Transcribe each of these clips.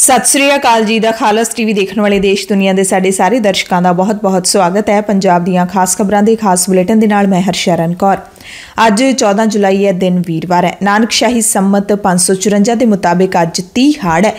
ਸਤਿ ਸ੍ਰੀ ਅਕਾਲ ਜੀ ਦਾ ਖਾਲਸ ਟੀਵੀ ਦੇਖਣ ਵਾਲੇ ਦੇਸ਼ ਦੁਨੀਆ ਦੇ ਸਾਡੇ ਸਾਰੇ ਦਰਸ਼ਕਾਂ ਦਾ ਬਹੁਤ-ਬਹੁਤ ਸਵਾਗਤ ਹੈ ਪੰਜਾਬ ਦੀਆਂ ਖਾਸ ਖਬਰਾਂ ਦੇ ਖਾਸ ਬੁਲੇਟਿਨ ਦੇ ਨਾਲ ਮੈਂ ਹਰਸ਼ਰਨ ਕੌਰ ਅੱਜ 14 ਜੁਲਾਈ ਹੈ ਦਿਨ ਵੀਰਵਾਰ ਹੈ ਨਾਨਕਸ਼ਾਹੀ ਸੰਮਤ 554 ਦੇ ਮੁਤਾਬਕ ਅੱਜ 30 ਹਾੜ ਹੈ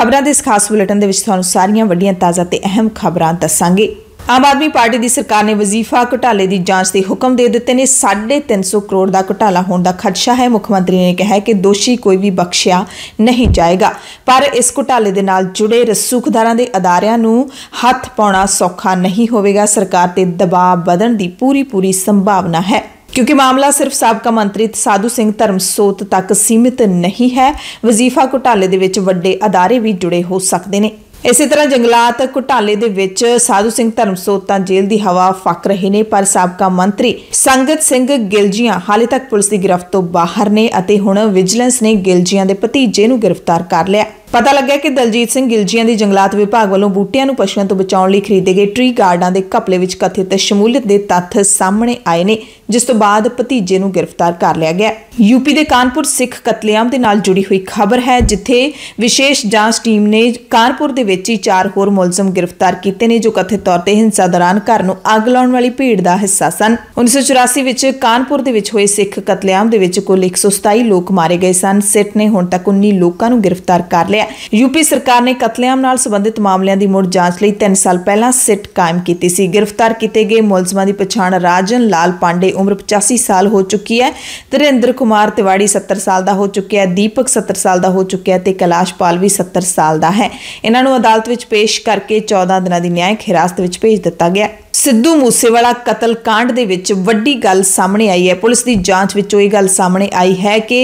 ਖਬਰਾਂ ਦੇ ਇਸ ਖਾਸ ਬੁਲੇਟਿਨ ਦੇ ਵਿੱਚ ਤੁਹਾਨੂੰ ਸਾਰੀਆਂ ਵੱਡੀਆਂ ਤਾਜ਼ਾ ਤੇ ਅਹਿਮ ਖਬਰਾਂ ਦੱਸਾਂਗੇ ਆਮ ਆਦਮੀ ਪਾਰਟੀ ਦੀ ਸਰਕਾਰ ਨੇ ਵਜ਼ੀਫਾ ਘੁਟਾਲੇ ਦੀ ਜਾਂਚ ਦੇ ਹੁਕਮ ਦੇ ਦਿੱਤੇ ਨੇ 350 ਕਰੋੜ ਦਾ ਘੁਟਾਲਾ ਹੋਣ ਦਾ ਖਦਸ਼ਾ ਹੈ ਮੁੱਖ ਮੰਤਰੀ ਨੇ ਕਿਹਾ ਕਿ ਦੋਸ਼ੀ ਕੋਈ ਵੀ ਬਖਸ਼ਿਆ ਨਹੀਂ ਜਾਏਗਾ ਪਰ ਇਸ ਘੁਟਾਲੇ ਦੇ ਨਾਲ ਜੁੜੇ ਰਸੂਖਦਾਰਾਂ ਦੇ ਅਦਾਰਿਆਂ ਨੂੰ ਹੱਥ ਪਾਉਣਾ ਸੌਖਾ ਨਹੀਂ ਹੋਵੇਗਾ ਸਰਕਾਰ ਤੇ ਦਬਾਅ ਵਧਣ ਦੀ ਪੂਰੀ ਪੂਰੀ ਸੰਭਾਵਨਾ ਹੈ ਕਿਉਂਕਿ ਮਾਮਲਾ ਸਿਰਫ ਸਾਬਕਾ ਮੰਤਰੀ ਸਾਧੂ ਸਿੰਘ ਧਰਮਸੋਤ ਤੱਕ ਸੀਮਿਤ ਨਹੀਂ ਹੈ ਵਜ਼ੀਫਾ ਘੁਟਾਲੇ ਦੇ ਵਿੱਚ ਵੱਡੇ ਅਦਾਰੇ ਵੀ ਜੁੜੇ ਹੋ ਸਕਦੇ ਨੇ ਇਸੇ ਤਰ੍ਹਾਂ ਜੰਗਲਾਤ ਘੁਟਾਲੇ ਦੇ ਵਿੱਚ ਸਾਧੂ ਸਿੰਘ ਧਰਮਸੋਤ ਤਾਂ ਜੇਲ੍ਹ ਦੀ ਹਵਾ ਫੱਕ ਰਹੇ ਨੇ ਪਰ ਸਾਬਕਾ ਮੰਤਰੀ ਸੰਗਤ ਸਿੰਘ ਗਿਲਜੀਆਂ ਹਾਲੇ ਤੱਕ ਪੁਲਿਸ ਦੀ ਗ੍ਰਿਫਤ ਤੋਂ ਬਾਹਰ ਨੇ ਅਤੇ ਹੁਣ ਵਿਜੀਲੈਂਸ ਨੇ ਗਿਲਜੀਆਂ ਦੇ ਭਤੀਜੇ ਨੂੰ ਗ੍ਰਿਫਤਾਰ ਕਰ ਲਿਆ ਪਤਾ ਲੱਗਿਆ ਕਿ ਦਲਜੀਤ ਸਿੰਘ ਗਿਲਜੀਆਂ ਦੀ ਜੰਗਲਾਤ ਵਿਭਾਗ ਵੱਲੋਂ ਬੂਟਿਆਂ ਨੂੰ ਪਸ਼ੂਆਂ ਤੋਂ ਬਚਾਉਣ ਲਈ ਖਰੀਦੇ ਗਏ ਟ੍ਰੀ ਗਾਰਡਾਂ ਦੇ ਘਪਲੇ ਵਿੱਚ ਕਥਿਤ ਸ਼ਮੂਲੀਅਤ ਦੇ ਤੱਥ ਸਾਹਮਣੇ ਆਏ ਨੇ ਜਿਸ ਤੋਂ ਬਾਅਦ ਭਤੀਜੇ ਨੂੰ ਗ੍ਰਿਫਤਾਰ ਕਰ ਲਿਆ ਗਿਆ ਯੂਪੀ ਦੇ ਕਾਨਪੁਰ ਸਿੱਖ ਕਤਲੇਆਮ ਦੇ ਨਾਲ ਜੁੜੀ ਹੋਈ ਖਬਰ ਹੈ ਜਿੱਥੇ ਵਿਸ਼ੇਸ਼ ਜਾਂਚ ਟੀਮ ਨੇ ਕਾਨਪੁਰ ਦੇ ਵਿੱਚ ਹੀ ਚਾਰ ਹੋਰ ਮੁਲਜ਼ਮ ਗ੍ਰਿਫਤਾਰ ਕੀਤੇ ਨੇ ਜੋ ਕਥਿਤ ਤੌਰ ਤੇ ਹਿੰਸਾ ਦੌਰਾਨ ਘਰ ਨੂੰ ਅੱਗ ਲਾਉਣ ਵਾਲੀ ਭੀੜ ਦਾ ਹਿੱਸਾ ਸਨ 1984 ਵਿੱਚ ਕਾਨਪੁਰ ਦੇ ਵਿੱਚ ਹੋਏ ਸਿੱਖ ਕਤਲੇਆਮ ਦੇ ਵਿੱਚ ਕੁੱਲ 127 ਲੋਕ ਮਾਰੇ ਗਏ ਸਨ ਸਿੱਟ ਨੇ ਹੁਣ ਤੱਕ 19 ਲੋਕਾਂ ਨੂੰ ਗ੍ਰਿਫਤਾਰ ਕਰ ਲਿਆ ਹੈ ਯੂਪੀ ਸਰਕਾਰ ਨੇ ਕਤਲੇਆਮ ਨਾਲ ਸੰਬੰਧਿਤ ਮਾਮਲਿਆਂ ਦੀ ਮੁੜ ਜਾਂਚ ਲਈ 3 ਸਾਲ ਪਹਿਲਾਂ ਸਿੱਟ ਕਾਇਮ ਕੀਤੀ ਸੀ ਗ੍ਰਿਫਤਾਰ ਕੀਤੇ ਗਏ ਮੁਲਜ਼ਮਾਂ ਦੀ ਪਛਾਣ ਰਾਜਨ ਲਾਲ ਪਾਂਡੇ ਉਮਰ 85 ਸਾਲ ਹੋ ਚੁੱਕੀ ਹੈ ਧਰਿੰਦਰ ਕੁਮਾਰ ਤਿਵਾੜੀ 70 ਸਾਲ ਦਾ ਹੋ ਚੁੱਕਿਆ ਹੈ ਦੀਪਕ 70 ਸਾਲ ਦਾ ਹੋ ਚੁੱਕਿਆ ਤੇ ਕਲਾਸ਼ ਪਾਲ ਵੀ 70 ਸਾਲ ਦਾ ਹੈ ਇਹਨਾਂ ਨੂੰ ਅਦਾਲਤ ਵਿੱਚ ਪੇਸ਼ ਕਰਕੇ 14 ਦਿਨਾਂ ਦੀ ਨਿਆਇਕ ਹਿਰਾਸਤ ਵਿੱਚ ਭੇਜ ਦਿੱਤਾ ਗਿਆ ਸਿੱਧੂ ਮੂਸੇਵਾਲਾ ਕਤਲ ਕਾਂਡ ਦੇ ਵਿੱਚ ਵੱਡੀ ਗੱਲ ਸਾਹਮਣੇ ਆਈ ਹੈ ਪੁਲਿਸ ਦੀ ਜਾਂਚ ਵਿੱਚੋਂ ਇਹ ਗੱਲ ਸਾਹਮਣੇ ਆਈ ਹੈ ਕਿ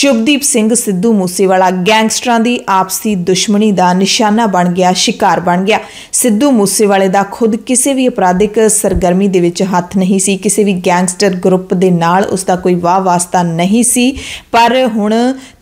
ਸ਼ੁਭਦੀਪ ਸਿੰਘ ਸਿੱਧੂ ਮੂਸੇਵਾਲਾ ਗੈਂਗਸਟਰਾਂ ਦੀ ਆਪਸੀ ਦੁਸ਼ਮਣੀ ਦਾ ਨਿਸ਼ਾਨਾ ਬਣ ਗਿਆ ਸ਼ਿਕਾਰ ਬਣ ਗਿਆ ਸਿੱਧੂ ਮੂਸੇਵਾਲੇ ਦਾ ਖੁਦ ਕਿਸੇ ਵੀ ਅਪਰਾਧਿਕ ਸਰਗਰਮੀ ਦੇ ਵਿੱਚ ਹੱਥ ਨਹੀਂ ਸੀ ਕਿਸੇ ਵੀ ਗੈਂਗਸਟਰ ਗਰੁੱਪ ਦੇ ਨਾਲ ਉਸ ਦਾ ਕੋਈ ਵਾਹ ਵਾਸਤਾ ਨਹੀਂ ਸੀ ਪਰ ਹੁਣ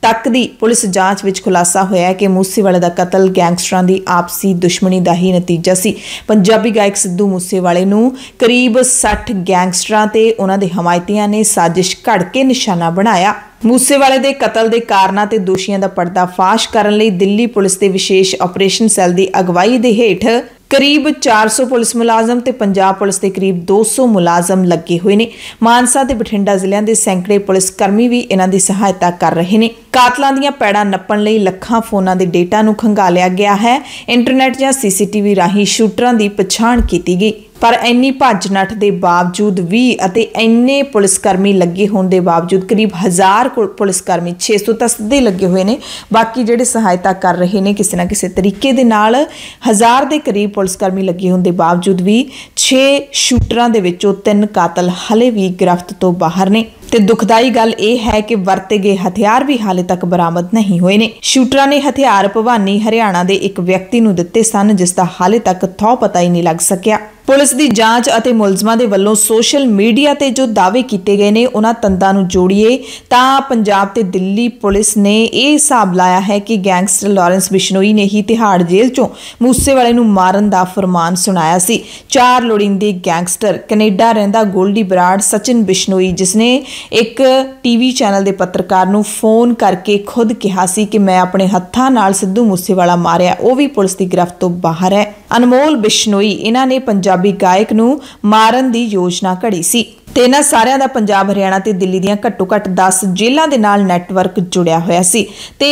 ਤੱਕ ਦੀ ਪੁਲਿਸ ਜਾਂਚ ਵਿੱਚ ਖੁਲਾਸਾ ਹੋਇਆ ਹੈ ਕਿ ਮੂਸੇਵਾਲੇ ਦਾ ਕਤਲ ਗੈਂਗਸਟਰਾਂ ਦੀ ਆਪਸੀ ਦੁਸ਼ਮਣੀ ਦਾ ਹੀ ਨਤੀਜਾ ਸੀ ਪੰਜਾਬੀ ਗਾਇਕ ਸਿੱਧੂ ਮੂਸੇਵਾਲਾ ਵਾਲੇ ਨੂੰ ਕਰੀਬ 60 ਗੈਂਗਸਟਰਾਂ ਤੇ ਉਹਨਾਂ ਦੇ ਹਮਾਇਤੀਆਂ ਨੇ ਸਾਜ਼ਿਸ਼ ਘੜ ਕੇ ਨਿਸ਼ਾਨਾ ਬਣਾਇਆ ਮੂਸੇਵਾਲੇ ਦੇ ਕਤਲ ਦੇ ਕਾਰਨਾਂ ਤੇ ਦੋਸ਼ੀਆਂ ਦਾ ਪਰਦਾਫਾਸ਼ ਕਰਨ ਲਈ ਦਿੱਲੀ ਪੁਲਿਸ ਦੇ ਵਿਸ਼ੇਸ਼ ਆਪਰੇਸ਼ਨ ਸੈੱਲ ਦੀ ਅਗਵਾਈ ਦੇ ਹੇਠ ਕਰੀਬ 400 ਪੁਲਿਸ ਮੁਲਾਜ਼ਮ ਤੇ ਪੰਜਾਬ ਪੁਲਿਸ ਦੇ ਕਰੀਬ 200 ਮੁਲਾਜ਼ਮ ਲੱਗੇ ਹੋਏ ਨੇ ਮਾਨਸਾ ਤੇ ਬਠਿੰਡਾ ਜ਼ਿਲ੍ਹਿਆਂ ਦੇ ਸੈਂਕੜੇ ਪੁਲਿਸ ਕਰਮੀ ਵੀ ਇਹਨਾਂ ਦੀ ਸਹਾਇਤਾ ਕਰ ਰਹੇ ਨੇ ਕਾਤਲਾਂ ਦੀਆਂ ਪੈੜਾਂ ਨੱਪਣ ਲਈ ਲੱਖਾਂ ਫੋਨਾਂ ਦੇ ਡੇਟਾ ਨੂੰ ਖੰਗਾਲਿਆ ਗਿਆ ਹੈ ਇੰਟਰਨੈਟ ਜਾਂ ਸੀਸੀਟੀਵੀ ਰਾਹੀਂ ਸ਼ੂਟਰਾਂ ਦੀ ਪਛਾਣ ਕੀਤੀ ਗਈ ਪਰ ਇੰਨੀ ਭੱਜ ਨੱਠ ਦੇ ਬਾਵਜੂਦ ਵੀ ਅਤੇ ਇੰਨੇ ਪੁਲਿਸ ਕਰਮੀ ਲੱਗੇ ਹੋਣ ਦੇ ਬਾਵਜੂਦ ਕਰੀਬ 1000 ਪੁਲਿਸ ਕਰਮੀ 600 ਤਾਂ ਸਿੱਧੇ ਲੱਗੇ ਹੋਏ ਨੇ ਬਾਕੀ ਜਿਹੜੇ ਸਹਾਇਤਾ ਕਰ ਰਹੇ ਨੇ ਕਿਸੇ ਨਾ ਕਿਸੇ ਤਰੀਕੇ ਦੇ ਨਾਲ 1000 ਦੇ ਕਰੀਬ ਪੁਲਿਸ ਕਰਮੀ ਲੱਗੇ ਹੋਣ ਦੇ ਬਾਵਜੂਦ ਵੀ 6 ਸ਼ੂਟਰਾਂ ਦੇ ਵਿੱਚੋਂ 3 ਕਾਤਲ ਹਲੇ ਵੀ ਗ੍ਰਿਫਤ ਤੋਂ ਬਾਹਰ ਨੇ ਤੇ ਦੁਖਦਾਈ ਗੱਲ ਇਹ ਹੈ ਕਿ ਵਰਤੇ ਗਏ ਹਥਿਆਰ ਵੀ ਹਾਲੇ ਤੱਕ ਬਰਾਮਦ ਨਹੀਂ ਹੋਏ ਨੇ ਸ਼ੂਟਰਾਂ ਨੇ ਹਥਿਆਰ ਭਵਾਨੀ ਹਰਿਆਣਾ ਦੇ ਇੱਕ ਵਿਅਕਤੀ ਨੂੰ ਦਿੱਤੇ ਸਨ ਜਿਸ ਦਾ ਹਾਲੇ ਤੱਕ ਥੌ ਪਤਾ ਹੀ ਨਹੀਂ ਲੱਗ ਸਕਿਆ ਪੁਲਿਸ ਦੀ ਜਾਂਚ ਅਤੇ ਮੁਲਜ਼ਮਾਂ ਦੇ ਵੱਲੋਂ ਸੋਸ਼ਲ ਮੀਡੀਆ ਤੇ ਜੋ ਦਾਅਵੇ ਕੀਤੇ ਗਏ ਨੇ ਉਹਨਾਂ ਤੰਦਾਂ ਨੂੰ ਜੋੜੀਏ ਤਾਂ ਪੰਜਾਬ ਤੇ ਦਿੱਲੀ ਪੁਲਿਸ ਨੇ ਇਹ ਹਿਸਾਬ ਲਾਇਆ ਹੈ ਕਿ ਗੈਂਗਸਟਰ ਲਾਰੈਂਸ ਬਿਸ਼ਨੋਈ ਨੇ ਹੀ ਤਿਹਾੜ ਜੇਲ੍ਹ ਚੋਂ ਮੂਸੇ ਵਾਲੇ ਨੂੰ ਮਾਰਨ ਦਾ ਫਰਮਾਨ ਸੁਣਾਇਆ ਸੀ ਚਾਰ ਲੋੜਿੰਦੇ ਗੈਂਗਸਟਰ ਕੈਨੇਡਾ ਰਹਿੰਦਾ ਗੋਲਡੀ ਬਰਾੜ ਸਚਿਨ ਬਿਸ਼ਨੋਈ ਜਿਸ ਨੇ ਇੱਕ ਟੀਵੀ ਚੈਨਲ ਦੇ ਪੱਤਰਕਾਰ ਨੂੰ ਫੋਨ ਕਰਕੇ ਖੁਦ ਕਿਹਾ ਸੀ ਕਿ ਮੈਂ ਆਪਣੇ ਹੱਥਾਂ ਨਾਲ ਸਿੱਧੂ ਮੂਸੇਵਾਲਾ ਮਾਰਿਆ ਉਹ ਵੀ ਪੁਲਿਸ ਦੀ ਗ੍ਰਿਫਤ ਤੋਂ ਬਾਹਰ ਹੈ ਅਨਮੋਲ ਬਿਸ਼ਨੋਈ ਇਹਨਾਂ ਨੇ ਪੰਜਾਬੀ ਗਾਇਕ ਨੂੰ ਮਾਰਨ ਦੀ ਯੋਜਨਾ ਘੜੀ ਸੀ ਤੇ ਇਹਨਾਂ ਸਾਰਿਆਂ ਦਾ ਪੰਜਾਬ ਹਰਿਆਣਾ ਤੇ ਦਿੱਲੀ ਦੀਆਂ ਘੱਟੋ-ਘੱਟ 10 ਜੇਲ੍ਹਾਂ ਦੇ ਨਾਲ ਨੈਟਵਰਕ ਜੁੜਿਆ ਹੋਇਆ ਸੀ ਤੇ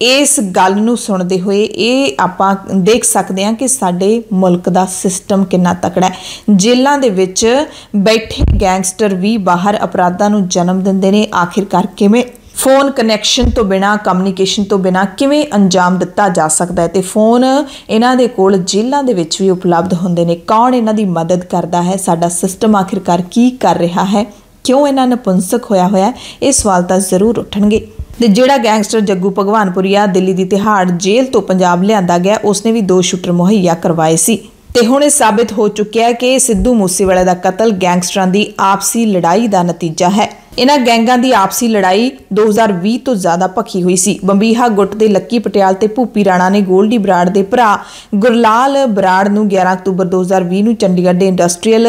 ਇਸ ਗੱਲ ਨੂੰ ਸੁਣਦੇ ਹੋਏ ਇਹ ਆਪਾਂ ਦੇਖ ਸਕਦੇ ਹਾਂ ਕਿ ਸਾਡੇ ਮੁਲਕ ਦਾ ਸਿਸਟਮ ਕਿੰਨਾ ਤਕੜਾ ਹੈ ਜੇਲ੍ਹਾਂ ਦੇ ਵਿੱਚ ਬੈਠੇ ਗੈਂਗਸਟਰ ਵੀ ਬਾਹਰ ਅਪਰਾਧਾਂ ਨੂੰ ਜਨਮ ਦਿੰਦੇ ਨੇ ਆਖਿਰਕਾਰ ਕਿਵੇਂ ਫੋਨ ਕਨੈਕਸ਼ਨ ਤੋਂ ਬਿਨਾ ਕਮਿਊਨੀਕੇਸ਼ਨ ਤੋਂ ਬਿਨਾ ਕਿਵੇਂ ਅੰਜਾਮ ਦਿੱਤਾ ਜਾ ਸਕਦਾ ਹੈ ਤੇ ਫੋਨ ਇਹਨਾਂ ਦੇ ਕੋਲ ਜੇਲ੍ਹਾਂ ਦੇ ਵਿੱਚ ਵੀ ਉਪਲਬਧ ਹੁੰਦੇ ਨੇ ਕੌਣ ਇਹਨਾਂ ਦੀ ਮਦਦ ਕਰਦਾ ਹੈ ਸਾਡਾ ਸਿਸਟਮ ਆਖਿਰਕਾਰ ਕੀ ਕਰ ਰਿਹਾ ਹੈ ਕਿਉਂ ਇਹਨਾਂ ਪੁੰਸਕ ਹੋਇਆ ਹੋਇਆ ਇਹ ਸਵਾਲ ਤਾਂ ਜ਼ਰੂਰ ਉੱਠਣਗੇ ਤੇ ਜਿਹੜਾ ਗੈਂਗਸਟਰ ਜੱਗੂ ਭਗਵਾਨਪੁਰੀਆ ਦਿੱਲੀ ਦੀ ਤਿਹਾੜ ਜੇਲ੍ਹ ਤੋਂ ਪੰਜਾਬ ਲਿਆਂਦਾ ਗਿਆ ਉਸਨੇ ਵੀ ਦੋ ਸ਼ੂਟਰ ਮੁਹੱਈਆ ਕਰਵਾਏ ਸੀ ਤੇ ਹੁਣ ਇਹ ਸਾਬਤ ਹੋ ਚੁੱਕਿਆ ਹੈ ਕਿ ਸਿੱਧੂ ਮੂਸੇਵਾਲੇ ਦਾ ਕਤਲ ਗੈਂਗਸਟਰਾਂ ਦੀ ਆਪਸੀ ਲੜਾਈ ਦਾ ਨਤੀਜਾ ਹੈ ਇਹਨਾਂ ਗੈਂਗਾਂ ਦੀ ਆਪਸੀ ਲੜਾਈ 2020 ਤੋਂ ਜ਼ਿਆਦਾ ਭਖੀ ਹੋਈ ਸੀ ਬੰਬੀਹਾ ਗੁੱਟ ਦੇ ਲੱਕੀ ਪਟਿਆਲ ਤੇ ਭੂਪੀ ਰਾਣਾ ਨੇ ਗੋਲਡੀ ਬਰਾੜ ਦੇ ਭਰਾ ਗੁਰਲਾਲ ਬਰਾੜ ਨੂੰ 11 ਅਕਤੂਬਰ 2020 ਨੂੰ ਚੰਡੀਗੜ੍ਹ ਦੇ ਇੰਡਸਟਰੀਅਲ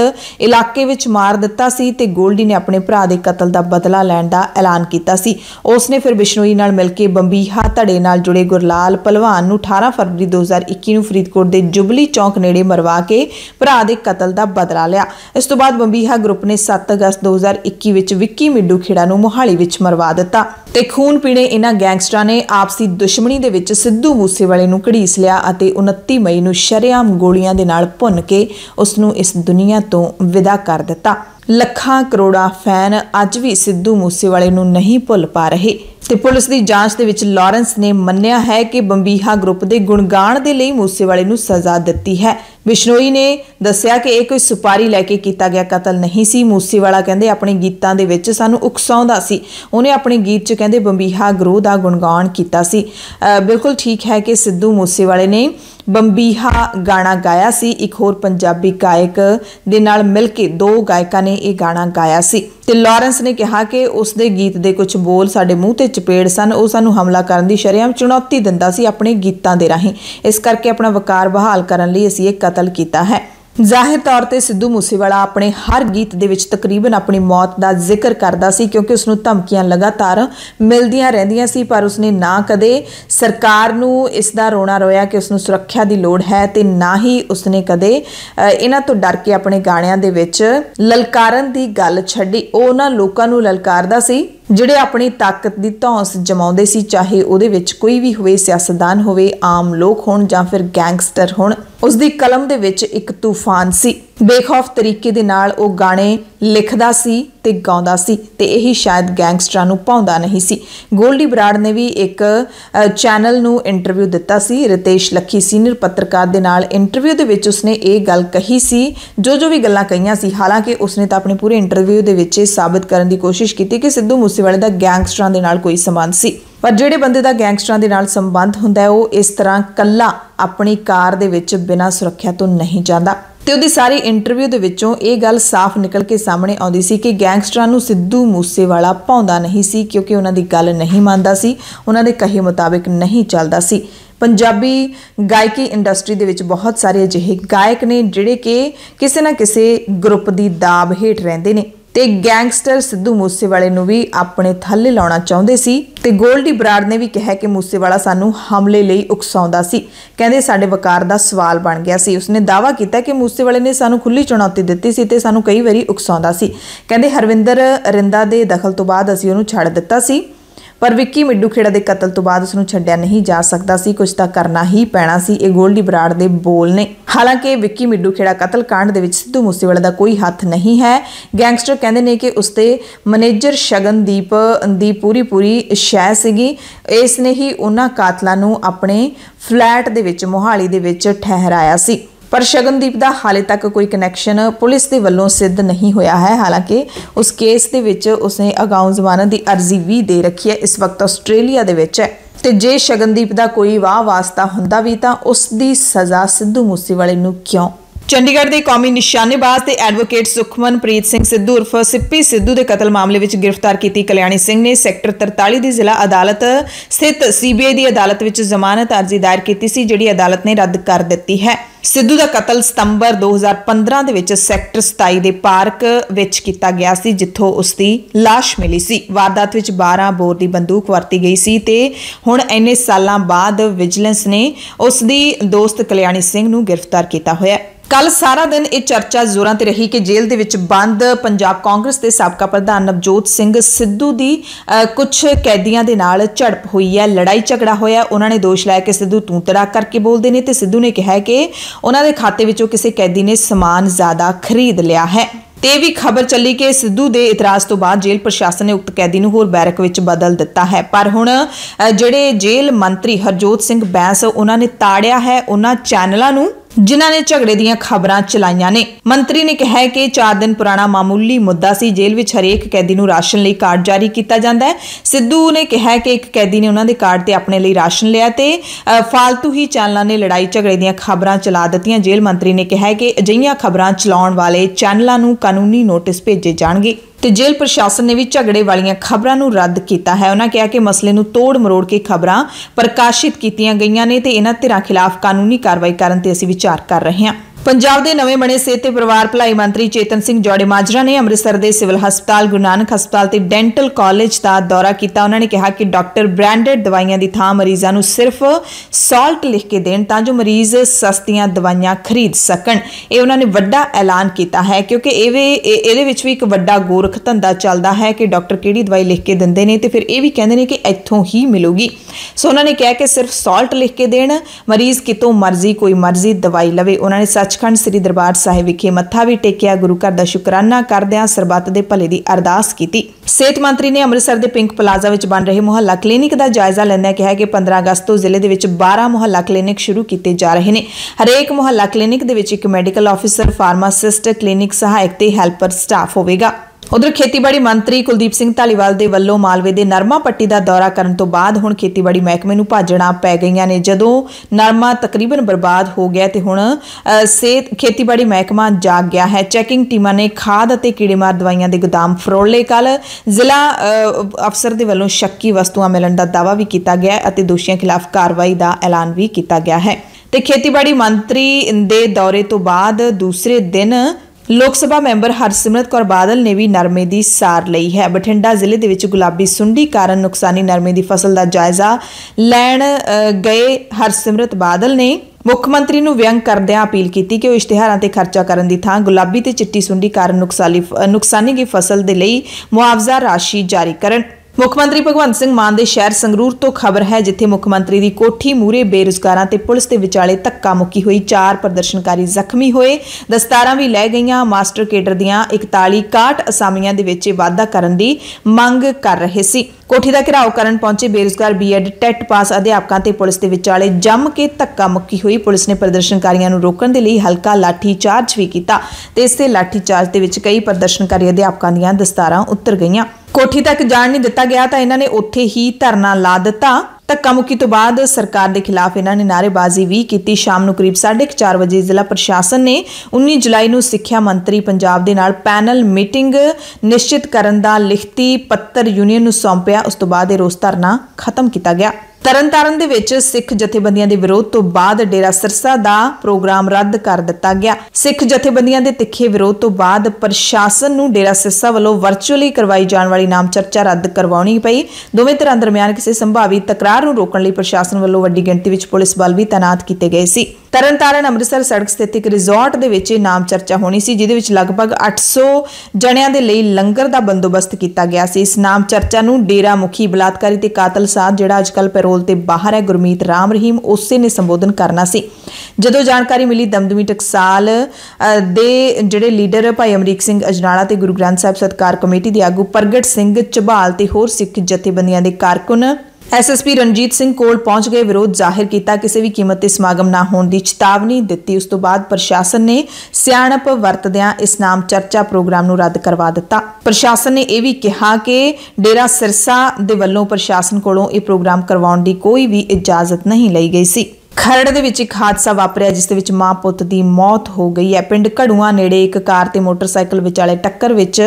ਇਲਾਕੇ ਵਿੱਚ ਮਾਰ ਦਿੱਤਾ ਸੀ ਤੇ ਗੋਲਡੀ ਨੇ ਆਪਣੇ ਭਰਾ ਦੇ ਕਤਲ ਦਾ ਬਦਲਾ ਲੈਣ ਦਾ ਐਲਾਨ ਕੀਤਾ ਸੀ ਉਸ ਨੇ ਫਿਰ ਬਿਸ਼ਨੋਈ ਨਾਲ ਮਿਲ ਕੇ ਬੰਬੀਹਾ ਧੜੇ ਨਾਲ ਜੁੜੇ ਗੁਰਲਾਲ ਪਹਿਲਵਾਨ ਨੂੰ 18 ਫਰਵਰੀ 2021 ਨੂੰ ਫਰੀਦਕੋਟ ਦੇ ਜੁਬਲੀ ਚੌਂਕ ਨੇੜੇ ਮਰਵਾ ਕੇ ਭਰਾ ਦੇ ਕਤਲ ਦਾ ਬਦਲਾ ਲਿਆ ਇਸ ਤੋਂ ਬਾਅਦ ਬੰਬੀਹਾ ਗਰੁੱਪ ਨੇ 7 ਅਗਸਤ 2021 ਵਿੱਚ ਵਿੱਕੀ ਪਿੰਡੂ ਖੇੜਾ ਨੂੰ ਮੋਹਾਲੀ ਵਿੱਚ ਮਰਵਾ ਦਿੱਤਾ ਤੇ ਖੂਨ ਪੀਣੇ ਇਹਨਾਂ ਗੈਂਗਸਟਰਾਂ ਨੇ ਆਪਸੀ ਦੁਸ਼ਮਣੀ ਦੇ ਵਿੱਚ ਸਿੱਧੂ ਮੂਸੇਵਾਲੇ ਨੂੰ ਘੜੀਸ ਲਿਆ ਅਤੇ 29 ਮਈ ਨੂੰ ਸ਼ਰਿਆਮ ਗੋਲੀਆਂ ਦੇ ਨਾਲ ਭੁੰਨ ਕੇ ਉਸ ਨੂੰ ਇਸ ਦੁਨੀਆ ਤੋਂ ਵਿਦਾ ਕਰ ਦਿੱਤਾ ਲੱਖਾਂ ਕਰੋੜਾਂ ਫੈਨ ਅੱਜ ਵੀ ਸਿੱਧੂ ਮੂਸੇਵਾਲੇ ਨੂੰ ਨਹੀਂ ਭੁੱਲ ਪਾ ਰਹੇ ਤੇ ਪੁਲਿਸ ਦੀ ਜਾਂਚ ਦੇ ਵਿੱਚ ਲਾਰੈਂਸ ਨੇ ਮੰਨਿਆ ਹੈ ਕਿ ਬੰਬੀਹਾ ਗਰੁੱਪ ਦੇ ਗੁਣਗਾਨ ਦੇ ਲਈ ਮੂਸੇਵਾਲੇ ਨੂੰ ਸਜ਼ਾ ਦਿੱਤੀ ਹੈ ਬਿਸ਼ਨੋਈ ਨੇ ਦੱਸਿਆ ਕਿ ਇਹ ਕੋਈ ਸੁਪਾਰੀ ਲੈ ਕੇ ਕੀਤਾ ਗਿਆ ਕਤਲ ਨਹੀਂ ਸੀ ਮੂਸੇਵਾਲਾ ਕਹਿੰਦੇ ਆਪਣੇ ਗੀਤਾਂ ਦੇ ਵਿੱਚ ਸਾਨੂੰ ਉਕਸਾਉਂਦਾ ਸੀ ਉਹਨੇ ਆਪਣੇ ਗੀਤ 'ਚ ਕਹਿੰਦੇ ਬੰਬੀਹਾ ਗਰੋਹ ਦਾ ਗੁਣਗਾਨ ਕੀਤਾ ਸੀ ਬਿਲਕੁਲ ਠੀਕ ਹੈ ਕਿ ਸਿੱਧੂ ਮੂਸੇਵਾਲੇ ਨੇ ਬੰਬੀਹਾ ਗਾਣਾ ਗਾਇਆ ਸੀ ਇੱਕ ਹੋਰ ਪੰਜਾਬੀ ਗਾਇਕ ਦੇ ਨਾਲ ਮਿਲ ਕੇ ਦੋ ਗਾਇਕਾਂ ਨੇ ਇਹ ਗਾਣਾ ਗਾਇਆ ਸੀ ਤੇ ਲਾਰੈਂਸ ਨੇ ਕਿਹਾ ਕਿ ਉਸ ਦੇ ਗੀਤ ਦੇ ਕੁਝ ਬੋਲ ਸਾਡੇ ਮੂੰਹ ਤੇ ਚਪੇੜ ਸਨ ਉਹ ਸਾਨੂੰ ਹਮਲਾ ਕਰਨ ਦੀ ਸ਼ਰਿਆਮ ਚੁਣੌਤੀ ਦਿੰਦਾ ਸੀ ਆਪਣੇ ਗੀਤਾਂ ਦੇ ਰਾਹੀਂ ਇਸ ਕਰਕੇ ਆਪਣਾ ਵਕਾਰ ਬਹਾਲ ਕਰਨ ਲਈ ਅਸੀਂ ਇਹ ਕਤਲ ਕੀਤਾ ਹੈ ਜ਼ਾਹਿਰ ਤੌਰ ਤੇ ਸਿੱਧੂ ਮੂਸੇਵਾਲਾ ਆਪਣੇ ਹਰ ਗੀਤ ਦੇ ਵਿੱਚ ਤਕਰੀਬਨ ਆਪਣੀ ਮੌਤ ਦਾ ਜ਼ਿਕਰ ਕਰਦਾ ਸੀ ਕਿਉਂਕਿ ਉਸ ਨੂੰ ਧਮਕੀਆਂ ਲਗਾਤਾਰ ਮਿਲਦੀਆਂ ਰਹਿੰਦੀਆਂ ਸੀ ਪਰ ਉਸਨੇ ਨਾ ਕਦੇ ਸਰਕਾਰ ਨੂੰ ਇਸ ਦਾ ਰੋਣਾ ਰੋਇਆ ਕਿ ਉਸ ਨੂੰ ਸੁਰੱਖਿਆ ਦੀ ਲੋੜ ਹੈ ਤੇ ਨਾ ਹੀ ਉਸਨੇ ਕਦੇ ਇਹਨਾਂ ਤੋਂ ਡਰ ਕੇ ਆਪਣੇ ਗਾਣਿਆਂ ਦੇ ਵਿੱਚ ਲਲਕਾਰਨ ਦੀ ਗੱਲ ਛੱਡੀ ਉਹ ਉਹਨਾਂ ਲੋਕਾਂ ਨੂੰ ਲਲਕਾਰਦਾ ਸੀ ਜਿਹੜੇ ਆਪਣੀ ਤਾਕਤ ਦੀ ਧੌਂਸ ਜਮਾਉਂਦੇ ਸੀ ਚਾਹੇ ਉਹਦੇ ਵਿੱਚ ਕੋਈ ਵੀ ਹੋਵੇ ਸਿਆਸਤਦਾਨ ਹੋਵੇ ਆਮ ਲੋਕ ਹੋਣ ਜਾਂ ਫਿਰ ਗੈਂਗਸਟਰ ਹੋਣ ਉਸ ਦੀ ਕਲਮ ਦੇ ਵਿੱਚ ਇੱਕ ਤੂਫਾਨ ਸੀ ਬੇਖੌਫ ਤਰੀਕੇ ਦੇ ਨਾਲ ਉਹ ਗਾਣੇ ਲਿਖਦਾ ਸੀ ਤੇ ਗਾਉਂਦਾ ਸੀ ਤੇ ਇਹੀ ਸ਼ਾਇਦ ਗੈਂਗਸਟਰਾਂ ਨੂੰ ਪਾਉਂਦਾ ਨਹੀਂ ਸੀ ਗੋਲਡੀ ਬਰਾੜ ਨੇ ਵੀ ਇੱਕ ਚੈਨਲ ਨੂੰ ਇੰਟਰਵਿਊ ਦਿੱਤਾ ਸੀ ਰਿਤੇਸ਼ ਲੱਖੀ ਸੀਨੀਅਰ ਪੱਤਰਕਾਰ ਦੇ ਨਾਲ ਇੰਟਰਵਿਊ ਦੇ ਵਿੱਚ ਉਸਨੇ ਇਹ ਗੱਲ ਕਹੀ ਸੀ ਜੋ ਜੋ ਵੀ ਗੱਲਾਂ ਕਹੀਆਂ ਸੀ ਹਾਲਾਂਕਿ ਉਸਨੇ ਤਾਂ ਆਪਣੇ ਪੂਰੇ ਇੰਟਰਵਿਊ ਦੇ ਵਿੱਚ ਇਹ ਸਾਬਤ ਕਰਨ ਦੀ ਕੋਸ਼ਿਸ਼ ਕੀਤੀ ਕਿ ਸਿੱਧੂ ਮੂਸੇਵਾਲੇ ਦਾ ਗੈਂਗਸਟਰਾਂ ਦੇ ਨਾਲ ਕੋਈ ਸੰਬੰਧ ਸੀ ਪਰ ਜਿਹੜੇ ਬੰਦੇ ਦਾ ਗੈਂਗਸਟਰਾਂ ਦੇ ਨਾਲ ਸੰਬੰਧ ਹੁੰਦਾ ਹੈ ਉਹ ਇਸ ਤਰ੍ਹਾਂ ਕੱਲਾ ਆਪਣੀ ਕਾਰ ਦੇ ਵਿੱਚ ਬਿਨਾਂ ਸੁਰੱਖਿਆ ਤੋਂ ਨਹੀਂ ਜਾਂਦਾ ਤੇ ਉਹਦੀ ਸਾਰੀ ਇੰਟਰਵਿਊ ਦੇ ਵਿੱਚੋਂ ਇਹ ਗੱਲ ਸਾਫ਼ ਨਿਕਲ ਕੇ ਸਾਹਮਣੇ ਆਉਂਦੀ ਸੀ ਕਿ ਗੈਂਗਸਟਰਾਂ ਨੂੰ ਸਿੱਧੂ ਮੂਸੇਵਾਲਾ ਪਾਉਂਦਾ ਨਹੀਂ ਸੀ ਕਿਉਂਕਿ ਉਹਨਾਂ ਦੀ ਗੱਲ ਨਹੀਂ ਮੰਨਦਾ ਸੀ ਉਹਨਾਂ ਦੇ ਕਹੇ ਮੁਤਾਬਕ ਨਹੀਂ ਚੱਲਦਾ ਸੀ ਪੰਜਾਬੀ ਗਾਇਕੀ ਇੰਡਸਟਰੀ ਦੇ ਵਿੱਚ ਬਹੁਤ ਸਾਰੇ ਅਜਿਹੇ ਗਾਇਕ ਨੇ ਜਿਹੜੇ ਕਿ ਕਿਸੇ ਨਾ ਕਿਸੇ ਗਰੁੱਪ ਦੀ ਦਾਬ ਹੇਠ ਰਹਿੰਦੇ ਨੇ ਤੇ ਗੈਂਗਸਟਰ ਸਿੱਧੂ ਮੂਸੇਵਾਲੇ ਨੂੰ ਵੀ ਆਪਣੇ ਥੱਲੇ ਲਾਉਣਾ ਚਾਹੁੰਦੇ ਸੀ ਤੇ 골ਡੀ ਬਰਾੜ ਨੇ ਵੀ ਕਿਹਾ ਕਿ ਮੂਸੇਵਾਲਾ ਸਾਨੂੰ ਹਮਲੇ ਲਈ ਉਕਸਾਉਂਦਾ ਸੀ ਕਹਿੰਦੇ ਸਾਡੇ ਵਕਾਰ ਦਾ ਸਵਾਲ ਬਣ ਗਿਆ ਸੀ ਉਸਨੇ ਦਾਵਾ ਕੀਤਾ ਕਿ ਮੂਸੇਵਾਲੇ ਨੇ ਸਾਨੂੰ ਖੁੱਲੀ ਚੁਣੌਤੀ ਦਿੱਤੀ ਸੀ ਤੇ ਸਾਨੂੰ ਕਈ ਵਾਰੀ ਉਕਸਾਉਂਦਾ ਸੀ ਕਹਿੰਦੇ ਹਰਵਿੰਦਰ ਰਿੰਦਾ ਦੇ ਦਖਲ ਤੋਂ ਬਾਅਦ ਅਸੀਂ ਉਹਨੂੰ ਛੱਡ ਦਿੱਤਾ ਸੀ ਪਰ ਵਿੱਕੀ ਮਿੱਡੂ ਖੇੜਾ ਦੇ ਕਤਲ ਤੋਂ ਬਾਅਦ ਉਸ ਨੂੰ ਛੱਡਿਆ ਨਹੀਂ ਜਾ ਸਕਦਾ ਸੀ ਕੁਝ ਤਾਂ ਕਰਨਾ ਹੀ ਪੈਣਾ ਸੀ ਇਹ ਗੋਲਡੀ ਬਰਾੜ ਦੇ ਬੋਲ ਨੇ ਹਾਲਾਂਕਿ ਵਿੱਕੀ ਮਿੱਡੂ ਖੇੜਾ ਕਤਲ ਕਾਂਡ ਦੇ ਵਿੱਚ ਸਿੱਧੂ ਮੂਸੇਵਾਲੇ ਦਾ ਕੋਈ ਹੱਥ ਨਹੀਂ ਹੈ ਗੈਂਗਸਟਰ ਕਹਿੰਦੇ ਨੇ ਕਿ ਉਸ ਤੇ ਮੈਨੇਜਰ ਸ਼ਗਨਦੀਪ ਦੀ ਪੂਰੀ ਪੂਰੀ ਸ਼ੈ ਸੀਗੀ ਇਸ ਨੇ ਹੀ ਉਹਨਾਂ ਕਾਤਲਾਂ ਨੂੰ ਆਪਣੇ ਫਲੈਟ ਦੇ ਵਿੱਚ ਮੋਹਾਲੀ ਦੇ ਵਿੱਚ ਠਹਿਰਾਇਆ ਸੀ ਪਰ ਸ਼ਗਨਦੀਪ ਦਾ ਹਾਲੇ ਤੱਕ ਕੋਈ ਕਨੈਕਸ਼ਨ ਪੁਲਿਸ ਦੇ ਵੱਲੋਂ ਸਿੱਧ ਨਹੀਂ ਹੋਇਆ ਹੈ ਹਾਲਾਂਕਿ ਉਸ ਕੇਸ ਦੇ ਵਿੱਚ ਉਸਨੇ ਅਗਾਊਂ ਜ਼ਮਾਨਤ ਦੀ ਅਰਜ਼ੀ ਵੀ ਦੇ ਰੱਖੀ ਹੈ ਇਸ ਵਕਤ ਆਸਟ੍ਰੇਲੀਆ ਦੇ ਵਿੱਚ ਹੈ ਤੇ ਜੇ ਸ਼ਗਨਦੀਪ ਦਾ ਕੋਈ ਵਾਹ ਵਾਸਤਾ ਹੁੰਦਾ ਵੀ ਤਾਂ ਉਸ ਦੀ ਸਜ਼ਾ ਸਿੱਧੂ ਮੂਸੇਵਾਲੇ ਨੂੰ ਕਿਉਂ ਚੰਡੀਗੜ੍ਹ ਦੇ ਕੌਮੀ ਨਿਸ਼ਾਨੇਬਾਜ਼ ਤੇ ਐਡਵੋਕੇਟ ਸੁਖਮਨਪ੍ਰੀਤ ਸਿੰਘ ਸਿੱਧੂ ਉਰਫ ਸਿੱਪੀ ਸਿੱਧੂ ਦੇ ਕਤਲ ਮਾਮਲੇ ਵਿੱਚ ਗ੍ਰਿਫਤਾਰ ਕੀਤੀ ਕਲਿਆਣੀ ਸਿੰਘ ਨੇ ਸੈਕਟਰ 43 ਦੀ ਜ਼ਿਲ੍ਹਾ ਅਦਾਲਤ ਸਥਿਤ ਸੀਬੀਆਈ ਦੀ ਅਦਾਲਤ ਵਿੱਚ ਜ਼ਮਾਨਤ ਅਰਜ਼ੀ ਦਾਇਰ ਕੀਤੀ ਸੀ ਜਿਹੜੀ ਅਦਾਲਤ ਨੇ ਰੱਦ ਕਰ ਦਿੱਤੀ ਹੈ ਸਿੱਧੂ ਦਾ ਕਤਲ ਸਤੰਬਰ 2015 ਦੇ ਵਿੱਚ ਸੈਕਟਰ 27 ਦੇ ਪਾਰਕ ਵਿੱਚ ਕੀਤਾ ਗਿਆ ਸੀ ਜਿੱਥੋਂ ਉਸ ਦੀ লাশ ਮਿਲੀ ਸੀ ਵਾਰਦਾਤ ਵਿੱਚ 12 ਬੋਰ ਦੀ ਬੰਦੂਕ ਵਰਤੀ ਗਈ ਸੀ ਤੇ ਹੁਣ ਐਨੇ ਸਾਲਾਂ ਬਾਅਦ ਵਿਜੀਲੈਂਸ ਨੇ ਉਸ ਦੀ ਦੋਸਤ ਕਲਿਆਣੀ ਸਿੰਘ ਨੂੰ ਗ੍ਰਿਫਤਾਰ ਕੀਤਾ ਹੋਇਆ ਹੈ ਕੱਲ ਸਾਰਾ ਦਿਨ ਇਹ ਚਰਚਾ ਜ਼ੋਰਾਂ ਤੇ ਰਹੀ ਕਿ ਜੇਲ੍ਹ ਦੇ ਵਿੱਚ ਬੰਦ ਪੰਜਾਬ ਕਾਂਗਰਸ ਦੇ ਸਾਬਕਾ ਪ੍ਰਧਾਨ ਨਵਜੋਤ ਸਿੰਘ ਸਿੱਧੂ ਦੀ ਕੁਝ ਕੈਦੀਆਂ ਦੇ ਨਾਲ ਝੜਪ ਹੋਈ ਹੈ ਲੜਾਈ ਝਗੜਾ ਹੋਇਆ ਉਹਨਾਂ ਨੇ ਦੋਸ਼ ਲਾਇਆ ਕਿ ਸਿੱਧੂ ਤੂੰ ਤੜਾ ਕਰਕੇ ਬੋਲਦੇ ਨੇ ਤੇ ਸਿੱਧੂ ਨੇ ਕਿਹਾ ਕਿ ਉਹਨਾਂ ਦੇ ਖਾਤੇ ਵਿੱਚੋਂ ਕਿਸੇ ਕੈਦੀ ਨੇ ਸਮਾਨ ਜ਼ਿਆਦਾ ਖਰੀਦ ਲਿਆ ਹੈ ਤੇ ਵੀ ਖਬਰ ਚੱਲੀ ਕਿ ਸਿੱਧੂ ਦੇ ਇਤਰਾਜ਼ ਤੋਂ ਬਾਅਦ ਜੇਲ੍ਹ ਪ੍ਰਸ਼ਾਸਨ ਨੇ ਉਕਤ ਕੈਦੀ ਨੂੰ ਹੋਰ ਬੈਰਕ ਵਿੱਚ ਬਦਲ ਦਿੱਤਾ ਹੈ ਪਰ ਹੁਣ ਜਿਹੜੇ ਜੇਲ੍ਹ ਮੰਤਰੀ ਹਰਜੋਤ ਸਿੰਘ ਬੈਂਸ ਉਹਨਾਂ ਨੇ ਤਾੜਿਆ ਹੈ ਉਹਨਾਂ ਚੈਨਲਾਂ ਨੂੰ ਜਿਨ੍ਹਾਂ ਨੇ ਝਗੜੇ ਦੀਆਂ ਖਬਰਾਂ ਚਲਾਈਆਂ ਨੇ ਮੰਤਰੀ ਨੇ ਕਿਹਾ ਕਿ 4 ਦਿਨ ਪੁਰਾਣਾ ਮਾਮੂਲੀ ਮੁੱਦਾ ਸੀ ਜੇਲ੍ਹ ਵਿੱਚ ਹਰੇਕ ਕੈਦੀ ਨੂੰ ਰਾਸ਼ਨ ਲਈ ਕਾਰਡ ਜਾਰੀ ਕੀਤਾ ਜਾਂਦਾ ਹੈ ਸਿੱਧੂ ਨੇ ਕਿਹਾ ਕਿ ਇੱਕ ਕੈਦੀ ਨੇ ਉਹਨਾਂ ਦੇ ਕਾਰਡ ਤੇ ਆਪਣੇ ਲਈ ਰਾਸ਼ਨ ਲਿਆ ਤੇ ਫਾਲਤੂ ਹੀ ਚੈਨਲਾਂ ਨੇ ਲੜਾਈ ਝਗੜੇ ਦੀਆਂ ਖਬਰਾਂ ਚਲਾ ਦਿੱਤੀਆਂ ਜੇਲ੍ਹ ਮੰਤਰੀ ਨੇ ਕਿਹਾ ਕਿ ਅਜਿਹੀਆਂ ਖਬਰਾਂ ਚਲਾਉਣ ਵਾਲੇ ਚੈਨਲਾਂ ਨੂੰ ਕਾਨੂੰਨੀ ਨੋਟਿਸ ਭੇਜੇ ਜਾਣਗੇ ਤੇ ਜੇਲ੍ਹ ਪ੍ਰਸ਼ਾਸਨ ਨੇ ਵੀ ਝਗੜੇ ਵਾਲੀਆਂ ਖਬਰਾਂ ਨੂੰ ਰੱਦ ਕੀਤਾ ਹੈ ਉਹਨਾਂ ਕਿਹਾ ਕਿ ਮਸਲੇ ਨੂੰ ਤੋੜ ਮਰੋੜ ਕੇ ਖਬਰਾਂ ਪ੍ਰਕਾਸ਼ਿਤ ਕੀਤੀਆਂ ਗਈਆਂ ਨੇ ਤੇ ਇਹਨਾਂ ਧਿਰਾਂ ਖਿਲਾਫ ਕਾਨੂੰਨੀ ਕਾਰਵਾਈ ਕਰਨ ਤੇ ਅਸੀਂ ਵਿਚਾਰ ਕਰ ਰਹੇ ਹਾਂ ਪੰਜਾਬ ਦੇ ਨਵੇਂ ਬਣੇ ਸਿਹਤ ਤੇ ਪਰਿਵਾਰ ਭਲਾਈ ਮੰਤਰੀ ਚੇਤਨ ਸਿੰਘ ਜੋੜੇ ਮਾਜਰਾ ਨੇ ਅੰਮ੍ਰਿਤਸਰ ਦੇ ਸਿਵਲ ਹਸਪਤਾਲ ਗੁਰੂ ਨਾਨਕ ਹਸਪਤਾਲ ਤੇ ਡੈਂਟਲ ਕਾਲਜ ਦਾ ਦੌਰਾ ਕੀਤਾ ਉਹਨਾਂ ਨੇ ਕਿਹਾ ਕਿ ਡਾਕਟਰ ਬ੍ਰਾਂਡਡ ਦਵਾਈਆਂ ਦੀ ਥਾਂ ਮਰੀਜ਼ਾਂ ਨੂੰ ਸਿਰਫ ਸਾਲਟ ਲਿਖ ਕੇ ਦੇਣ ਤਾਂ ਜੋ ਮਰੀਜ਼ ਸਸਤੀਆਂ ਦਵਾਈਆਂ ਖਰੀਦ ਸਕਣ ਇਹ ਉਹਨਾਂ ਨੇ ਵੱਡਾ ਐਲਾਨ ਕੀਤਾ ਹੈ ਕਿਉਂਕਿ ਇਹਵੇ ਇਹਦੇ ਵਿੱਚ ਵੀ ਇੱਕ ਵੱਡਾ ਗੋਰਖ ਧੰਦਾ ਚੱਲਦਾ ਹੈ ਕਿ ਡਾਕਟਰ ਕਿਹੜੀ ਦਵਾਈ ਲਿਖ ਕੇ ਦਿੰਦੇ ਨੇ ਤੇ ਫਿਰ ਇਹ ਵੀ ਕਹਿੰਦੇ ਨੇ ਕਿ ਇੱਥੋਂ ਹੀ ਮਿਲੂਗੀ ਸੋ ਉਹਨਾਂ ਨੇ ਕਿਹਾ ਕਿ ਸਿਰਫ ਸਾਲਟ ਲਿਖ ਕੇ ਦੇਣ ਮਰੀਜ਼ ਕਿਤੋਂ ਮਰਜ਼ੀ ਕੋਈ ਮਰਜ਼ੀ ਦਵਾਈ ਲਵੇ ਉਹਨਾਂ ਨੇ ਸੱਚਖੰਡ ਸ੍ਰੀ ਦਰਬਾਰ ਸਾਹਿਬ ਵਿਖੇ ਮੱਥਾ ਵੀ ਟੇਕਿਆ ਗੁਰੂ ਘਰ ਦਾ ਸ਼ੁਕਰਾਨਾ ਕਰਦਿਆਂ ਸਰਬੱਤ ਦੇ ਭਲੇ ਦੀ ਅਰਦਾਸ ਕੀਤੀ ਸਿਹਤ ਮੰਤਰੀ ਨੇ ਅੰਮ੍ਰਿਤਸਰ ਦੇ ਪਿੰਕ ਪਲਾਜ਼ਾ ਵਿੱਚ ਬਣ ਰਹੇ ਮੁਹੱਲਾ ਕਲੀਨਿਕ ਦਾ ਜਾਇਜ਼ਾ ਲੈਂਦਿਆਂ ਕਿਹਾ ਕਿ 15 ਅਗਸਤ ਤੋਂ ਜ਼ਿਲ੍ਹੇ ਦੇ ਵਿੱਚ 12 ਮੁਹੱਲਾ ਕਲੀਨਿਕ ਸ਼ੁਰੂ ਕੀਤੇ ਜਾ ਰਹੇ ਨੇ ਹਰੇਕ ਮੁਹੱਲਾ ਕਲੀਨਿਕ ਦੇ ਵਿੱਚ ਇੱਕ ਮੈਡੀਕਲ ਆਫੀਸਰ ਫਾਰਮਾਸਿਸਟ ਕਲੀਨਿਕ ਸਹਾਇਕ ਤੇ ਹੈਲਪਰ ਸਟਾਫ ਹੋਵੇਗਾ ਉਧਰ ਖੇਤੀਬਾੜੀ ਮੰਤਰੀ ਕੁਲਦੀਪ ਸਿੰਘ ਢਾਲੀਵਾਲ ਦੇ ਵੱਲੋਂ ਮਾਲਵੇ ਦੇ ਨਰਮਾ ਪੱਟੀ ਦਾ ਦੌਰਾ ਕਰਨ ਤੋਂ ਬਾਅਦ ਹੁਣ ਖੇਤੀਬਾੜੀ ਮਹਿਕਮੇ ਨੂੰ ਭਾਜਣਾ ਪੈ ਗਈਆਂ ਨੇ ਜਦੋਂ ਨਰਮਾ ਤਕਰੀਬਨ ਬਰਬਾਦ ਹੋ ਗਿਆ ਤੇ ਹੁਣ ਸੇਤ ਖੇਤੀਬਾੜੀ ਮਹਿਕਮਾ ਜਾਗ ਗਿਆ ਹੈ ਚੈਕਿੰਗ ਟੀਮਾਂ ਨੇ ਖਾਦ ਅਤੇ ਕੀੜੇਮਾਰ ਦਵਾਈਆਂ ਦੇ ਗੋਦਾਮ ਫਰੋਲੇ ਕੱਲ ਜ਼ਿਲ੍ਹਾ ਅਫਸਰ ਦੇ ਵੱਲੋਂ ਸ਼ੱਕੀ ਵਸਤੂਆਂ ਮਿਲਣ ਦਾ ਦਾਵਾ ਵੀ ਕੀਤਾ ਗਿਆ ਅਤੇ ਦੋਸ਼ੀਆਂ ਖਿਲਾਫ ਕਾਰਵਾਈ ਦਾ ਐਲਾਨ ਵੀ ਕੀਤਾ ਗਿਆ ਹੈ ਤੇ ਖੇਤੀਬਾੜੀ ਮੰਤਰੀ ਦੇ ਦੌਰੇ ਤੋਂ ਬਾਅਦ ਦੂਸਰੇ ਦਿਨ ਲੋਕ ਸਭਾ ਮੈਂਬਰ ਹਰਸਿਮਰਤ ਕੌਰ ਬਾਦਲ ਨੇ ਵੀ ਨਰਮੇ ਦੀ ਸਾਰ ਲਈ ਹੈ ਬਠਿੰਡਾ ਜ਼ਿਲ੍ਹੇ ਦੇ ਵਿੱਚ ਗੁਲਾਬੀ ਸੁੰਡੀ ਕਾਰਨ ਨੁਕਸਾਨੀ ਨਰਮੇ ਦੀ ਫਸਲ ਦਾ ਜਾਇਜ਼ਾ ਲੈਣ ਗਏ ਹਰਸਿਮਰਤ ਬਾਦਲ ਨੇ ਮੁੱਖ ਮੰਤਰੀ ਨੂੰ ਵਿਅੰਗ ਕਰਦਿਆਂ ਅਪੀਲ ਕੀਤੀ ਕਿ ਉਹ ਇਸ਼ਤਿਹਾਰਾਂ ਤੇ ਖਰਚਾ ਕਰਨ ਦੀ ਥਾਂ ਗੁਲਾਬੀ ਤੇ ਚਿੱਟੀ ਸੁੰਡੀ ਕਾਰਨ ਨੁਕਸਾਨੀ ਦੀ ਫਸਲ ਦੇ ਲਈ ਮੁਆਵਜ਼ਾ ਰਾਸ਼ੀ ਜਾਰੀ ਕਰਨ ਮੁੱਖ ਮੰਤਰੀ ਭਗਵੰਤ ਸਿੰਘ ਮਾਨ ਦੇ ਸ਼ਹਿਰ ਸੰਗਰੂਰ ਤੋਂ ਖਬਰ ਹੈ ਜਿੱਥੇ ਮੁੱਖ ਮੰਤਰੀ ਦੀ ਕੋਠੀ ਮੂਰੇ ਬੇਰੁਜ਼ਗਾਰਾਂ ਤੇ ਪੁਲਿਸ ਦੇ ਵਿਚਾਲੇ ਧੱਕਾ ਮੁੱਕੀ ਹੋਈ ਚਾਰ ਪ੍ਰਦਰਸ਼ਨਕਾਰੀ ਜ਼ਖਮੀ ਹੋਏ ਦਸਤਾਰਾਂ ਵੀ ਲੈ ਗਈਆਂ ਮਾਸਟਰ ਕੇਡਰ ਦੀਆਂ 41 ਕਾਟ ਅਸਾਮੀਆਂ ਦੇ ਵਿੱਚ ਵਾਅਦਾ ਕਰਨ ਦੀ ਮੰਗ ਕਰ ਰਹੇ ਸੀ ਕੋਠੀ ਦਾ ਘਿਰਾਓ ਕਰਨ ਪਹੁੰਚੇ ਬੇਰੁਜ਼ਗਾਰ ਬੀਐਡ ਟੈਟ ਪਾਸ ਅਧਿਆਪਕਾਂ ਤੇ ਪੁਲਿਸ ਦੇ ਵਿਚਾਲੇ ਜੰਮ ਕੇ ਧੱਕਾ ਮੁੱਕੀ ਹੋਈ ਪੁਲਿਸ ਨੇ ਪ੍ਰਦਰਸ਼ਨਕਾਰੀਆਂ ਨੂੰ ਰੋਕਣ ਦੇ ਲਈ ਹਲਕਾ ਲਾਠੀ ਚਾਰਜ ਵੀ ਕੀਤਾ ਤੇ ਇਸੇ ਲਾਠੀ ਚਾਰਜ ਦੇ ਵਿੱਚ ਕਈ ਪ੍ਰਦਰਸ਼ਨਕਾਰੀ ਅਧਿਆਪਕਾਂ ਦੀਆਂ ਦਸਤਾਰਾਂ ਉਤਰ ਗਈਆਂ ਕੋਠੀ ਤੱਕ ਜਾਣ ਨਹੀਂ ਦਿੱਤਾ ਗਿਆ ਤਾਂ ਇਹਨਾਂ ਨੇ ਉੱਥੇ ਹੀ ਧਰਨਾ ਲਾ ਦਿੱਤਾ ਧੱਕਾ ਮੁੱਕੀ ਤੋਂ ਬਾਅਦ ਸਰਕਾਰ ਦੇ ਖਿਲਾਫ ਇਹਨਾਂ ਨੇ ਨਾਰੇਬਾਜ਼ੀ ਵੀ ਕੀਤੀ ਸ਼ਾਮ ਨੂੰ ਕਰੀਬ 4:30 ਵਜੇ ਜ਼ਿਲ੍ਹਾ ਪ੍ਰਸ਼ਾਸਨ ਨੇ 19 ਜੁਲਾਈ ਨੂੰ ਸਿੱਖਿਆ ਮੰਤਰੀ ਪੰਜਾਬ ਦੇ ਨਾਲ ਪੈਨਲ ਮੀਟਿੰਗ ਨਿਸ਼ਚਿਤ ਕਰਨ ਦਾ ਲਿਖਤੀ ਪੱਤਰ ਯੂਨੀਅਨ ਨੂੰ ਸੌਂਪਿਆ ਉਸ ਤੋਂ ਬਾਅਦ ਇਹ ਰੋਸ ਧਰਨਾ ਖਤਮ ਕੀਤਾ ਗਿਆ ਤਰਨਤਾਰਨ ਦੇ ਵਿੱਚ ਸਿੱਖ ਜਥੇਬੰਦੀਆਂ ਦੇ ਵਿਰੋਧ ਤੋਂ ਬਾਅਦ ਡੇਰਾ ਸਰਸਾ ਦਾ ਪ੍ਰੋਗਰਾਮ ਰੱਦ ਕਰ ਦਿੱਤਾ ਗਿਆ ਸਿੱਖ ਜਥੇਬੰਦੀਆਂ ਦੇ ਤਿੱਖੇ ਵਿਰੋਧ ਤੋਂ ਬਾਅਦ ਪ੍ਰਸ਼ਾਸਨ ਨੂੰ ਡੇਰਾ ਸਰਸਾ ਵੱਲੋਂ ਵਰਚੁਅਲੀ ਕਰਵਾਈ ਜਾਣ ਵਾਲੀ ਨਾਮ ਚਰਚਾ ਰੱਦ ਕਰਵਾਉਣੀ ਪਈ ਦੋਵੇਂ ਧਿਰਾਂ ਦਰਮਿਆਨ ਕਿਸੇ ਸੰਭਾਵੀ ਤਕਰਾਰ ਨੂੰ ਰੋਕਣ ਲਈ ਪ੍ਰਸ਼ਾਸਨ ਵੱਲੋਂ ਵੱਡੀ ਗਿਣਤੀ ਵਿੱਚ ਪੁਲਿਸ ਬਲ ਵੀ ਤਾਇਨਾਤ ਕੀਤੇ ਗਏ ਸੀ ਤਰਨਤਾਰਨ ਅੰਮ੍ਰਿਤਸਰ ਸੜਕ ਸਥਿਤ ਇੱਕ ਰਿਜ਼ੋਰਟ ਦੇ ਵਿੱਚ ਇਹ ਨਾਮ ਚਰਚਾ ਹੋਣੀ ਸੀ ਜਿਹਦੇ ਵਿੱਚ ਲਗਭਗ 800 ਜਣਿਆਂ ਦੇ ਲਈ ਲੰਗਰ ਦਾ ਬੰਦੋਬਸਤ ਕੀਤਾ ਗਿਆ ਸੀ ਇਸ ਨਾਮ ਚਰਚਾ ਨੂੰ ਡੇਰਾ ਮੁਖੀ ਬਲਾਤਕਾਰੀ ਤੇ ਕਾਤਲ ਸਾਧ ਜਿਹੜਾ ਅੱਜਕੱਲ ਪੈਰੋਲ ਪੈਰੋਲ ਤੇ ਬਾਹਰ ਹੈ ਗੁਰਮੀਤ ਰਾਮ ਰਹੀਮ ਉਸੇ ਨੇ ਸੰਬੋਧਨ ਕਰਨਾ ਸੀ ਜਦੋਂ ਜਾਣਕਾਰੀ ਮਿਲੀ ਦਮਦਮੀ ਟਕਸਾਲ ਦੇ ਜਿਹੜੇ ਲੀਡਰ ਭਾਈ ਅਮਰੀਕ ਸਿੰਘ ਅਜਨਾਲਾ ਤੇ ਗੁਰੂ ਗ੍ਰੰਥ ਸਾਹਿਬ ਸਤਕਾਰ ਕਮੇਟੀ ਦੇ ਆਗੂ ਪ੍ਰਗਟ ਸਿੰਘ ਚਬਾਲ ਤੇ ਹੋਰ ਸਿੱਖ ਜਥੇਬੰਦੀਆਂ ਦੇ ਕਾਰਕੁਨ ਐਸਐਸਪੀ ਰਣਜੀਤ ਸਿੰਘ ਕੋਲ ਪਹੁੰਚ ਗਏ ਵਿਰੋਧ ਜ਼ਾਹਿਰ ਕੀਤਾ ਕਿਸੇ ਵੀ ਕੀਮਤ ਤੇ ਸਮਾਗਮ ਨਾ ਹੋਣ ਦੀ ਚੇਤਾਵਨੀ ਦਿੱਤੀ ਉਸ ਤੋਂ ਬਾਅਦ ਪ੍ਰਸ਼ਾਸਨ ਨੇ ਸਿਆਣਪ ਵਰਤਦਿਆਂ ਇਸ ਨਾਮ ਚਰਚਾ ਪ੍ਰੋਗਰਾਮ ਨੂੰ ਰੱਦ ਕਰਵਾ ਦਿੱਤਾ ਪ੍ਰਸ਼ਾਸਨ ਨੇ ਇਹ ਵੀ ਕਿਹਾ ਕਿ ਡੇਰਾ ਸਿਰਸਾ ਦੇ ਵੱਲੋਂ ਪ੍ਰਸ਼ਾਸਨ ਕੋਲੋਂ ਇਹ ਪ੍ਰੋਗਰਾਮ ਕਰਵਾਉਣ ਦੀ ਕੋਈ ਵੀ ਇਜਾਜ਼ਤ ਨਹੀਂ ਲਈ ਗਈ ਸੀ ਖਰੜ ਦੇ ਵਿੱਚ ਇੱਕ ਹਾਦਸਾ ਵਾਪਰਿਆ ਜਿਸ ਦੇ ਵਿੱਚ ਮਾਂ ਪੁੱਤ ਦੀ ਮੌਤ ਹੋ ਗਈ ਹੈ ਪਿੰਡ ਘੜੂਆਂ ਨੇੜੇ ਇੱਕ ਕਾਰ ਤੇ ਮੋਟਰਸਾਈਕਲ ਵਿਚਾਲੇ ਟੱਕਰ ਵਿੱਚ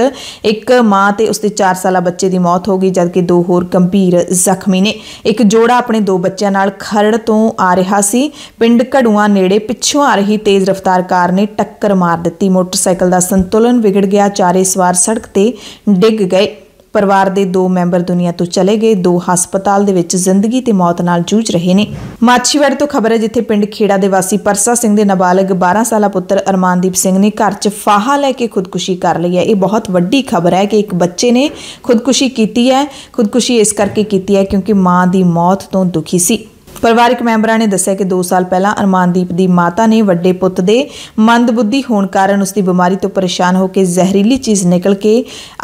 ਇੱਕ ਮਾਂ ਤੇ ਉਸਦੇ 4 ਸਾਲਾ ਬੱਚੇ ਦੀ ਮੌਤ ਹੋ ਗਈ ਜਦਕਿ ਦੋ ਹੋਰ ਗੰਭੀਰ ਜ਼ਖਮੀ ਨੇ ਇੱਕ ਜੋੜਾ ਆਪਣੇ ਦੋ ਬੱਚਿਆਂ ਨਾਲ ਖਰੜ ਤੋਂ ਆ ਰਿਹਾ ਸੀ ਪਿੰਡ ਘੜੂਆਂ ਨੇੜੇ ਪਿੱਛੋਂ ਆ ਰਹੀ ਤੇਜ਼ ਰਫ਼ਤਾਰ ਕਾਰ ਨੇ ਟੱਕਰ ਮਾਰ ਦਿੱਤੀ ਮੋਟਰਸਾਈਕਲ ਦਾ ਸੰਤੁਲਨ ਵਿਗੜ ਗਿਆ ਚਾਰੇ ਸਵਾਰ ਸੜਕ ਤੇ ਡਿੱਗ ਗਏ ਪਰਿਵਾਰ ਦੇ ਦੋ ਮੈਂਬਰ ਦੁਨੀਆ ਤੋਂ ਚਲੇ ਗਏ ਦੋ ਹਸਪਤਾਲ ਦੇ ਵਿੱਚ ਜ਼ਿੰਦਗੀ ਤੇ ਮੌਤ ਨਾਲ ਜੂਝ ਰਹੇ ਨੇ ਮਾਛੀਵਾੜੀ ਤੋਂ ਖਬਰ ਹੈ ਜਿੱਥੇ ਪਿੰਡ ਖੇੜਾ ਦੇ ਵਾਸੀ ਪਰਸਾ ਸਿੰਘ ਦੇ ਨਾਬਾਲਗ 12 ਸਾਲਾ ਪੁੱਤਰ ਅਰਮਾਨਦੀਪ ਸਿੰਘ ਨੇ ਘਰ 'ਚ ਫਾਹਾ ਲੈ ਕੇ ਖੁਦਕੁਸ਼ੀ ਕਰ ਲਈ ਹੈ ਇਹ ਬਹੁਤ ਵੱਡੀ ਖਬਰ ਹੈ ਕਿ ਇੱਕ ਬੱਚੇ ਨੇ ਖੁਦਕੁਸ਼ੀ ਕੀਤੀ ਹੈ ਖੁਦਕੁਸ਼ੀ ਇਸ ਕਰਕੇ ਕੀਤੀ ਹੈ ਕਿਉਂਕਿ ਮਾਂ ਦੀ ਮੌਤ ਤੋਂ ਦੁਖੀ ਸੀ ਪਰਿਵਾਰਕ ਮੈਂਬਰਾਂ ਨੇ ਦੱਸਿਆ ਕਿ 2 ਸਾਲ ਪਹਿਲਾਂ ਅਰਮਾਨਦੀਪ ਦੀ ਮਾਤਾ ਨੇ ਵੱਡੇ ਪੁੱਤ ਦੇ ਮੰਦਬੁੱਧੀ ਹੋਣ ਕਾਰਨ ਉਸ ਦੀ ਬਿਮਾਰੀ ਤੋਂ ਪਰੇਸ਼ਾਨ ਹੋ ਕੇ ਜ਼ਹਿਰੀਲੀ ਚੀਜ਼ ਨਿਕਲ ਕੇ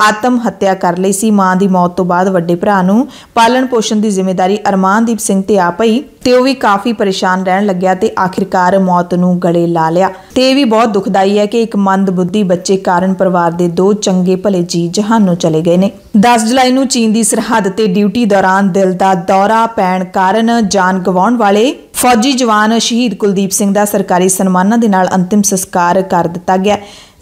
ਆਤਮ ਹੱਤਿਆ ਕਰ ਲਈ ਸੀ ਮਾਂ ਦੀ ਮੌਤ ਤੋਂ ਬਾਅਦ ਵੱਡੇ ਭਰਾ ਨੂੰ ਪਾਲਣ ਪੋਸ਼ਣ ਦੀ ਜ਼ਿੰਮੇਵਾਰੀ ਅਰਮਾਨਦੀਪ ਸਿੰਘ ਤੇ ਆ ਪਈ ਤੇ ਉਹ ਵੀ ਕਾਫੀ ਪਰੇਸ਼ਾਨ ਰਹਿਣ ਲੱਗਿਆ ਤੇ ਆਖਿਰਕਾਰ ਮੌਤ ਨੂੰ ਗਲੇ ਲਾ ਲਿਆ ਤੇ ਇਹ ਵੀ ਬਹੁਤ ਦੁਖਦਾਈ ਹੈ ਕਿ ਇੱਕ ਮੰਦਬੁੱਧੀ ਬੱਚੇ ਕਾਰਨ ਪਰਿਵਾਰ ਦੇ ਦੋ ਚੰਗੇ ਭਲੇ ਜੀ ਜਹਾਨੋਂ ਚਲੇ ਗਏ ਨੇ 10 ਜੁਲਾਈ ਨੂੰ ਚੀਨ ਦੀ ਸਰਹੱਦ ਤੇ ਡਿਊਟੀ ਦੌਰਾਨ ਦਿਲ ਦਾ ਦੌਰਾ ਪੈਣ ਕਾਰਨ ਜਾਨ ਜਾਨ ਗਵਾਉਣ ਵਾਲੇ ਫੌਜੀ ਜਵਾਨ ਸ਼ਹੀਦ ਕੁਲਦੀਪ ਸਿੰਘ ਦਾ ਸਰਕਾਰੀ ਸਨਮਾਨਾਂ ਦੇ ਨਾਲ ਅੰਤਿਮ ਸੰਸਕਾਰ ਕਰ ਦਿੱਤਾ ਗਿਆ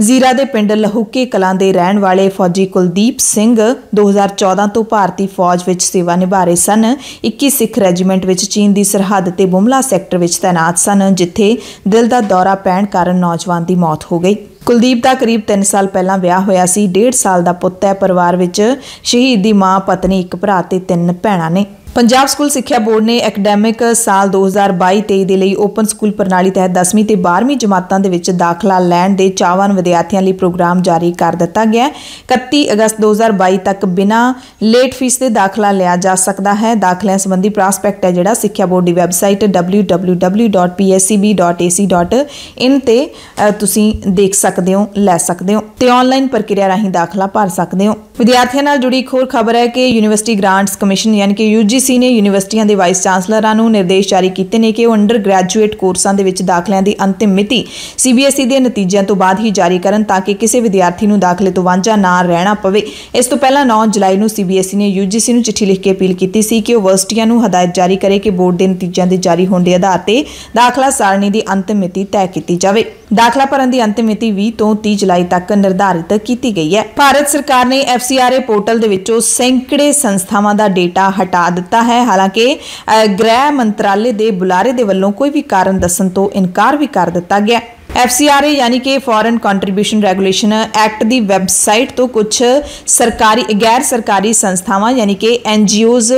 ਜ਼ੀਰਾ ਦੇ ਪਿੰਡ ਲਹੂਕੇ ਕਲਾਂ ਦੇ ਰਹਿਣ ਵਾਲੇ ਫੌਜੀ ਕੁਲਦੀਪ ਸਿੰਘ 2014 ਤੋਂ ਭਾਰਤੀ ਫੌਜ ਵਿੱਚ ਸੇਵਾ ਨਿਭਾ ਰਹੇ ਸਨ 21 ਸਿੱਖ ਰੈਜੀਮੈਂਟ ਵਿੱਚ ਚੀਨ ਦੀ ਸਰਹੱਦ ਤੇ ਬੁਮਲਾ ਸੈਕਟਰ ਵਿੱਚ ਤਾਇਨਾਤ ਸਨ ਜਿੱਥੇ ਦਿਲ ਦਾ ਦੌਰਾ ਪੈਣ ਕਾਰਨ ਨੌਜਵਾਨ ਦੀ ਮੌਤ ਹੋ ਗਈ ਕੁਲਦੀਪ ਦਾ ਕਰੀਬ 3 ਸਾਲ ਪਹਿਲਾਂ ਵਿਆਹ ਹੋਇਆ ਸੀ 1.5 ਸਾਲ ਦਾ ਪੁੱਤ ਹੈ ਪਰਿਵਾਰ ਵਿੱਚ ਸ਼ਹੀਦ ਦੀ ਮਾਂ ਪਤਨੀ ਇੱਕ ਭਰਾ ਤੇ ਤਿੰਨ ਭੈਣਾਂ ਨੇ ਪੰਜਾਬ ਸਕੂਲ ਸਿੱਖਿਆ ਬੋਰਡ ਨੇ ਅਕੈਡੈਮਿਕ ਸਾਲ 2022-23 ਦੇ ਲਈ ਓਪਨ ਸਕੂਲ ਪ੍ਰਣਾਲੀ ਤਹਿਤ 10ਵੀਂ ਤੇ 12ਵੀਂ ਜਮਾਤਾਂ ਦੇ ਵਿੱਚ ਦਾਖਲਾ ਲੈਣ ਦੇ ਚਾਹਵਾਨ ਵਿਦਿਆਰਥੀਆਂ ਲਈ ਪ੍ਰੋਗਰਾਮ ਜਾਰੀ ਕਰ ਦਿੱਤਾ ਗਿਆ ਹੈ 31 ਅਗਸਤ 2022 ਤੱਕ ਬਿਨਾਂ ਲੇਟ ਫੀਸ ਦੇ ਦਾਖਲਾ ਲਿਆ ਜਾ ਸਕਦਾ ਹੈ ਦਾਖਲਿਆਂ ਸੰਬੰਧੀ ਪ੍ਰੋਸਪੈਕਟ ਹੈ ਜਿਹੜਾ ਸਿੱਖਿਆ ਬੋਰਡ ਦੀ ਵੈਬਸਾਈਟ www.pscb.ac.in ਤੇ ਤੁਸੀਂ ਦੇਖ ਸਕਦੇ ਹੋ ਲੈ ਸਕਦੇ ਹੋ ਤੇ ਆਨਲਾਈਨ ਪ੍ਰਕਿਰਿਆ ਰਾਹੀਂ ਦਾਖਲਾ ਭਰ ਸਕਦੇ ਹੋ ਵਿਦਿਆਰਥੀਆਂ ਨਾਲ ਜੁੜੀ ਇੱਕ ਹੋਰ ਖਬਰ ਹੈ ਕਿ ਯੂਨੀਵਰਸਿਟੀ ਗ੍ਰਾਂਟਸ ਕਮਿਸ਼ਨ ਯਾਨੀ ਕਿ ਯੂਜੀ ਯੂਜੀਸੀ ਨੇ ਯੂਨੀਵਰਸਿਟੀਆਂ ਦੇ ਵਾਈਸ ਚਾਂਸਲਰਾਂ ਨੂੰ ਨਿਰਦੇਸ਼ ਜਾਰੀ ਕੀਤੇ ਨੇ ਕਿ ਉਹ ਅੰਡਰ ਗ੍ਰੈਜੂਏਟ ਕੋਰਸਾਂ ਦੇ ਵਿੱਚ ਦਾਖਲਿਆਂ ਦੀ ਅੰਤਿਮ ਮਿਤੀ ਸੀਬੀਐਸਈ ਦੇ ਨਤੀਜਿਆਂ ਤੋਂ ਬਾਅਦ ਹੀ ਜਾਰੀ ਕਰਨ ਤਾਂ ਕਿ ਕਿਸੇ ਵਿਦਿਆਰਥੀ ਨੂੰ ਦਾਖਲੇ ਤੋਂ ਵਾਂਝਾ ਨਾ ਰਹਿਣਾ ਪਵੇ ਇਸ ਤੋਂ ਪਹਿਲਾਂ 9 ਜੁਲਾਈ ਨੂੰ ਸੀਬੀਐਸਈ ਨੇ ਯੂਜੀਸੀ ਨੂੰ ਚਿੱਠੀ ਲਿਖ ਕੇ ਅਪੀਲ ਕੀਤੀ ਸੀ ਕਿ ਉਹ ਵਰਸਟੀਆਂ ਨੂੰ ਹਦਾਇਤ ਜਾਰੀ ਕਰੇ ਕਿ ਬੋਰਡ ਦੇ ਨਤੀਜਿਆਂ ਦੇ ਜਾਰੀ ਹੋਣ ਦੇ ਆਧਾਰ ਤੇ ਦਾਖਲਾ ਸਾਰਣੀ ਦੀ ਅੰਤਿਮ ਮਿਤੀ ਤੈਅ ਕੀਤੀ ਜਾਵੇ ਦਾਖਲਾ ਭਰਨ ਦੀ ਅੰਤਿਮ ਮਿਤੀ 20 ਤੋਂ 30 ਜੁਲਾਈ ਤੱਕ ਨਿਰਧਾਰਿਤ ਕੀਤੀ ਗਈ ਹੈ ਭਾਰਤ ਸਰਕਾਰ ਨੇ ਐਫਸੀਆਰਏ ਪੋਰਟਲ ਦੇ ਵਿੱਚੋਂ ਸੈਂਕੜੇ ਸੰਸਥਾਵਾਂ ਦਾ ਡਾਟਾ ਹਟਾ ਦਿੱਤਾ ਹੈ ਹਾਲਾਂਕਿ ਗ੍ਰਹਿ ਮੰਤਰਾਲੇ ਦੇ ਬੁਲਾਰੇ ਦੇ ਵੱਲੋਂ ਕੋਈ ਵੀ ਕਾਰਨ ਦੱਸਣ ਤੋਂ ਇਨਕਾਰ ਵੀ ਕਰ ਦਿੱਤਾ ਗਿਆ ਐਫਸੀਆਰਏ ਯਾਨੀ ਕਿ ਫੋਰਨ ਕੰਟਰੀਬਿਊਸ਼ਨ ਰੈਗੂਲੇਸ਼ਨ ਐਕਟ ਦੀ ਵੈਬਸਾਈਟ ਤੋਂ ਕੁਝ ਸਰਕਾਰੀ ਗੈਰ ਸਰਕਾਰੀ ਸੰਸਥਾਵਾਂ ਯਾਨੀ ਕਿ ਐਨਜੀਓਜ਼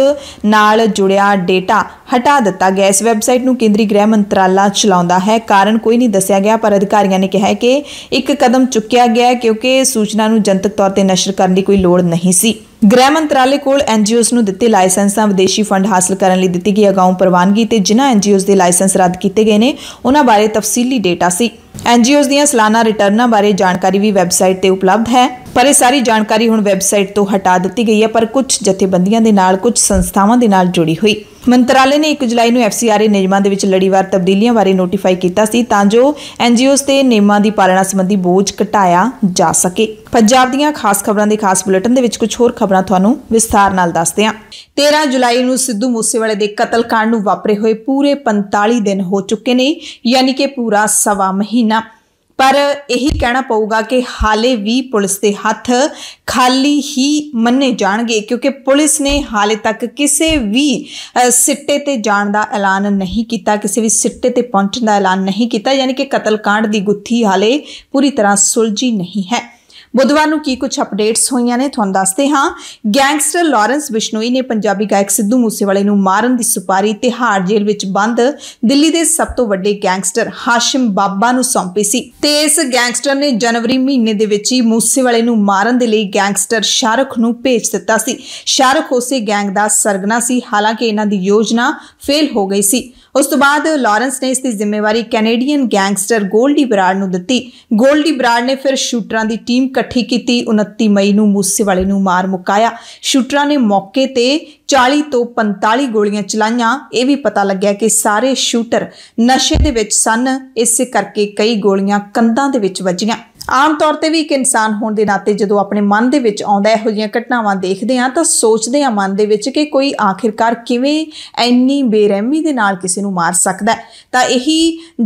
ਨਾਲ ਜੁੜਿਆ ਡਾਟਾ ਹਟਾ ਦਿੱਤਾ ਗਿਆ ਇਸ ਵੈਬਸਾਈਟ ਨੂੰ ਕੇਂਦਰੀ ਗ੍ਰਹਿ ਮੰਤਰਾਲਾ ਚਲਾਉਂਦਾ ਹੈ ਕਾਰਨ ਕੋਈ ਨਹੀਂ ਦੱਸਿਆ ਗਿਆ ਪਰ ਅਧਿਕਾਰੀਆਂ ਨੇ ਕਿਹਾ ਕਿ ਇੱਕ ਕਦਮ ਚੁੱਕਿਆ ਗਿਆ ਕਿਉਂਕਿ ਸੂਚਨਾ ਨੂੰ ਜਨਤਕ ਤੌਰ ਤੇ ਨਸ਼ਰ ਕਰਨ ਦੀ ਕੋਈ ਲੋੜ ਨਹੀਂ ਸੀ ਗ੍ਰਹਿ ਮੰਤਰਾਲੇ ਕੋਲ ਐਨਜੀਓਸ ਨੂੰ ਦਿੱਤੇ ਲਾਇਸੈਂਸਾਂ ਵਿਦੇਸ਼ੀ ਫੰਡ ਹਾਸਲ ਕਰਨ ਲਈ ਦਿੱਤੀ ਗਈ ਅਗਾਉਂ ਪ੍ਰਵਾਨਗੀ ਤੇ ਜਿਨ੍ਹਾਂ ਐਨਜੀਓਸ ਦੇ ਲਾਇਸੈਂਸ ਰੱਦ ਕੀਤੇ ਗਏ ਨੇ ਉਹਨਾਂ ਬਾਰੇ ਤਫਸੀਲੀ ਡੇਟਾ ਸੀ ਐਨਜੀਓਸ ਦੀਆਂ ਸਾਲਾਨਾ ਰਿਟਰਨਾਂ ਬਾਰੇ ਜਾਣਕਾਰੀ ਵੀ ਵੈਬਸਾਈਟ ਤੇ ਉਪਲਬਧ ਹੈ ਪਰ ਇਹ ਸਾਰੀ ਜਾਣਕਾਰੀ ਹੁਣ ਵੈਬਸਾਈਟ ਤੋਂ ਹਟਾ ਦਿੱਤੀ ਗਈ ਹੈ ਪਰ ਕੁਝ ਜਥੇਬੰਦੀਆਂ ਦੇ ਨਾਲ ਕੁਝ ਸੰਸਥਾਵਾਂ ਦੇ ਨਾਲ ਜੁੜੀ ਹੋਈ ਮੰਤਰਾਲੇ ਨੇ 1 ਜੁਲਾਈ ਨੂੰ ਐਫਸੀਆਰਏ ਨਿਯਮਾਂ ਦੇ ਵਿੱਚ ਲੜੀਵਾਰ ਤਬਦੀਲੀਆਂ ਬਾਰੇ ਨੋਟੀਫਾਈ ਕੀਤਾ ਸੀ ਤਾਂ ਜੋ ਐਨਜੀਓਸ ਤੇ ਨਿਯਮਾਂ ਦੀ ਪਾਲਣਾ ਸੰਬੰਧੀ ਬੋਝ ਘਟਾਇਆ ਜਾ ਸਕੇ ਪੰਜਾਬ ਦੀਆਂ ਖਾਸ ਖਬਰਾਂ ਦੇ ਖਾਸ ਬੁਲੇਟਿਨ ਦੇ ਵਿੱਚ ਕੁਝ ਹੋਰ ਖਬਰਾਂ ਤੁਹਾਨੂੰ ਵਿਸਥਾਰ ਨਾਲ ਦੱਸਦੇ ਹਾਂ 13 ਜੁਲਾਈ ਨੂੰ ਸਿੱਧੂ ਮੂਸੇਵਾਲੇ ਦੇ ਕਤਲकांड ਨੂੰ ਵਾਪਰੇ ਹੋਏ ਪੂਰੇ 45 ਦਿਨ ਹੋ ਚੁੱਕੇ ਨੇ ਯਾਨੀ ਕਿ ਪੂਰਾ ਸਵਾ ਮਹੀਨਾ ਪਰ ਇਹੀ ਕਹਿਣਾ ਪਊਗਾ ਕਿ ਹਾਲੇ ਵੀ ਪੁਲਿਸ ਦੇ ਹੱਥ ਖਾਲੀ ਹੀ ਮੰਨੇ ਜਾਣਗੇ ਕਿਉਂਕਿ ਪੁਲਿਸ ਨੇ ਹਾਲੇ ਤੱਕ ਕਿਸੇ ਵੀ ਸਿੱਟੇ ਤੇ ਜਾਣ ਦਾ ਐਲਾਨ ਨਹੀਂ ਕੀਤਾ ਕਿਸੇ ਵੀ ਸਿੱਟੇ ਤੇ ਪਹੁੰਚਣ ਦਾ ਐਲਾਨ ਨਹੀਂ ਕੀਤਾ ਯਾਨੀ ਕਿ ਕਤਲकांड ਦੀ ਗੁੱਥੀ ਹਾਲੇ ਪੂਰੀ ਤਰ੍ਹਾਂ ਸੁਲਝੀ ਨਹੀਂ ਹੈ ਬੁੱਧਵਾਰ ਨੂੰ ਕੀ ਕੁਝ ਅਪਡੇਟਸ ਹੋਈਆਂ ਨੇ ਤੁਹਾਨੂੰ ਦੱਸਦੇ ਹਾਂ ਗੈਂਗਸਟਰ ਲਾਰੈਂਸ ਬਿਸ਼ਨੋਈ ਨੇ ਪੰਜਾਬੀ ਗਾਇਕ ਸਿੱਧੂ ਮੂਸੇਵਾਲੇ ਨੂੰ ਮਾਰਨ ਦੀ ਸੁਪਾਰੀ ਤਿਹਾੜ ਜੇਲ੍ਹ ਵਿੱਚ ਬੰਦ ਦਿੱਲੀ ਦੇ ਸਭ ਤੋਂ ਵੱਡੇ ਗੈਂਗਸਟਰ ਹਾਸ਼ਿਮ ਬਾਬਾ ਨੂੰ ਸੌਂਪੀ ਸੀ ਤੇ ਇਸ ਗੈਂਗਸਟਰ ਨੇ ਜਨਵਰੀ ਮਹੀਨੇ ਦੇ ਵਿੱਚ ਹੀ ਮੂਸੇਵਾਲੇ ਨੂੰ ਮਾਰਨ ਦੇ ਲਈ ਗੈਂਗਸਟਰ ਸ਼ਾਰਖ ਨੂੰ ਭੇਜ ਦਿੱਤਾ ਸੀ ਸ਼ਾਰਖ ਉਸੇ ਗੈਂਗ ਦਾ ਸਰਗਨਾ ਸੀ ਹਾਲਾਂਕਿ ਇਹਨਾਂ ਦੀ ਯੋਜਨਾ ਫੇਲ ਹੋ ਗਈ ਸੀ ਉਸ ਤੋਂ ਬਾਅਦ ਲਾਰੈਂਸ ਨੇ ਇਸ ਦੀ ਜ਼ਿੰਮੇਵਾਰੀ ਕੈਨੇਡੀਅਨ ਗੈਂਗਸਟਰ ਗੋਲਡੀ ਬਰਾੜ ਨੂੰ ਦਿੱਤੀ ਗੋਲਡੀ ਬਰਾੜ ਨੇ ਫਿਰ ਸ਼ੂਟਰਾਂ ਦੀ ਟੀਮ ਇਕੱਠੀ ਕੀਤੀ 29 ਮਈ ਨੂੰ ਮੂਸੇਵਾਲੇ ਨੂੰ ਮਾਰ ਮੁਕਾਇਆ ਸ਼ੂਟਰਾਂ ਨੇ ਮੌਕੇ ਤੇ 40 ਤੋਂ 45 ਗੋਲੀਆਂ ਚਲਾਈਆਂ ਇਹ ਵੀ ਪਤਾ ਲੱਗਿਆ ਕਿ ਸਾਰੇ ਸ਼ੂਟਰ ਨਸ਼ੇ ਦੇ ਵਿੱਚ ਸਨ ਇਸੇ ਕਰਕੇ ਕਈ ਗੋਲੀਆਂ ਕੰਧਾਂ ਦੇ ਵਿੱਚ ਵੱਜੀਆਂ ਆਮ ਤੌਰ ਤੇ ਵੀ ਇੱਕ ਇਨਸਾਨ ਹੋਣ ਦੇ ਨਾਤੇ ਜਦੋਂ ਆਪਣੇ ਮਨ ਦੇ ਵਿੱਚ ਆਉਂਦਾ ਇਹੋ ਜਿਹੀਆਂ ਘਟਨਾਵਾਂ ਦੇਖਦੇ ਆ ਤਾਂ ਸੋਚਦੇ ਆ ਮਨ ਦੇ ਵਿੱਚ ਕਿ ਕੋਈ ਆਖਿਰਕਾਰ ਕਿਵੇਂ ਇੰਨੀ ਬੇਰਹਿਮੀ ਦੇ ਨਾਲ ਕਿਸੇ ਨੂੰ ਮਾਰ ਸਕਦਾ ਤਾਂ ਇਹੀ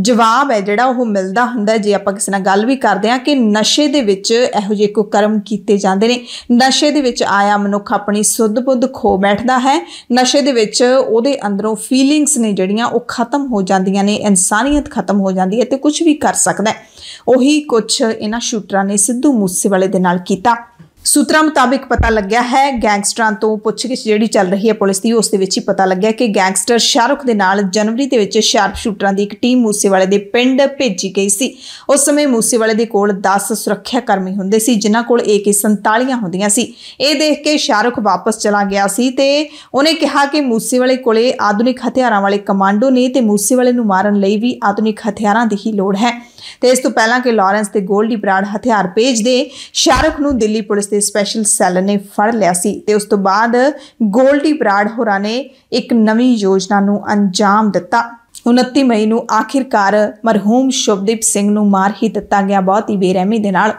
ਜਵਾਬ ਹੈ ਜਿਹੜਾ ਉਹ ਮਿਲਦਾ ਹੁੰਦਾ ਜੇ ਆਪਾਂ ਕਿਸੇ ਨਾਲ ਗੱਲ ਵੀ ਕਰਦੇ ਆ ਕਿ ਨਸ਼ੇ ਦੇ ਵਿੱਚ ਇਹੋ ਜਿਹੇ ਕੋ ਕਰਮ ਕੀਤੇ ਜਾਂਦੇ ਨੇ ਨਸ਼ੇ ਦੇ ਵਿੱਚ ਆਇਆ ਮਨੁੱਖ ਆਪਣੀ ਸੁੱਧ-ਬੁੱਧ ਖੋ ਬੈਠਦਾ ਹੈ ਨਸ਼ੇ ਦੇ ਵਿੱਚ ਉਹਦੇ ਅੰਦਰੋਂ ਫੀਲਿੰਗਸ ਨੇ ਜਿਹੜੀਆਂ ਉਹ ਖਤਮ ਹੋ ਜਾਂਦੀਆਂ ਨੇ ਇਨਸਾਨੀਅਤ ਖਤਮ ਹੋ ਜਾਂਦੀ ਹੈ ਤੇ ਕੁਝ ਵੀ ਕਰ ਸਕਦਾ ਹੈ ਉਹੀ ਕੁਝ ਦੇਣਾ ਸ਼ੂਟਰਾਂ ਨੇ ਸਿੱਧੂ ਮੂਸੇਵਾਲੇ ਦੇ ਨਾਲ ਕੀਤਾ ਸੂਤਰਾਂ ਮੁਤਾਬਕ ਪਤਾ ਲੱਗਿਆ ਹੈ ਗੈਂਗਸਟਰਾਂ ਤੋਂ ਪੁੱਛਗਿੱਛ ਜਿਹੜੀ ਚੱਲ ਰਹੀ ਹੈ ਪੁਲਿਸ ਦੀ ਉਸ ਦੇ ਵਿੱਚ ਹੀ ਪਤਾ ਲੱਗਿਆ ਕਿ ਗੈਂਗਸਟਰ ਸ਼ਾਹਰੁਖ ਦੇ ਨਾਲ ਜਨਵਰੀ ਦੇ ਵਿੱਚ ਸ਼ਾਰਪ ਸ਼ੂਟਰਾਂ ਦੀ ਇੱਕ ਟੀਮ ਮੂਸੇਵਾਲੇ ਦੇ ਪਿੰਡ ਭੇਜੀ ਗਈ ਸੀ ਉਸ ਸਮੇਂ ਮੂਸੇਵਾਲੇ ਦੇ ਕੋਲ 10 ਸੁਰੱਖਿਆ ਕਰਮੀ ਹੁੰਦੇ ਸੀ ਜਿਨ੍ਹਾਂ ਕੋਲ AK47 ਹੁੰਦੀਆਂ ਸੀ ਇਹ ਦੇਖ ਕੇ ਸ਼ਾਹਰੁਖ ਵਾਪਸ ਚਲਾ ਗਿਆ ਸੀ ਤੇ ਉਹਨੇ ਕਿਹਾ ਕਿ ਮੂਸੇਵਾਲੇ ਕੋਲੇ ਆਧੁਨਿਕ ਹਥਿਆਰਾਂ ਵਾਲੇ ਕਮਾਂਡੋ ਨੇ ਤੇ ਮੂਸੇਵਾਲੇ ਨੂੰ ਮਾਰਨ ਲਈ ਵੀ ਆਧੁਨਿਕ ਹਥਿਆਰਾਂ ਦੀ ਹੀ ਲੋੜ ਹੈ ਤੇ ਇਸ ਤੋਂ ਪਹਿਲਾਂ ਕਿ ਲਾਰੈਂਸ ਤੇ ਗੋਲਡੀ ਬਰਾੜ ਹਥਿਆਰ ਦੇ ਸ਼ਾਹਰੁਖ ਨੂੰ ਦਿੱਲੀ ਪੁਲਿਸ ਤੇ ਸਪੈਸ਼ਲ ਸੈੱਲ ਨੇ ਫੜ ਲਿਆ ਸੀ ਤੇ ਉਸ ਤੋਂ ਬਾਅਦ ਗੋਲਡੀ ਬਰਾੜ ਹੋਰਾਂ ਨੇ ਇੱਕ ਨਵੀਂ ਯੋਜਨਾ ਨੂੰ ਅੰਜਾਮ ਦਿੱਤਾ 29 ਮਈ ਨੂੰ ਆਖਿਰਕਾਰ ਮਰਹੂਮ ਸ਼ੁਭਦੀਪ ਸਿੰਘ ਨੂੰ ਮਾਰ ਹੀ ਦਿੱਤਾ ਗਿਆ ਬਹੁਤ ਹੀ ਬੇਰਹਿਮੀ ਦੇ ਨਾਲ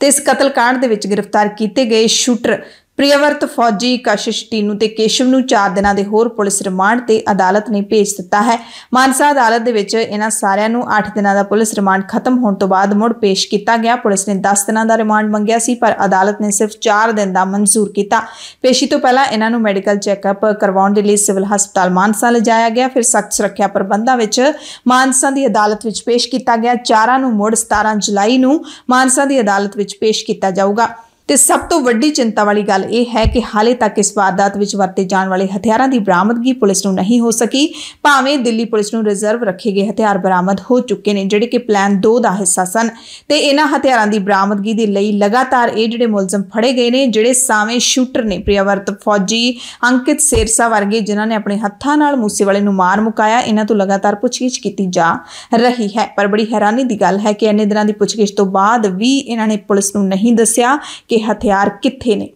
ਤੇ ਇਸ ਕਤਲकांड ਦੇ ਵਿੱਚ ਗ੍ਰਿਫਤਾਰ ਕੀਤੇ ਗਏ ਸ਼ੂਟਰ ਪ੍ਰਿਯਵਰਤ ਫੌਜੀ ਕਸ਼ਿਸ਼ ਟੀਨੂ ਤੇ ਕੇਸ਼ਵ ਨੂੰ 4 ਦਿਨਾਂ ਦੇ ਹੋਰ ਪੁਲਿਸ ਰਿਮਾਂਡ ਤੇ ਅਦਾਲਤ ਨੇ ਭੇਜ ਦਿੱਤਾ ਹੈ ਮਾਨਸਾ ਅਦਾਲਤ ਦੇ ਵਿੱਚ ਇਹਨਾਂ ਸਾਰਿਆਂ ਨੂੰ 8 ਦਿਨਾਂ ਦਾ ਪੁਲਿਸ ਰਿਮਾਂਡ ਖਤਮ ਹੋਣ ਤੋਂ ਬਾਅਦ ਮੁੜ ਪੇਸ਼ ਕੀਤਾ ਗਿਆ ਪੁਲਿਸ ਨੇ 10 ਦਿਨਾਂ ਦਾ ਰਿਮਾਂਡ ਮੰਗਿਆ ਸੀ ਪਰ ਅਦਾਲਤ ਨੇ ਸਿਰਫ 4 ਦਿਨ ਦਾ ਮਨਜ਼ੂਰ ਕੀਤਾ ਪੇਸ਼ੀ ਤੋਂ ਪਹਿਲਾਂ ਇਹਨਾਂ ਨੂੰ ਮੈਡੀਕਲ ਚੈੱਕਅਪ ਕਰਵਾਉਣ ਦੇ ਲਈ ਸਿਵਲ ਹਸਪਤਾਲ ਮਾਨਸਾ ਲਿਜਾਇਆ ਗਿਆ ਫਿਰ ਸਖਤ ਸੁਰੱਖਿਆ ਪ੍ਰਬੰਧਾਂ ਵਿੱਚ ਮਾਨਸਾ ਦੀ ਅਦਾਲਤ ਵਿੱਚ ਪੇਸ਼ ਕੀਤਾ ਗਿਆ ਚਾਰਾਂ ਨੂੰ ਮੁੜ 17 ਜੁਲਾਈ ਨੂੰ ਮਾਨਸਾ ਦੀ ਅਦਾਲਤ ਵਿੱਚ ਪੇਸ਼ ਕੀਤਾ ਜਾਊਗਾ ਤੇ ਸਭ ਤੋਂ ਵੱਡੀ ਚਿੰਤਾ ਵਾਲੀ ਗੱਲ ਇਹ ਹੈ ਕਿ ਹਾਲੇ ਤੱਕ ਇਸ ਵਾਰਦਾਤ ਵਿੱਚ ਵਰਤੇ ਜਾਣ ਵਾਲੇ ਹਥਿਆਰਾਂ ਦੀ ਬਰਾਮਦਗੀ ਪੁਲਿਸ ਨੂੰ ਨਹੀਂ ਹੋ ਸਕੀ ਭਾਵੇਂ ਦਿੱਲੀ ਪੁਲਿਸ ਨੂੰ ਰਿਜ਼ਰਵ ਰੱਖੇ ਗਏ ਹਥਿਆਰ ਬਰਾਮਦ ਹੋ ਚੁੱਕੇ ਨੇ ਜਿਹੜੇ ਕਿ ਪਲਾਨ 2 ਦਾ ਹਿੱਸਾ ਸਨ ਤੇ ਇਹਨਾਂ ਹਥਿਆਰਾਂ ਦੀ ਬਰਾਮਦਗੀ ਦੇ ਲਈ ਲਗਾਤਾਰ ਇਹ ਜਿਹੜੇ ਮੁਲਜ਼ਮ ਫੜੇ ਗਏ ਨੇ ਜਿਹੜੇ ਸਾਵੇਂ ਸ਼ੂਟਰ ਨੇ ਪ੍ਰਿਆਵਰਤ ਫੌਜੀ ਅੰਕਿਤ ਸੇਰਸਾ ਵਰਗੇ ਜਿਨ੍ਹਾਂ ਨੇ ਆਪਣੇ ਹੱਥਾਂ ਨਾਲ ਮੂਸੇ ਵਾਲੇ ਨੂੰ ਮਾਰ ਮੁਕਾਇਆ ਇਹਨਾਂ ਤੋਂ ਲਗਾਤਾਰ ਪੁੱਛਗਿੱਛ ਕੀਤੀ ਜਾ ਰਹੀ ਹੈ ਪਰ ਬੜੀ ਹੈਰਾਨੀ ਦੀ ਗੱਲ ਹੈ ਕਿ ਇੰਨੇ ਦਿਨਾਂ ਦੀ ਪੁੱਛਗਿੱਛ ਤੋਂ ਬਾਅਦ ਵੀ ਇਹਨਾਂ ਨੇ ਪੁਲਿਸ ਨੂੰ ਨਹੀਂ ਦੱਸਿਆ ਕਿ ਹਥਿਆਰ ਕਿੱਥੇ ਨੇ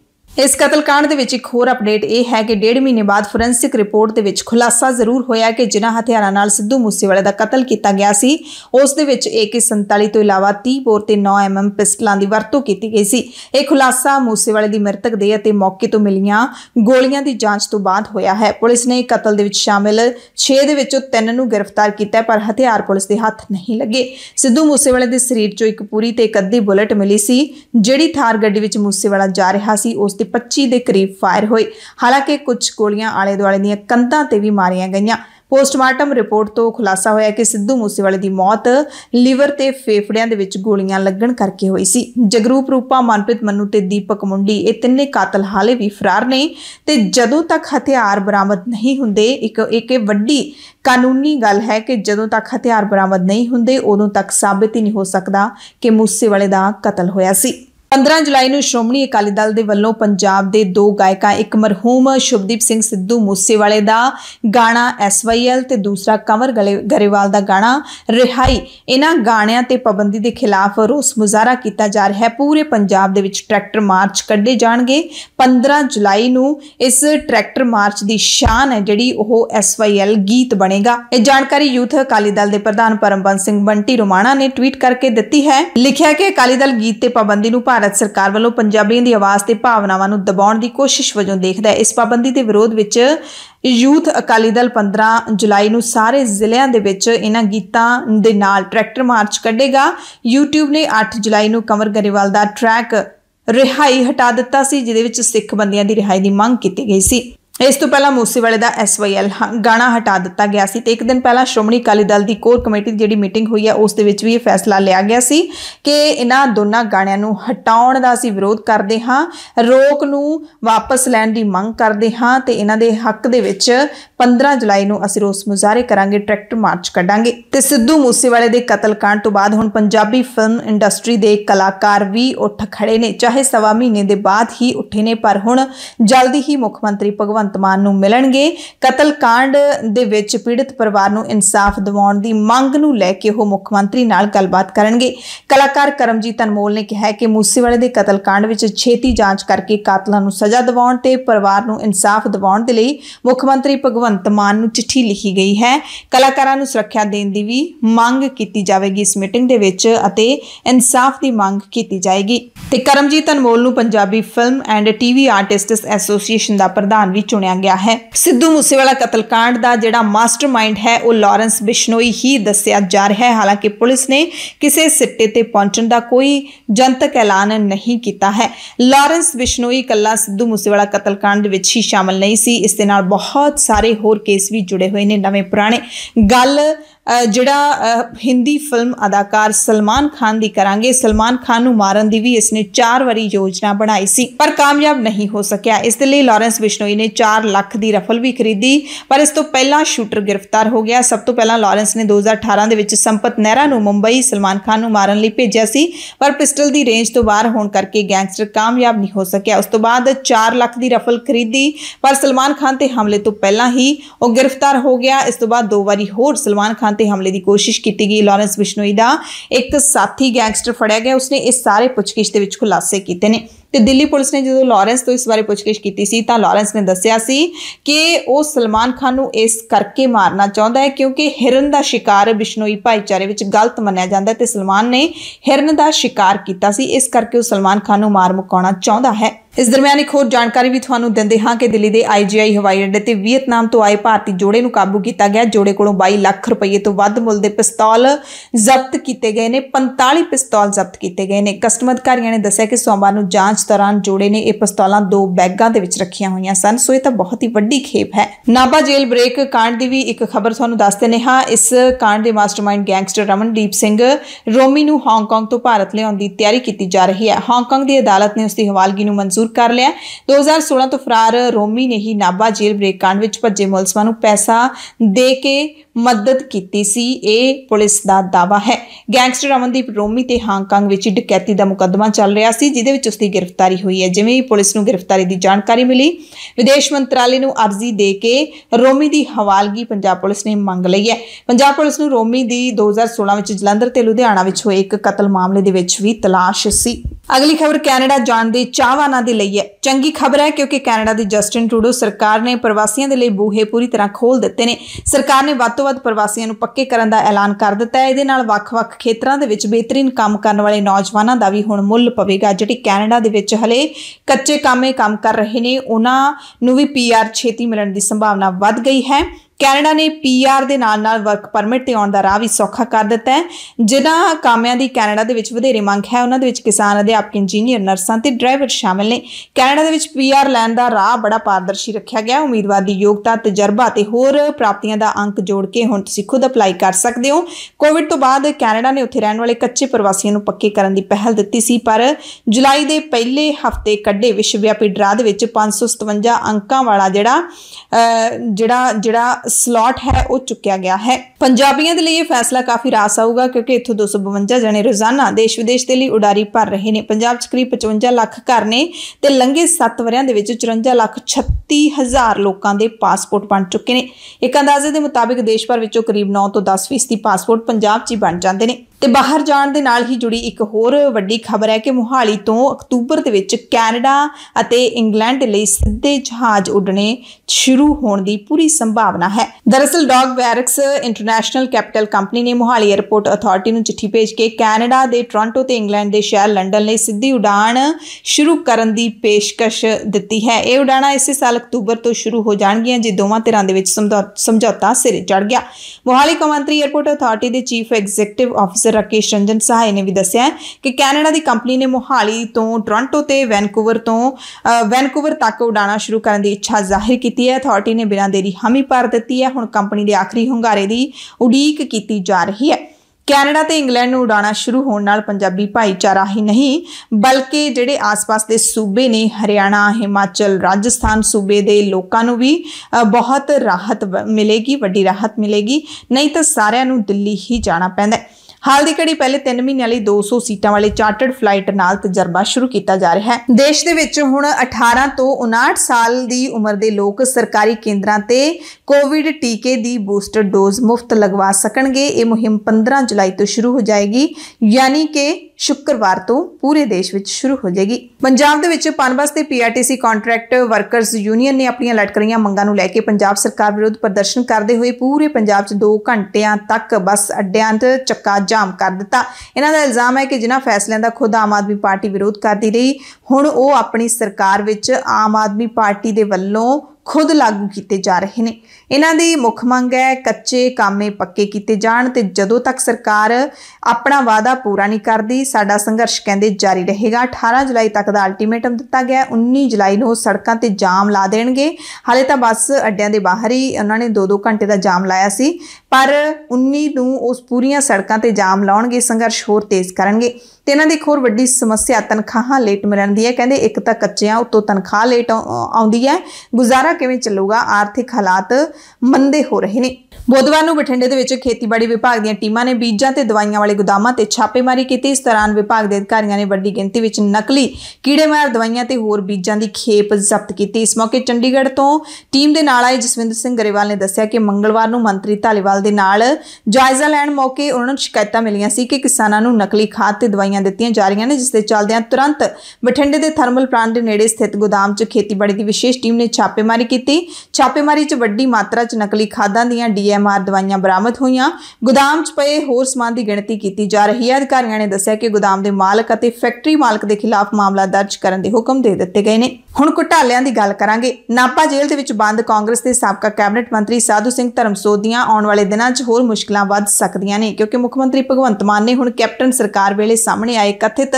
ਇਸ ਕਤਲकांड ਦੇ ਵਿੱਚ ਇੱਕ ਹੋਰ ਅਪਡੇਟ ਇਹ ਹੈ ਕਿ ਡੇਢ ਮਹੀਨੇ ਬਾਅਦ ਫੋਰੈਂਸਿਕ ਰਿਪੋਰਟ ਦੇ ਵਿੱਚ ਖੁਲਾਸਾ ਜ਼ਰੂਰ ਹੋਇਆ ਕਿ ਜਿਨ੍ਹਾਂ ਹਥਿਆਰਾਂ ਨਾਲ ਸਿੱਧੂ ਮੂਸੇਵਾਲੇ ਦਾ ਕਤਲ ਕੀਤਾ ਗਿਆ ਸੀ ਉਸ ਦੇ ਵਿੱਚ AK47 ਤੋਂ ਇਲਾਵਾ 30 ਬੋਰ ਤੇ 9 ਐਮਐਮ ਪਿਸਟਲਾਂ ਦੀ ਵਰਤੋਂ ਕੀਤੀ ਗਈ ਸੀ ਇਹ ਖੁਲਾਸਾ ਮੂਸੇਵਾਲੇ ਦੀ ਮਰਤਕ ਦੇ ਅਤੇ ਮੌਕੇ ਤੋਂ ਮਿਲੀਆਂ ਗੋਲੀਆਂ ਦੀ ਜਾਂਚ ਤੋਂ ਬਾਅਦ ਹੋਇਆ ਹੈ ਪੁਲਿਸ ਨੇ ਕਤਲ ਦੇ ਵਿੱਚ ਸ਼ਾਮਿਲ 6 ਦੇ ਵਿੱਚੋਂ 3 ਨੂੰ ਗ੍ਰਿਫਤਾਰ ਕੀਤਾ ਪਰ ਹਥਿਆਰ ਪੁਲਿਸ ਦੇ ਹੱਥ ਨਹੀਂ ਲੱਗੇ ਸਿੱਧੂ ਮੂਸੇਵਾਲੇ ਦੇ ਸਰੀਰ 'ਚੋਂ ਇੱਕ ਪੂਰੀ ਤੇ ਇੱਕ ਅੱਧੀ ਬੁਲਟ ਮਿਲੀ ਸੀ ਜਿਹੜੀ ਥਾਰ ਗੱਡੀ ਵਿੱਚ ਮੂਸੇਵਾਲਾ ਜਾ ਰਿਹਾ ਸੀ ਉਸ ਤੇ 25 ਦੇ ਕਰੀਬ ਫਾਇਰ ਹੋਏ ਹਾਲਾਂਕਿ ਕੁਝ ਗੋਲੀਆਂ ਆਲੇ ਦੁਆਲੇ ਦੀਆਂ ਕੰਧਾਂ ਤੇ ਵੀ ਮਾਰੀਆਂ ਗਈਆਂ ਪੋਸਟਮਾਰਟਮ ਰਿਪੋਰਟ ਤੋਂ ਖੁਲਾਸਾ ਹੋਇਆ ਕਿ ਸਿੱਧੂ ਮੂਸੇਵਾਲੇ ਦੀ ਮੌਤ ਲੀਵਰ ਤੇ ਫੇਫੜਿਆਂ ਦੇ ਵਿੱਚ ਗੋਲੀਆਂ ਲੱਗਣ ਕਰਕੇ ਹੋਈ ਸੀ ਜਗਰੂਪ ਰੂਪਾ ਮਨਪ੍ਰੀਤ ਮੰਨੂ ਤੇ ਦੀਪਕ ਮੁੰਡੀ ਇਹ ਤਿੰਨੇ ਕਾਤਲ ਹਾਲੇ ਵੀ ਫਰਾਰ ਨੇ ਤੇ ਜਦੋਂ ਤੱਕ ਹਥਿਆਰ ਬਰਾਮਦ ਨਹੀਂ ਹੁੰਦੇ ਇੱਕ ਇੱਕ ਵੱਡੀ ਕਾਨੂੰਨੀ ਗੱਲ ਹੈ ਕਿ ਜਦੋਂ ਤੱਕ ਹਥਿਆਰ ਬਰਾਮਦ ਨਹੀਂ ਹੁੰਦੇ ਉਦੋਂ ਤੱਕ ਸਾਬਿਤ ਹੀ ਨਹੀਂ ਹੋ ਸਕਦਾ ਕਿ ਮੂਸੇਵਾਲੇ ਦਾ ਕਤਲ ਹੋਇਆ ਸੀ 15 ਜੁਲਾਈ ਨੂੰ ਸ਼੍ਰੋਮਣੀ ਅਕਾਲੀ ਦਲ ਦੇ ਵੱਲੋਂ ਪੰਜਾਬ ਦੇ ਦੋ ਗਾਇਕਾਂ ਇੱਕ ਮਰਹੂਮ ਸ਼ੁਭਦੀਪ ਸਿੰਘ ਸਿੱਧੂ ਮੂਸੇਵਾਲੇ ਦਾ ਗਾਣਾ ਐਸਵਾਈਐਲ ਤੇ ਦੂਸਰਾ ਕਮਰ ਗਰੇਵਾਲ ਦਾ ਗਾਣਾ ਰਿਹਾਈ ਇਹਨਾਂ ਗਾਣਿਆਂ ਤੇ ਪਾਬੰਦੀ ਦੇ ਖਿਲਾਫ ਰੋਸ ਮੁਜ਼ਾਹਰਾ ਕੀਤਾ ਜਾ ਰਿਹਾ ਹੈ ਪੂਰੇ ਪੰਜਾਬ ਦੇ ਵਿੱਚ ਟਰੈਕਟਰ ਮਾਰਚ ਕੱਢੇ ਜਾਣਗੇ 15 ਜੁਲਾਈ ਨੂੰ ਇਸ ਟਰੈਕਟਰ ਮਾਰਚ ਦੀ ਸ਼ਾਨ ਹੈ ਜਿਹੜੀ ਉਹ ਐਸਵਾਈਐਲ ਗੀਤ ਬਣੇਗਾ ਇਹ ਜਾਣਕਾਰੀ ਯੂਥ ਅਕਾਲੀ ਦਲ ਦੇ ਪ੍ਰਧਾਨ ਪਰਮਬੰਸ ਸਿੰਘ ਬੰਟੀ ਰੋਮਾਣਾ ਨੇ ਟਵੀਟ ਕਰਕੇ ਦਿੱਤੀ ਹੈ ਲਿਖਿਆ ਕਿ ਅਕਾਲੀ ਦਲ ਗੀਤ ਤੇ ਪਾਬੰਦੀ ਨੂੰ ਭਾਰਤ ਸਰਕਾਰ ਵੱਲੋਂ ਪੰਜਾਬੀਆਂ ਦੀ ਆਵਾਜ਼ ਤੇ ਭਾਵਨਾਵਾਂ ਨੂੰ ਦਬਾਉਣ ਦੀ ਕੋਸ਼ਿਸ਼ ਵਜੋਂ ਦੇਖਦਾ ਹੈ ਇਸ ਪਾਬੰਦੀ ਦੇ ਵਿਰੋਧ ਵਿੱਚ ਯੂਥ ਅਕਾਲੀ ਦਲ 15 ਜੁਲਾਈ ਨੂੰ ਸਾਰੇ ਜ਼ਿਲ੍ਹਿਆਂ ਦੇ ਵਿੱਚ ਇਹਨਾਂ ਗੀਤਾਂ ਦੇ ਨਾਲ ਟਰੈਕਟਰ ਮਾਰਚ ਕੱਢੇਗਾ YouTube ਨੇ 8 ਜੁਲਾਈ ਨੂੰ ਕਮਰ ਗਰੇਵਾਲ ਦਾ ਟਰੈਕ ਰਿਹਾਈ ਹਟਾ ਦਿੱਤਾ ਸੀ ਜਿਹਦੇ ਵਿੱਚ ਸਿੱਖ ਬੰਦੀਆਂ ਦੀ ਰਿਹਾਈ ਦੀ ਮੰਗ ਕੀਤੀ ਗਈ ਸੀ ਇਸ ਤੋਂ ਪਹਿਲਾਂ ਮੂਸੇਵਾਲੇ ਦਾ ਐਸਵਾਈਐਲ ਗਾਣਾ ਹਟਾ ਦਿੱਤਾ ਗਿਆ ਸੀ ਤੇ ਇੱਕ ਦਿਨ ਪਹਿਲਾਂ ਸ਼੍ਰੋਮਣੀ ਅਕਾਲੀ ਦਲ ਦੀ ਕੋਰ ਕਮੇਟੀ ਦੀ ਜਿਹੜੀ ਮੀਟਿੰਗ ਹੋਈ ਹੈ ਉਸ ਦੇ ਵਿੱਚ ਵੀ ਇਹ ਫੈਸਲਾ ਲਿਆ ਗਿਆ ਸੀ ਕਿ ਇਹਨਾਂ ਦੋਨਾਂ ਗਾਣਿਆਂ ਨੂੰ ਹਟਾਉਣ ਦਾ ਅਸੀਂ ਵਿਰੋਧ ਕਰਦੇ ਹਾਂ ਰੋਕ ਨੂੰ ਵਾਪਸ ਲੈਣ ਦੀ ਮੰਗ ਕਰਦੇ ਹਾਂ ਤੇ ਇਹਨਾਂ ਦੇ ਹੱਕ ਦੇ ਵਿੱਚ 15 ਜੁਲਾਈ ਨੂੰ ਅਸੀਂ ਰੋਸ ਮੁਜ਼ਾਹਰੇ ਕਰਾਂਗੇ ਟਰੈਕਟਰ ਮਾਰਚ ਕੱਢਾਂਗੇ ਤੇ ਸਿੱਧੂ ਮੂਸੇਵਾਲੇ ਦੇ ਕਤਲकांड ਤੋਂ ਬਾਅਦ ਹੁਣ ਪੰਜਾਬੀ ਫਿਲਮ ਇੰਡਸਟਰੀ ਦੇ ਕਲਾਕਾਰ ਵੀ ਉੱਠ ਖੜੇ ਨੇ ਚਾਹੇ ਸਵਾ ਮਹੀਨੇ ਦੇ ਬਾਅਦ ਹੀ ਉੱਠੇ ਨੇ ਪਰ ਹੁਣ ਜਲਦੀ ਹੀ ਮੁੱਖ ਮੰਤਰੀ ਭਗਵੰਤ ਭਗਵੰਤ ਮਾਨ ਨੂੰ ਮਿਲਣਗੇ ਕਤਲ ਕਾਂਡ ਦੇ ਵਿੱਚ ਪੀੜਤ ਪਰਿਵਾਰ ਨੂੰ ਇਨਸਾਫ ਦਿਵਾਉਣ ਦੀ ਮੰਗ ਨੂੰ ਲੈ ਕੇ ਉਹ ਮੁੱਖ ਮੰਤਰੀ ਨਾਲ ਗੱਲਬਾਤ ਕਰਨਗੇ ਕਲਾਕਾਰ ਕਰਮਜੀਤ ਅਨਮੋਲ ਨੇ ਕਿਹਾ ਕਿ ਮੂਸੇਵਾਲੇ ਦੇ ਕਤਲ ਕਾਂਡ ਵਿੱਚ ਛੇਤੀ ਜਾਂਚ ਕਰਕੇ ਕਾਤਲਾਂ ਨੂੰ ਸਜ਼ਾ ਦਿਵਾਉਣ ਤੇ ਪਰਿਵਾਰ ਨੂੰ ਇਨਸਾਫ ਦਿਵਾਉਣ ਦੇ ਲਈ ਮੁੱਖ ਮੰਤਰੀ ਭਗਵੰਤ ਮਾਨ ਨੂੰ ਚਿੱਠੀ ਲਿਖੀ ਗਈ ਹੈ ਕਲਾਕਾਰਾਂ ਨੂੰ ਸੁਰੱਖਿਆ ਦੇਣ ਦੀ ਵੀ ਮੰਗ ਕੀਤੀ ਜਾਵੇਗੀ ਇਸ ਮੀਟਿੰਗ ਦੇ ਵਿੱਚ ਅਤੇ ਇਨਸਾਫ ਦੀ ਮੰਗ ਕੀਤੀ ਜਾਏਗੀ ਤੇ ਕਰਮਜੀਤ ਅਨਮੋਲ ਨੂੰ Punjabi film and TV artists association ਦਾ ਪ੍ਰਧਾਨ ਵੀ ਚੁਣਿਆ ਗਿਆ ਹੈ ਸਿੱਧੂ ਮੂਸੇਵਾਲਾ ਕਤਲकांड ਦਾ ਜਿਹੜਾ ਮਾਸਟਰਮਾਈਂਡ ਹੈ ਉਹ ਲਾਰੈਂਸ ਬਿਸ਼ਨੋਈ ਹੀ ਦੱਸਿਆ ਜਾ ਰਿਹਾ ਹੈ ਹਾਲਾਂਕਿ ਪੁਲਿਸ ਨੇ ਕਿਸੇ ਸਿੱਟੇ ਤੇ ਪਹੁੰਚਣ ਦਾ ਕੋਈ ਜਨਤਕ ਐਲਾਨ ਨਹੀਂ ਕੀਤਾ ਹੈ ਲਾਰੈਂਸ ਬਿਸ਼ਨੋਈ ਕੱਲਾ ਸਿੱਧੂ ਮੂਸੇਵਾਲਾ ਕਤਲकांड ਵਿੱਚ ਹੀ ਸ਼ਾਮਲ ਨਹੀਂ ਸੀ ਇਸ ਦੇ ਨਾਲ ਬਹੁਤ ਸਾਰੇ ਹੋਰ ਕੇਸ ਵੀ ਜੁੜੇ ਹੋਏ ਨੇ ਨਵੇਂ ਪੁਰਾਣੇ ਗੱਲ ਜਿਹੜਾ ਹਿੰਦੀ ਫਿਲਮ ਅਦਾਕਾਰ ਸਲਮਾਨ ਖਾਨ ਦੀ ਕਰਾਂਗੇ ਸਲਮਾਨ ਖਾਨ ਨੂੰ ਮਾਰਨ ਦੀ ਵੀ ਇਸਨੇ 4 ਵਾਰੀ ਯੋਜਨਾ ਬਣਾਈ ਸੀ ਪਰ ਕਾਮਯਾਬ ਨਹੀਂ ਹੋ ਸਕਿਆ ਇਸ ਦੇ ਲਈ ਲਾਰੈਂਸ ਬਿਸ਼ਨੋਈ ਨੇ 4 ਲੱਖ ਦੀ ਰਫਲ ਵੀ ਖਰੀਦੀ ਪਰ ਇਸ ਤੋਂ ਪਹਿਲਾਂ ਸ਼ੂਟਰ ਗ੍ਰਿਫਤਾਰ ਹੋ ਗਿਆ ਸਭ ਤੋਂ ਪਹਿਲਾਂ ਲਾਰੈਂਸ ਨੇ 2018 ਦੇ ਵਿੱਚ ਸੰਪਤ ਨਹਿਰਾ ਨੂੰ ਮੁੰਬਈ ਸਲਮਾਨ ਖਾਨ ਨੂੰ ਮਾਰਨ ਲਈ ਭੇਜਿਆ ਸੀ ਪਰ ਪਿਸਟਲ ਦੀ ਰੇਂਜ ਤੋਂ ਬਾਹਰ ਹੋਣ ਕਰਕੇ ਗੈਂਗਸਟਰ ਕਾਮਯਾਬ ਨਹੀਂ ਹੋ ਸਕਿਆ ਉਸ ਤੋਂ ਬਾਅਦ 4 ਲੱਖ ਦੀ ਰਫਲ ਖਰੀਦੀ ਪਰ ਸਲਮਾਨ ਖਾਨ ਤੇ ਹਮਲੇ ਤੋਂ ਪਹਿਲਾਂ ਹੀ ਉਹ ਗ੍ਰਿਫਤਾਰ ਹੋ ਗਿਆ ਇਸ ਤੋਂ ਬਾਅਦ ਦੋ ਵਾਰੀ ਹੋਰ ਸਲਮਾਨ ਖਾਨ ਤੇ ਹਮਲੇ ਦੀ ਕੋਸ਼ਿਸ਼ ਕੀਤੀ ਗਈ ਲਾਰੈਂਸ ਬਿਸ਼ਨੋਈ ਦਾ ਇੱਕ ਸਾਥੀ ਗੈਂਗਸਟਰ ਫੜਿਆ ਗਿਆ ਉਸਨੇ ਇਸ ਸਾਰੇ ਪੁੱਛਗਿੱਛ ਦੇ ਵਿੱਚ ਖੁਲਾਸੇ ਕੀਤੇ ਨੇ ਤੇ ਦਿੱਲੀ ਪੁਲਿਸ ਨੇ ਜਦੋਂ ਲਾਰੈਂਸ ਤੋਂ ਇਸ ਬਾਰੇ ਪੁੱਛਗਿੱਛ ਕੀਤੀ ਸੀ ਤਾਂ ਲਾਰੈਂਸ ਨੇ ਦੱਸਿਆ ਸੀ ਕਿ ਉਹ ਸਲਮਾਨ ਖਾਨ ਨੂੰ ਇਸ ਕਰਕੇ ਮਾਰਨਾ ਚਾਹੁੰਦਾ ਹੈ ਕਿਉਂਕਿ ਹਿਰਨ ਦਾ ਸ਼ਿਕਾਰ ਬਿਸ਼ਨੋਈ ਭਾਈਚਾਰੇ ਵਿੱਚ ਗਲਤ ਮੰਨਿਆ ਜਾਂਦਾ ਤੇ ਸਲਮਾਨ ਨੇ ਹਿਰਨ ਦਾ ਸ਼ਿਕਾਰ ਕੀਤਾ ਸੀ ਇਸ ਕਰਕੇ ਉਹ ਸਲਮਾਨ ਖਾਨ ਨੂੰ ਮਾਰ ਮੁਕਾਉਣਾ ਚਾਹੁੰਦਾ ਹੈ ਇਸ ਦਰਮਿਆਨ ਇੱਕ ਹੋਰ ਜਾਣਕਾਰੀ ਵੀ ਤੁਹਾਨੂੰ ਦਿੰਦੇ ਹਾਂ ਕਿ ਦਿੱਲੀ ਦੇ ਆਈਜੀਆਈ ਹਵਾਈ ਅੱਡੇ ਤੇ ਵੀਅਤਨਾਮ ਤੋਂ ਆਏ ਭਾਰਤੀ ਜੋੜੇ ਨੂੰ ਕਾਬੂ ਕੀਤਾ ਗਿਆ ਜੋੜੇ ਕੋਲੋਂ 22 ਲੱਖ ਰੁਪਏ ਤੋਂ ਵੱਧ ਮੁੱਲ ਦੇ ਪਿਸਤੌਲ ਜ਼ਬਤ ਕੀਤੇ ਗਏ ਨੇ 45 ਪਿਸਤੌਲ ਜ਼ਬਤ ਕੀਤੇ ਗਏ ਨੇ ਕਸਟਮ ਅਧਿਕਾਰੀਆਂ ਨੇ ਦੱਸਿਆ ਕਿ ਸੋਮਵਾਰ ਨੂੰ ਜਾਂਚ ਦੌਰਾਨ ਜੋੜੇ ਨੇ ਇਹ ਪਿਸਤੌਲਾਂ ਦੋ ਬੈਗਾਂ ਦੇ ਵਿੱਚ ਰੱਖੀਆਂ ਹੋਈਆਂ ਸਨ ਸੋ ਇਹ ਤਾਂ ਬਹੁਤ ਹੀ ਵੱਡੀ ਖੇਪ ਹੈ ਨਾਬਾ ਜੇਲ ਬ੍ਰੇਕ ਕਾਂਡ ਦੀ ਵੀ ਇੱਕ ਖਬਰ ਤੁਹਾਨੂੰ ਦੱਸਦੇ ਨੇ ਹਾਂ ਇਸ ਕਾਂਡ ਦੇ ਮਾਸਟਰਮਾਈਂਡ ਗੈਂਗਸਟਰ ਰਮਨਦੀਪ ਸਿੰਘ ਰੋਮੀ ਨੂੰ ਹਾਂਗਕਾਂਗ ਤੋਂ ਭਾਰਤ ਲਿਆਉਣ ਦੀ ਤਿਆਰੀ ਕੀਤੀ ਜਾ ਰਹੀ ਹੈ ਹਾਂਗਕਾਂਗ ਦੀ ਅਦਾਲਤ ਨੇ ਉਸ ਦੀ ਹਵਾਲਗੀ ਨੂੰ ਮਨਜ਼ੂਰ ਮਨਜ਼ੂਰ ਕਰ ਲਿਆ 2016 ਤੋਂ ਫਰਾਰ ਰੋਮੀ ਨੇ ਹੀ ਨਾਬਾ ਜੇਲ੍ਹ ਬ੍ਰੇਕ ਕਾਂਡ ਵਿੱਚ ਭੱਜੇ ਮੁਲਜ਼ਮਾਂ ਨੂੰ ਪੈਸਾ ਦੇ ਕੇ ਮਦਦ ਕੀਤੀ ਸੀ ਇਹ ਪੁਲਿਸ ਦਾ ਦਾਵਾ ਹੈ ਗੈਂਗਸਟਰ ਅਮਨਦੀਪ ਰੋਮੀ ਤੇ ਹਾਂਗਕਾਂਗ ਵਿੱਚ ਡਕੈਤੀ ਦਾ ਮੁਕੱਦਮਾ ਚੱਲ ਰਿਹਾ ਸੀ ਜਿਹਦੇ ਵਿੱਚ ਉਸਦੀ ਗ੍ਰਿਫਤਾਰੀ ਹੋਈ ਹੈ ਜਿਵੇਂ ਹੀ ਪੁਲਿਸ ਨੂੰ ਗ੍ਰਿਫਤਾਰੀ ਦੀ ਜਾਣਕਾਰੀ ਮਿਲੀ ਵਿਦੇਸ਼ ਮੰਤਰਾਲੇ ਨੂੰ ਅਰਜ਼ੀ ਦੇ ਕੇ ਰੋਮੀ ਦੀ ਹਵਾਲਗੀ ਪੰਜਾਬ ਪੁਲਿਸ ਨੇ ਮੰਗ ਲਈ ਹੈ ਪੰਜਾਬ ਪੁਲਿਸ ਨੂੰ ਰੋਮੀ ਦੀ 2016 ਵਿੱਚ ਜਲੰਧਰ ਤੇ ਲੁਧਿਆਣਾ ਵਿੱਚ ਹੋਏ ਇੱਕ ਕਤਲ ਮਾਮਲੇ ਦੇ ਵਿੱਚ ਵੀ ਤਲਾਸ਼ ਸੀ ਅਗਲੀ ਖਬਰ ਕੈਨੇਡਾ ਜਾਣ ਦੇ ਚਾਹਵਾਨਾਂ ਦੇ ਲਈ ਹੈ ਚੰਗੀ ਖਬਰ ਹੈ ਕਿਉਂਕਿ ਕੈਨੇਡਾ ਦੀ ਜਸਟਿਨ ਟਰੂਡੋ ਸਰਕਾਰ ਨੇ ਪ੍ਰਵਾਸੀਆਂ ਦੇ ਲਈ ਬੂਹੇ ਪੂਰੀ ਤਰ੍ਹਾਂ ਖੋਲ ਦਿੱਤੇ ਨੇ ਸਰਕਾਰ ਨੇ ਵੱਧ ਤੋਂ ਵੱਧ ਪ੍ਰਵਾਸੀਆਂ ਨੂੰ ਪੱਕੇ ਕਰਨ ਦਾ ਐਲਾਨ ਕਰ ਦਿੱਤਾ ਹੈ ਇਹਦੇ ਨਾਲ ਵੱਖ-ਵੱਖ ਖੇਤਰਾਂ ਦੇ ਵਿੱਚ ਬਿਹਤਰੀਨ ਕੰਮ ਕਰਨ ਵਾਲੇ ਨੌਜਵਾਨਾਂ ਦਾ ਵੀ ਹੁਣ ਮੁੱਲ ਪਵੇਗਾ ਜਿਹੜੀ ਕੈਨੇਡਾ ਦੇ ਵਿੱਚ ਹਲੇ ਕੱਚੇ ਕਾਮੇ ਕੰਮ ਕਰ ਰਹੇ ਨੇ ਉਹਨਾਂ ਨੂੰ ਵੀ ਪੀਆਰ ਛੇਤੀ ਮਿਲਣ ਦੀ ਸੰਭਾਵਨਾ ਵੱਧ ਗਈ ਹੈ ਕੈਨੇਡਾ ਨੇ ਪੀਆਰ ਦੇ ਨਾਲ ਨਾਲ ਵਰਕ ਪਰਮਿਟ ਤੇ ਆਉਣ ਦਾ ਰਾਹ ਵੀ ਸੌਖਾ ਕਰ ਦਿੱਤਾ ਹੈ ਜਿਨ੍ਹਾਂ ਕਾਮਿਆਂ ਦੀ ਕੈਨੇਡਾ ਦੇ ਵਿੱਚ ਵਧੇਰੇ ਮੰਗ ਹੈ ਉਹਨਾਂ ਦੇ ਵਿੱਚ ਕਿਸਾਨ ਅਧਿਆਪਕ ਇੰਜੀਨੀਅਰ ਨਰਸਾਂ ਤੇ ਡਰਾਈਵਰ ਸ਼ਾਮਲ ਨੇ ਕੈਨੇਡਾ ਦੇ ਵਿੱਚ ਪੀਆਰ ਲੈਣ ਦਾ ਰਾਹ ਬੜਾ ਪਾਰਦਰਸ਼ੀ ਰੱਖਿਆ ਗਿਆ ਉਮੀਦਵਾਰ ਦੀ ਯੋਗਤਾ ਤਜਰਬਾ ਤੇ ਹੋਰ ਪ੍ਰਾਪਤੀਆਂ ਦਾ ਅੰਕ ਜੋੜ ਕੇ ਹੁਣ ਤੁਸੀਂ ਖੁਦ ਅਪਲਾਈ ਕਰ ਸਕਦੇ ਹੋ ਕੋਵਿਡ ਤੋਂ ਬਾਅਦ ਕੈਨੇਡਾ ਨੇ ਉੱਥੇ ਰਹਿਣ ਵਾਲੇ ਕੱਚੇ ਪ੍ਰਵਾਸੀਆਂ ਨੂੰ ਪੱਕੇ ਕਰਨ ਦੀ ਪਹਿਲ ਦਿੱਤੀ ਸੀ ਪਰ ਜੁਲਾਈ ਦੇ ਪਹਿਲੇ ਹਫਤੇ ਕੱਢੇ ਵਿਸ਼ਵਵਿਆਪੀ ਡਰਾ ਦੇ ਵਿੱਚ 557 ਅੰਕਾਂ ਵਾਲਾ ਜਿਹੜਾ ਜਿਹੜਾ ਜਿਹੜਾ ਸਲਾਟ ਹੈ ਉਹ ਚੁੱਕਿਆ ਗਿਆ ਹੈ ਪੰਜਾਬੀਆਂ ਦੇ ਲਈ ਇਹ ਫੈਸਲਾ ਕਾਫੀ ਰਾਸ ਆਊਗਾ ਕਿਉਂਕਿ ਇੱਥੋਂ 252 ਜਣੇ ਰੋਜ਼ਾਨਾ ਦੇਸ਼ ਵਿਦੇਸ਼ ਦੇ ਲਈ ਉਡਾਰੀ ਭਰ ਰਹੇ ਨੇ ਪੰਜਾਬ 'ਚ ਕਰੀਬ 55 ਲੱਖ ਘਰ ਨੇ ਤੇ ਲੰਘੇ 7 ਵਰਿਆਂ ਦੇ ਵਿੱਚ 54 ਲੱਖ 36 ਹਜ਼ਾਰ ਲੋਕਾਂ ਦੇ ਪਾਸਪੋਰਟ ਬਣ ਚੁੱਕੇ ਨੇ ਇੱਕ ਅੰਦਾਜ਼ੇ ਦੇ ਮੁਤਾਬਿਕ ਦੇਸ਼ ਭਰ ਵਿੱਚੋਂ ਕਰੀਬ 9 ਤੋਂ 10 ਫੀਸਦੀ ਪਾਸਪੋਰਟ ਪੰਜਾਬ 'ਚ ਹੀ ਬਣ ਜਾਂਦੇ ਨੇ ਤੇ ਬਾਹਰ ਜਾਣ ਦੇ ਨਾਲ ਹੀ ਜੁੜੀ ਇੱਕ ਹੋਰ ਵੱਡੀ ਖਬਰ ਹੈ ਕਿ ਮੁਹਾਲੀ ਤੋਂ ਅਕਤੂਬਰ ਦੇ ਵਿੱਚ ਕੈਨੇਡਾ ਅਤੇ ਇੰਗਲੈਂਡ ਲਈ ਸਿੱਧੇ ਜਹਾਜ਼ ਉੱਡਣੇ ਸ਼ੁਰੂ ਹੋਣ ਦੀ ਪੂਰੀ ਸੰਭਾਵਨਾ ਹੈ ਦਰਅਸਲ ਡੌਗ ਵੈਰਕਸ ਇੰਟਰਨੈਸ਼ਨਲ ਕੈਪੀਟਲ ਕੰਪਨੀ ਨੇ ਮੁਹਾਲੀ 에ਅਰਪੋਰਟ ਅਥਾਰਟੀ ਨੂੰ ਚਿੱਠੀ ਭੇਜ ਕੇ ਕੈਨੇਡਾ ਦੇ ਟੋਰਾਂਟੋ ਤੇ ਇੰਗਲੈਂਡ ਦੇ ਸ਼ਹਿਰ ਲੰਡਨ ਲਈ ਸਿੱਧੀ ਉਡਾਣ ਸ਼ੁਰੂ ਕਰਨ ਦੀ ਪੇਸ਼ਕਸ਼ ਦਿੱਤੀ ਹੈ ਇਹ ਉਡਾਣਾ ਇਸੇ ਸਾਲ ਅਕਤੂਬਰ ਤੋਂ ਸ਼ੁਰੂ ਹੋ ਜਾਣਗੀਆਂ ਜੇ ਦੋਵਾਂ ਧਿਰਾਂ ਦੇ ਵਿੱਚ ਸਮਝੌਤਾ ਸਿਰੇ ਚੜ ਗਿਆ ਮੁਹਾਲੀ ਕੌਮਾਂਤਰੀ 에ਅਰਪੋਰਟ ਅਥਾਰਟੀ ਦੇ chief executive officer Rakesh Ranjan Sahai ਨੇ ਵੀ ਦੱਸਿਆ ਕਿ ਕੈਨੇਡਾ ਦੀ ਕੰਪਨੀ ਨੇ ਮੋਹਾਲੀ ਤੋਂ ਟੋਰਾਂਟੋ ਤੇ ਵੈਨਕੂਵਰ ਤੋਂ ਵੈਨਕੂਵਰ ਤੱਕ ਉਡਾਣਾ ਸ਼ੁਰੂ ਕਰਨ ਦੀ ਇੱਛਾ ਜ਼ਾਹਿਰ ਕੀਤੀ ਹੈ ਅਥਾਰਟੀ ਨੇ ਬਿਨਾਂ ਦੇਰੀ ਹਮੀ ਭਰ ਦਿੱਤੀ ਹੈ ਹੁਣ ਕੰਪਨੀ ਦੇ ਆਖਰੀ ਹੁੰਗਾਰੇ ਦੀ ਉਡੀਕ ਕੀਤੀ ਜਾ ਰਹੀ ਹੈ ਕੈਨੇਡਾ ਤੇ ਇੰਗਲੈਂਡ ਨੂੰ ਉਡਾਣਾ ਸ਼ੁਰੂ ਹੋਣ ਨਾਲ ਪੰਜਾਬੀ ਭਾਈਚਾਰਾ ਹੀ ਨਹੀਂ ਬਲਕਿ ਜਿਹੜੇ ਆਸ-ਪਾਸ ਦੇ ਸੂਬੇ ਨੇ ਹਰਿਆਣਾ ਹਿਮਾਚਲ ਰਾਜਸਥਾਨ ਸੂਬੇ ਦੇ ਲੋਕਾਂ ਨੂੰ ਵੀ ਬਹੁਤ ਰਾਹਤ ਮਿਲੇਗੀ ਵੱਡੀ ਰਾਹਤ ਮਿਲੇਗੀ ਨਹੀਂ ਤਾਂ ਸਾਰਿਆਂ ਨੂੰ ਦਿੱਲੀ ਹੀ ਜਾਣਾ ਪੈਂਦਾ ਹੈ ਹਾਲ ਦੀ ਘੜੀ ਪਹਿਲੇ 3 ਮਹੀਨਿਆਂ ਲਈ 200 ਸੀਟਾਂ ਵਾਲੇ ਚਾਰਟਰਡ ਫਲਾਈਟ ਨਾਲ ਤਜਰਬਾ ਸ਼ੁਰੂ ਕੀਤਾ ਜਾ ਰਿਹਾ ਹੈ ਦੇਸ਼ ਦੇ ਵਿੱਚ ਹੁਣ 18 ਤੋਂ 59 ਸਾਲ ਦੀ ਉਮਰ ਦੇ ਲੋਕ ਸਰਕਾਰੀ ਕੇਂਦਰਾਂ ਤੇ ਕੋਵਿਡ ਟੀਕੇ ਦੀ ਬੂਸਟਰ ਡੋਜ਼ ਮੁਫਤ ਲਗਵਾ ਸਕਣਗੇ ਇਹ ਮੁਹਿੰਮ 15 ਜੁਲਾਈ ਤੋਂ ਸ਼ੁਰੂ ਹੋ ਜਾਏਗੀ ਯਾਨੀ ਕਿ ਸ਼ੁੱਕਰਵਾਰ ਤੋਂ ਪੂਰੇ ਦੇਸ਼ ਵਿੱਚ ਸ਼ੁਰੂ ਹੋ ਜਾਏਗੀ ਪੰਜਾਬ ਦੇ ਵਿੱਚ ਪਨਬਸ ਤੇ ਪੀਆਰਟੀਸੀ ਕੰਟਰੈਕਟ ਵਰਕਰਸ ਯੂਨੀਅਨ ਨੇ ਆਪਣੀਆਂ ਲਟਕਰੀਆਂ ਮੰਗਾਂ ਨੂੰ ਲੈ ਕੇ ਪੰਜਾਬ ਸਰਕਾਰ ਵਿਰੁੱਧ ਪ੍ਰਦਰਸ਼ਨ ਕਰਦੇ ਹੋਏ ਪੂਰੇ ਪੰਜਾਬ 'ਚ 2 ਘੰਟਿਆਂ ਤੱਕ ਬੱਸ ਅੱਡਿਆਂ 'ਤੇ ਚੱਕਾ ਜਾਮ ਕਰ ਦਿੱਤਾ ਇਹਨਾਂ ਦਾ ਇਲਜ਼ਾਮ ਹੈ ਕਿ ਜਿਨ੍ਹਾਂ ਫੈਸਲਿਆਂ ਦਾ ਖੁਦ ਆਮ ਆਦਮੀ ਪਾਰਟੀ ਵਿਰੋਧ ਕਰਦੀ ਰਹੀ ਹੁਣ ਉਹ ਆਪਣੀ ਸਰਕਾਰ ਵਿੱਚ ਆਮ ਆਦਮੀ ਪਾਰਟੀ ਦੇ ਵੱਲੋਂ ਖੁਦ ਲਾਗੂ ਕੀਤੇ ਜਾ ਰਹੇ ਨੇ ਇਹਨਾਂ ਦੀ ਮੁੱਖ ਮੰਗ ਹੈ ਕੱਚੇ ਕਾਮੇ ਪੱਕੇ ਕੀਤੇ ਜਾਣ ਤੇ ਜਦੋਂ ਤੱਕ ਸਰਕਾਰ ਆਪਣਾ ਵਾਅਦਾ ਪੂਰਾ ਨਹੀਂ ਕਰਦੀ ਸਾਡਾ ਸੰਘਰਸ਼ ਕਹਿੰਦੇ ਜਾਰੀ ਰਹੇਗਾ 18 ਜੁਲਾਈ ਤੱਕ ਦਾ ਅਲਟੀਮੇਟਮ ਦਿੱਤਾ ਗਿਆ 19 ਜੁਲਾਈ ਨੂੰ ਸੜਕਾਂ ਤੇ ਜਾਮ ਲਾ ਦੇਣਗੇ ਹਾਲੇ ਤਾਂ ਬੱਸ ਅੱਡਿਆਂ ਦੇ ਬਾਹਰ ਹੀ ਉਹਨਾਂ ਨੇ 2-2 ਘੰਟੇ ਦਾ ਜਾਮ ਲਾਇਆ ਸੀ ਪਰ 19 ਨੂੰ ਉਸ ਪੂਰੀਆਂ ਸੜਕਾਂ ਤੇ ਜਾਮ ਲਾਉਣਗੇ ਸੰਘਰਸ਼ ਹੋਰ ਤੇਜ਼ ਕਰਨਗੇ ਤੇ ਇਹਨਾਂ ਦੀ ਇੱਕ ਹੋਰ ਵੱਡੀ ਸਮੱਸਿਆ ਤਨਖਾਹਾਂ ਲੇਟ ਮਿਲਣ ਦੀ ਹੈ ਕਹਿੰਦੇ ਇੱਕ ਤਾਂ ਕੱਚਿਆਂ ਉੱਤੋਂ ਤਨਖਾਹ ਲੇਟ ਆਉਂਦੀ ਹੈ ਗੁਜ਼ਾਰਾ ਕਿਵੇਂ ਚੱਲੂਗਾ ਆਰਥਿਕ ਹਾਲਾਤ ਮੰਦੇ ਹੋ ਰਹੇ ਨੇ ਬੁੱਧਵਾਰ ਨੂੰ ਬਠਿੰਡੇ ਦੇ ਵਿੱਚ ਖੇਤੀਬਾੜੀ ਵਿਭਾਗ ਦੀਆਂ ਟੀਮਾਂ ਨੇ ਬੀਜਾਂ ਤੇ ਦਵਾਈਆਂ ਵਾਲੇ ਗੋਦਾਮਾਂ ਤੇ ਛਾਪੇਮਾਰੀ ਕੀਤੀ ਇਸ ਦੌਰਾਨ ਵਿਭਾਗ ਦੇ ਅਧਿਕਾਰੀਆਂ ਨੇ ਵੱਡੀ ਗਿਣਤੀ ਵਿੱਚ ਨਕਲੀ ਕੀੜੇਮਾਰ ਦਵਾਈਆਂ ਤੇ ਹੋਰ ਬੀਜਾਂ ਦੀ ਖੇਪ ਜ਼ਬਤ ਕੀਤੀ ਇਸ ਮੌਕੇ ਚੰਡੀਗੜ੍ਹ ਤੋਂ ਟੀਮ ਦੇ ਨਾਲ ਆਏ ਜਸਵਿੰਦਰ ਸਿੰਘ ਗਰੇਵਾਲ ਨੇ ਦੱਸਿਆ ਕਿ ਮੰਗਲਵਾਰ ਨੂੰ ਮੰਤਰੀ ਧਾਲੀਵਾਲ ਦੇ ਨਾਲ ਜਾਇਜ਼ਾ ਲੈਣ ਮੌਕੇ ਉਹਨਾਂ ਨੂੰ ਸ਼ਿਕਾਇਤਾਂ ਮਿਲੀਆਂ ਸੀ ਕਿ ਕਿਸਾਨਾਂ ਨੂੰ ਨਕਲੀ ਖਾਦ ਤੇ ਦਵਾਈਆਂ ਜਾਣਕਾਰੀਆਂ ਦਿੱਤੀਆਂ ਜਾ ਰਹੀਆਂ ਨੇ ਜਿਸ ਦੇ ਚੱਲਦਿਆਂ ਤੁਰੰਤ ਬਠਿੰਡੇ ਦੇ ਥਰਮਲ ਪਲਾਂਟ ਦੇ ਨੇੜੇ ਸਥਿਤ ਗੋਦਾਮ 'ਚ ਖੇਤੀਬਾੜੀ ਦੀ ਵਿਸ਼ੇਸ਼ ਟੀਮ ਨੇ ਛਾਪੇਮਾਰੀ ਕੀਤੀ ਛਾਪੇਮਾਰੀ 'ਚ ਵੱਡੀ ਮਾਤਰਾ 'ਚ ਨਕਲੀ ਖਾਦਾਂ ਦੀਆਂ ਡੀਐਮਆਰ ਦਵਾਈਆਂ ਬਰਾਮਦ ਹੋਈਆਂ ਗੋਦਾਮ 'ਚ ਪਏ ਹੋਰ ਸਮਾਨ ਦੀ ਗਿਣਤੀ ਕੀਤੀ ਜਾ ਰਹੀ ਹੈ ਅਧਿਕਾਰੀਆਂ ਨੇ ਦੱਸਿਆ ਕਿ ਗੋਦਾਮ ਦੇ ਮਾਲਕ ਅਤੇ ਫੈਕਟਰੀ ਮਾਲਕ ਦੇ ਖਿਲਾਫ ਮਾਮਲਾ ਦਰਜ ਕਰਨ ਦੇ ਹੁਕਮ ਦੇ ਦਿੱਤੇ ਗਏ ਨੇ ਹੁਣ ਘੁਟਾਲਿਆਂ ਦੀ ਗੱਲ ਕਰਾਂਗੇ ਨਾਪਾ ਜੇਲ੍ਹ ਦੇ ਵਿੱਚ ਬੰਦ ਕਾਂਗਰਸ ਦੇ ਸਾਬਕਾ ਕੈਬਨਿਟ ਮੰਤਰੀ ਸਾਧੂ ਸਿੰਘ ਧਰਮਸੋਧ ਦੀਆਂ ਆਉਣ ਵਾਲੇ ਦਿਨਾਂ 'ਚ ਹੋਰ ਮੁਸ਼ਕਲਾਂ ਵੱਧ ਸਕਦੀਆਂ ਨੇ ਕਿਉਂਕਿ ਮੁੱਖ ਮੰਤਰੀ ਭਗਵੰਤ ਮਾਨ ਨੇ ਹੁਣ ਕੈਪਟਨ ਸਰਕਾਰ ਵੇਲੇ ਸਾਹਮਣੇ ਸਾਹਮਣੇ ਆਏ ਕਥਿਤ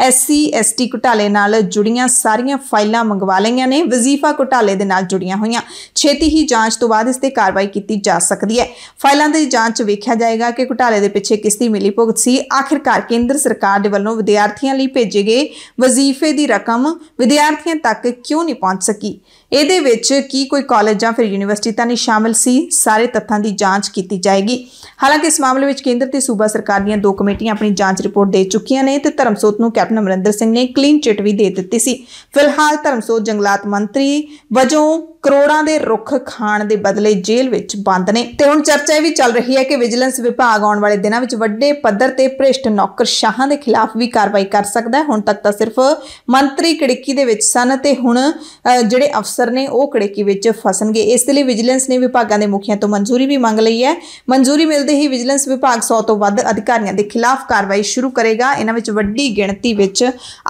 ਐਸਸੀ ਐਸਟੀ ਘੁਟਾਲੇ ਨਾਲ ਜੁੜੀਆਂ ਸਾਰੀਆਂ ਫਾਈਲਾਂ ਮੰਗਵਾ ਲਈਆਂ ਨੇ ਵਜ਼ੀਫਾ ਘੁਟਾਲੇ ਦੇ ਨਾਲ ਜੁੜੀਆਂ ਹੋਈਆਂ ਛੇਤੀ ਹੀ ਜਾਂਚ ਤੋਂ ਬਾਅਦ ਇਸ ਤੇ ਕਾਰਵਾਈ ਕੀਤੀ ਜਾ ਸਕਦੀ ਹੈ ਫਾਈਲਾਂ ਦੀ ਜਾਂਚ ਵੇਖਿਆ ਜਾਏਗਾ ਕਿ ਘੁਟਾਲੇ ਦੇ ਪਿੱਛੇ ਕਿਸ ਦੀ ਮਿਲੀ ਭੁਗਤ ਸੀ ਆਖਿਰਕਾਰ ਕੇਂਦਰ ਸਰਕਾਰ ਦੇ ਵੱਲੋਂ ਵਿਦਿਆਰਥੀਆਂ ਲਈ ਭੇਜੇ ਗਏ ਵਜ਼ੀਫੇ ਦੀ ਰਕਮ ਵਿਦਿਆਰਥੀਆਂ ਤੱਕ ਕਿਉਂ ਨਹੀਂ ਪਹੁੰਚ ਸਕੀ ਇਹਦੇ ਵਿੱਚ ਕੀ ਕੋਈ ਕਾਲਜ ਜਾਂ ਫਿਰ ਯੂਨੀਵਰਸਿਟੀ ਤਾਂ ਨਹੀਂ ਸ਼ਾਮਲ ਸੀ ਸਾਰੇ ਤੱਥਾਂ ਦੀ ਜਾਂਚ ਕੀਤੀ ਜਾਏਗੀ ਹਾਲਾਂਕਿ ਇਸ ਮਾਮਲੇ ਵਿੱਚ ਕੇਂਦਰ ਤੇ ਸੂਬਾ ਸਰਕਾਰ ਦੀਆਂ ਦੋ ਕਮੇਟੀਆਂ ਆਪਣੀ ਜਾਂਚ ਰਿਪੋਰਟ ਦੇ ਚੁੱਕੀਆਂ ਨੇ ਤੇ ਧਰਮਸੋਤ ਨੂੰ ਕੈਪਟਨ ਅਮਰਿੰਦਰ ਸਿੰਘ ਨੇ ਕਲੀਨ ਚਿੱਟ ਵੀ ਦੇ ਦਿੱਤੀ ਸੀ ਫਿਲਹਾਲ ਧਰਮਸੋਤ ਜੰਗਲਾਤ ਮੰਤਰੀ ਵਜੋਂ ਕਰੋੜਾਂ ਦੇ ਰੁੱਖ ਖਾਣ ਦੇ ਬਦਲੇ ਜੇਲ੍ਹ ਵਿੱਚ ਬੰਦ ਨੇ ਤੇ ਹੁਣ ਚਰਚਾ ਇਹ ਵੀ ਚੱਲ ਰਹੀ ਹੈ ਕਿ ਵਿਜੀਲੈਂਸ ਵਿਭਾਗ ਆਉਣ ਵਾਲੇ ਦਿਨਾਂ ਵਿੱਚ ਵੱਡੇ ਪੱਧਰ ਤੇ ਭ੍ਰਿਸ਼ਟ ਸ਼ਾਹਾਂ ਦੇ ਖਿਲਾਫ ਵੀ ਕਾਰਵਾਈ ਕਰ ਸਕਦਾ ਹੈ ਹੁਣ ਤੱਕ ਤਾਂ ਸਿਰਫ ਮੰਤਰੀ ਕਿੜਕੀ ਦੇ ਵਿੱਚ ਸਨ ਤੇ ਹੁਣ ਜਿਹੜੇ ਅਫਸਰ ਅਫਸਰ ਨੇ ਉਹ ਕੜੇਕੀ ਵਿੱਚ ਫਸਣਗੇ ਇਸ ਦੇ ਲਈ ਵਿਜੀਲੈਂਸ ਨੇ ਵਿਭਾਗਾਂ ਦੇ ਮੁਖੀਆਂ ਤੋਂ ਮਨਜ਼ੂਰੀ ਵੀ ਮੰਗ ਲਈ ਹੈ ਮਨਜ਼ੂਰੀ ਮਿਲਦੇ ਹੀ ਵਿਜੀਲੈਂਸ ਵਿਭਾਗ 100 ਤੋਂ ਵੱਧ ਅਧਿਕਾਰੀਆਂ ਦੇ ਖਿਲਾਫ ਕਾਰਵਾਈ ਸ਼ੁਰੂ ਕਰੇਗਾ ਇਹਨਾਂ ਵਿੱਚ ਵੱਡੀ ਗਿਣਤੀ ਵਿੱਚ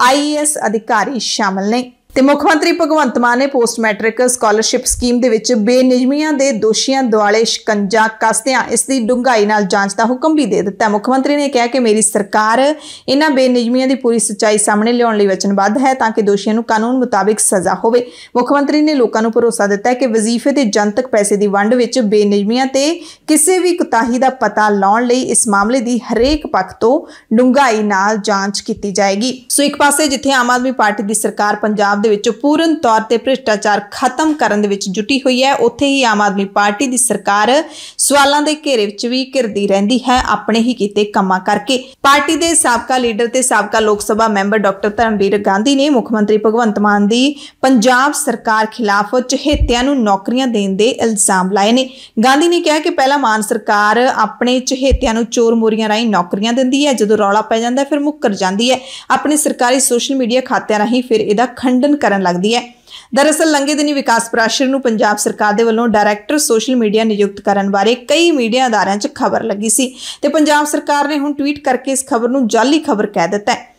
ਆਈਏਐਸ ਅਧਿਕਾਰੀ ਸ਼ਾਮਲ ਨੇ ਤੇ ਮੁੱਖ ਮੰਤਰੀ ਭਗਵੰਤ ਮਾਨ ਨੇ ਪੋਸਟ ਮੈਟ੍ਰਿਕ ਸਕਾਲਰਸ਼ਿਪ ਸਕੀਮ ਦੇ ਵਿੱਚ ਬੇਨਿਜਮੀਆਂ ਦੇ ਦੋਸ਼ੀਆਂ ਦੁਆਲੇ ਸ਼ਿਕੰਜਾ ਕਸਦਿਆਂ ਇਸ ਦੀ ਡੂੰਘਾਈ ਨਾਲ ਜਾਂਚ ਦਾ ਹੁਕਮ ਵੀ ਦੇ ਦਿੱਤਾ ਮੁੱਖ ਮੰਤਰੀ ਨੇ ਕਿਹਾ ਕਿ ਮੇਰੀ ਸਰਕਾਰ ਇਹਨਾਂ ਬੇਨਿਜਮੀਆਂ ਦੀ ਪੂਰੀ ਸੱਚਾਈ ਸਾਹਮਣੇ ਲਿਆਉਣ ਲਈ ਵਚਨਬੱਧ ਹੈ ਤਾਂ ਕਿ ਦੋਸ਼ੀਆਂ ਨੂੰ ਕਾਨੂੰਨ ਮੁਤਾਬਿਕ ਸਜ਼ਾ ਹੋਵੇ ਮੁੱਖ ਮੰਤਰੀ ਨੇ ਲੋਕਾਂ ਨੂੰ ਭਰੋਸਾ ਦਿੱਤਾ ਕਿ ਵਜ਼ੀਫੇ ਤੇ ਜਨਤਕ ਪੈਸੇ ਦੀ ਵੰਡ ਵਿੱਚ ਬੇਨਿਜਮੀਆਂ ਤੇ ਕਿਸੇ ਵੀ ਕੁਤਾਹੀ ਦਾ ਪਤਾ ਲਾਉਣ ਲਈ ਇਸ ਮਾਮਲੇ ਦੀ ਹਰੇਕ ਪੱਖ ਤੋਂ ਡੂੰਘਾਈ ਨਾਲ ਜਾਂਚ ਕੀਤੀ ਜਾਏਗੀ ਸੋ ਇੱਕ ਪਾਸੇ ਜਿੱਥੇ ਆਮ ਆਦਮੀ ਪਾਰਟੀ ਦੀ ਸਰਕਾਰ ਪੰਜਾਬ ਦੇ ਵਿੱਚ ਪੂਰਨ ਤੌਰ ਤੇ ਭ੍ਰਿਸ਼ਟਾਚਾਰ ਖਤਮ ਕਰਨ ਦੇ ਵਿੱਚ ਜੁਟੀ ਹੋਈ ਹੈ ਉੱਥੇ ਹੀ ਆਮ ਆਦਮੀ ਪਾਰਟੀ ਦੀ ਸਰਕਾਰ ਸਵਾਲਾਂ ਦੇ ਘੇਰੇ ਵਿੱਚ ਵੀ ਘਿਰਦੀ ਰਹਿੰਦੀ ਹੈ ਆਪਣੇ ਹੀ ਕੀਤੇ ਕੰਮਾਂ ਕਰਕੇ ਪਾਰਟੀ ਦੇ ਸਾਬਕਾ ਲੀਡਰ ਤੇ ਸਾਬਕਾ ਲੋਕ ਸਭਾ ਮੈਂਬਰ ਡਾਕਟਰ ਧਰਮਵੀਰ ਗਾਂਧੀ ਨੇ ਮੁੱਖ ਮੰਤਰੀ ਭਗਵੰਤ ਮਾਨ ਦੀ ਪੰਜਾਬ ਸਰਕਾਰ ਖਿਲਾਫ ਚਹੇਤਿਆਂ ਨੂੰ ਨੌਕਰੀਆਂ ਦੇਣ ਦੇ ਇਲਜ਼ਾਮ ਲਾਏ ਨੇ ਗਾਂਧੀ ਨੇ ਕਿਹਾ ਕਿ ਪਹਿਲਾਂ ਮਾਨ ਸਰਕਾਰ ਆਪਣੇ ਚਹੇਤਿਆਂ ਨੂੰ ਚੋਰ ਮੋਰੀਆਂ ਰਾਹੀਂ ਨੌਕਰੀਆਂ ਦਿੰਦੀ ਹੈ ਜਦੋਂ ਰੌਲਾ ਪੈ ਜਾਂਦਾ ਫਿਰ ਮੁੱਕਰ ਜਾਂਦੀ ਹੈ ਆਪਣੇ ਸਰਕਾਰੀ ਸੋਸ਼ਲ ਮੀਡੀਆ ਖਾਤਿਆਂ ਰਾਹੀਂ ਫਿਰ ਇਹਦਾ ਖੰਡਨ ਨਿੰਦਨ ਕਰਨ ਲੱਗਦੀ ਹੈ ਦਰਅਸਲ ਲੰਗੇ ਦਿਨੀ ਵਿਕਾਸ ਪ੍ਰਾਸ਼ਰ ਨੂੰ ਪੰਜਾਬ ਸਰਕਾਰ ਦੇ ਵੱਲੋਂ ਡਾਇਰੈਕਟਰ ਸੋਸ਼ਲ ਮੀਡੀਆ ਨਿਯੁਕਤ ਕਰਨ ਬਾਰੇ ਕਈ ਮੀਡੀਆ ਅਦਾਰਿਆਂ 'ਚ ਖਬਰ ਲੱਗੀ ਸੀ ਤੇ ਪੰਜਾਬ ਸਰਕਾਰ ਨੇ ਹੁਣ ਟਵੀਟ ਕਰਕੇ ਇਸ ਖਬਰ ਨੂੰ ਜਾਲੀ ਖਬਰ ਕਹਿ ਦਿੱਤਾ ਹੈ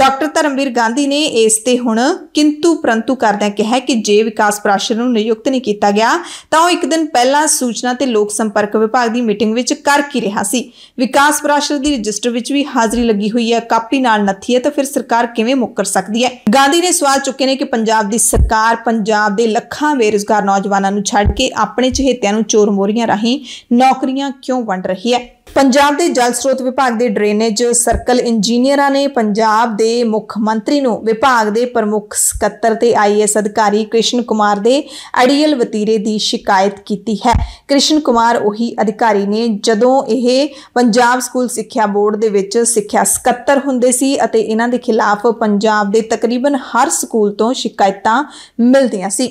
ਡਾਕਟਰ ਧਰਮਵੀਰ ਗਾਂਧੀ ਨੇ ਇਸ ਤੇ ਹੁਣ ਕਿੰਤੂ ਪ੍ਰੰਤੂ ਕਰਦਿਆਂ ਕਿਹਾ ਕਿ ਜੇ ਵਿਕਾਸ ਪ੍ਰਾਸ਼ਰ ਨੂੰ ਨਿਯੁਕਤ ਨਹੀਂ ਕੀਤਾ ਗਿਆ ਤਾਂ ਉਹ ਇੱਕ ਦਿਨ ਪਹਿਲਾਂ ਸੂਚਨਾ ਤੇ ਲੋਕ ਸੰਪਰਕ ਵਿਭਾਗ ਦੀ ਮੀਟਿੰਗ ਵਿੱਚ ਕਰ ਕੀ ਰਿਹਾ ਸੀ ਵਿਕਾਸ ਪ੍ਰਾਸ਼ਰ ਦੀ ਰਜਿਸਟਰ ਵਿੱਚ ਵੀ ਹਾਜ਼ਰੀ ਲੱਗੀ ਹੋਈ ਹੈ ਕਾਪੀ ਨਾਲ ਨੱਥੀ ਹੈ ਤਾਂ ਫਿਰ ਸਰਕਾਰ ਕਿਵੇਂ ਮੁੱਕਰ ਸਕਦੀ ਹੈ ਗਾਂਧੀ ਨੇ ਸਵਾਲ ਚੁੱਕੇ ਨੇ ਕਿ ਪੰਜਾਬ ਦੀ ਸਰਕਾਰ ਪੰਜਾਬ ਦੇ ਲੱਖਾਂ ਬੇਰੁਜ਼ਗਾਰ ਨੌਜਵਾਨਾਂ ਨੂੰ ਛੱਡ ਕੇ ਆਪਣੇ ਚਹੇਤਿਆਂ ਨੂੰ ਚੋਰ ਮੋਰੀਆਂ ਰਾਹੀਂ ਨੌਕਰੀਆਂ ਕਿਉਂ ਵੰਡ ਰਹੀ ਹੈ ਪੰਜਾਬ ਦੇ ਜਲ ਸਰੋਤ ਵਿਭਾਗ ਦੇ ਡਰੇਨੇਜ ਸਰਕਲ ਇੰਜੀਨੀਅਰਾਂ ਨੇ ਪੰਜਾਬ ਦੇ ਮੁੱਖ ਮੰਤਰੀ ਨੂੰ ਵਿਭਾਗ ਦੇ ਪ੍ਰਮੁੱਖ ਸਕੱਤਰ ਤੇ ਆਈਐਸ ਅਧਿਕਾਰੀ ਕ੍ਰਿਸ਼ਨ ਕੁਮਾਰ ਦੇ ਅੜੀਅਲ ਵਤੀਰੇ ਦੀ ਸ਼ਿਕਾਇਤ ਕੀਤੀ ਹੈ ਕ੍ਰਿਸ਼ਨ ਕੁਮਾਰ ਉਹੀ ਅਧਿਕਾਰੀ ਨੇ ਜਦੋਂ ਇਹ ਪੰਜਾਬ ਸਕੂਲ ਸਿੱਖਿਆ ਬੋਰਡ ਦੇ ਵਿੱਚ ਸਿੱਖਿਆ ਸਕੱਤਰ ਹੁੰਦੇ ਸੀ ਅਤੇ ਇਹਨਾਂ ਦੇ ਖਿਲਾਫ ਪੰਜਾਬ ਦੇ ਤਕਰੀਬਨ ਹਰ ਸਕੂਲ ਤੋਂ ਸ਼ਿਕਾਇਤਾਂ ਮਿਲਦੀਆਂ ਸੀ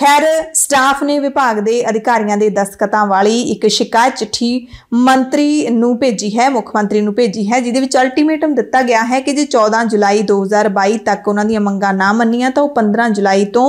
ਖੈਰ ਸਟਾਫ ਨੇ ਵਿਭਾਗ ਦੇ ਅਧਿਕਾਰੀਆਂ ਦੇ ਦਸਤਖਤਾਂ ਵਾਲੀ ਇੱਕ ਸ਼ਿਕਾਇਤ ਚਿੱਠੀ ਮੰਤਰੀ ਨੂੰ ਭੇਜੀ ਹੈ ਮੁੱਖ ਮੰਤਰੀ ਨੂੰ ਭੇਜੀ ਹੈ ਜਿਹਦੇ ਵਿੱਚ ਅਲਟੀਮੇਟਮ ਦਿੱਤਾ ਗਿਆ ਹੈ ਕਿ ਜੇ 14 ਜੁਲਾਈ 2022 ਤੱਕ ਉਹਨਾਂ ਦੀਆਂ ਮੰਗਾਂ ਨਾ ਮੰਨੀਆਂ ਤਾਂ ਉਹ 15 ਜੁਲਾਈ ਤੋਂ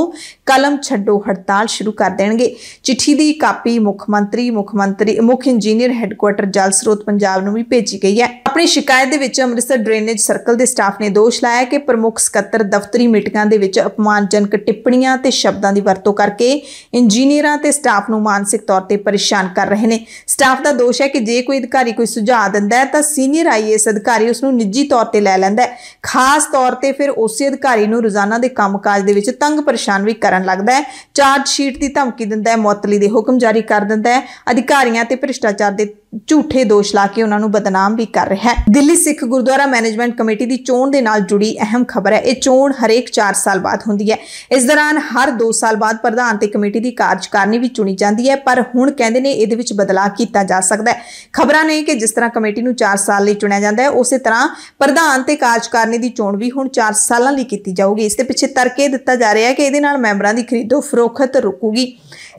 ਕਲਮ ਛੱਡੋ ਹੜਤਾਲ ਸ਼ੁਰੂ ਕਰ ਦੇਣਗੇ ਚਿੱਠੀ ਦੀ ਕਾਪੀ ਮੁੱਖ ਮੰਤਰੀ ਮੁੱਖ ਮੰਤਰੀ ਮੁੱਖ ਇੰਜੀਨੀਅਰ ਹੈੱਡਕੁਆਟਰ ਜਲ ਸਰੋਤ ਪੰਜਾਬ ਨੂੰ ਵੀ ਭੇਜੀ ਗਈ ਹੈ ਆਪਣੀ ਸ਼ਿਕਾਇਤ ਦੇ ਵਿੱਚ ਅੰਮ੍ਰਿਤਸਰ ਡਰੇਨੇਜ ਸਰਕਲ ਦੇ ਸਟਾਫ ਨੇ ਦੋਸ਼ ਲਾਇਆ ਕਿ ਪ੍ਰਮੁੱਖ ਸਕੱਤਰ ਦਫ਼ਤਰੀ ਮੀਟਿੰਗਾਂ ਦੇ ਵਿੱਚ ਅਪਮਾਨਜਨਕ ਟਿੱਪਣੀਆਂ ਤੇ ਸ਼ਬਦਾਂ ਦੀ ਵਰਤੋਂ ਕਰਕੇ ਇੰਜੀਨੀਅਰਾਂ ਤੇ ਸਟਾਫ ਨੂੰ ਮਾਨਸਿਕ ਤੌਰ ਤੇ ਪਰੇਸ਼ਾਨ ਕਰ ਰਹੇ ਨੇ ਸਟਾਫ ਦਾ ਦੋਸ਼ ਹੈ ਕਿ ਜੇ ਕੋਈ ਅਧਿਕਾਰੀ ਕੋਈ ਸੁਝਾਅ ਦਿੰਦਾ ਹੈ ਤਾਂ ਸੀਨੀਅਰ ਆਈਏਐਸ ਅਧਿਕਾਰੀ ਉਸ ਨੂੰ ਨਿੱਜੀ ਤੌਰ ਤੇ ਲੈ ਲੈਂਦਾ ਹੈ ਖਾਸ ਤੌਰ ਤੇ ਫਿਰ ਉਸੇ ਅਧਿਕਾਰੀ ਨੂੰ ਰੋਜ਼ਾਨਾ ਦੇ ਕੰਮਕਾਜ ਦੇ ਵਿੱਚ ਤੰਗ ਪਰੇਸ਼ਾਨ ਵੀ ਕਰਨ ਲੱਗਦਾ ਹੈ ਚਾਰਜ ਸ਼ੀਟ ਦੀ ਧਮਕੀ ਦਿੰਦਾ ਹੈ ਮੌਤਲੀ ਦੇ ਹੁਕਮ ਜਾਰੀ ਕਰ ਦਿੰਦਾ ਹੈ ਅਧਿਕਾਰੀਆਂ ਤੇ ਭ੍ਰਿਸ਼ਟਾਚਾਰ ਦੇ ਝੂਠੇ ਦੋਸ਼ ਲਾ ਕੇ ਉਹਨਾਂ ਨੂੰ ਬਦਨਾਮ ਵੀ ਕਰ ਰਿਹਾ ਹੈ ਦਿੱਲੀ ਸਿੱਖ ਗੁਰਦੁਆਰਾ ਮੈਨੇਜਮੈਂਟ ਕਮੇਟੀ ਦੀ ਚੋਣ ਦੇ ਨਾਲ ਜੁੜੀ ਅਹਿਮ ਖਬਰ ਹੈ ਇਹ ਚੋਣ ਹਰੇਕ 4 ਸਾਲ ਬਾਅਦ ਹੁੰਦੀ ਹੈ ਇਸ ਦੌਰਾਨ ਹਰ 2 ਸਾਲ ਬਾਅਦ ਪ੍ਰਧਾਨ ਤੇ ਕਮੇਟੀ ਦੀ ਕਾਰਜਕਾਰਨੀ ਵੀ ਚੁਣੀ ਜਾਂਦੀ ਹੈ ਪਰ ਹੁਣ ਕਹਿੰਦੇ ਨੇ ਇਹਦੇ ਵਿੱਚ ਬਦਲਾਅ ਕੀਤਾ ਜਾ ਸਕਦਾ ਹੈ ਖਬਰਾਂ ਨੇ ਕਿ ਜਿਸ ਤਰ੍ਹਾਂ ਕਮੇਟੀ ਨੂੰ 4 ਸਾਲ ਲਈ ਚੁਣਿਆ ਜਾਂਦਾ ਹੈ ਉਸੇ ਤਰ੍ਹਾਂ ਪ੍ਰਧਾਨ ਤੇ ਕਾਰਜਕਾਰਨੀ ਦੀ ਚੋਣ ਵੀ ਹੁਣ 4 ਸਾਲਾਂ ਲਈ ਕੀਤੀ ਜਾਊਗੀ ਇਸ ਦੇ ਪਿੱਛੇ ਤਰਕ ਇਹ ਦਿੱਤਾ ਜਾ ਰਿਹਾ ਹੈ ਕਿ ਇਹਦੇ ਨਾਲ ਮੈਂਬਰਾਂ ਦੀ ਖਰੀਦੋ ਫਰੋਖਤ ਰੁਕੂਗੀ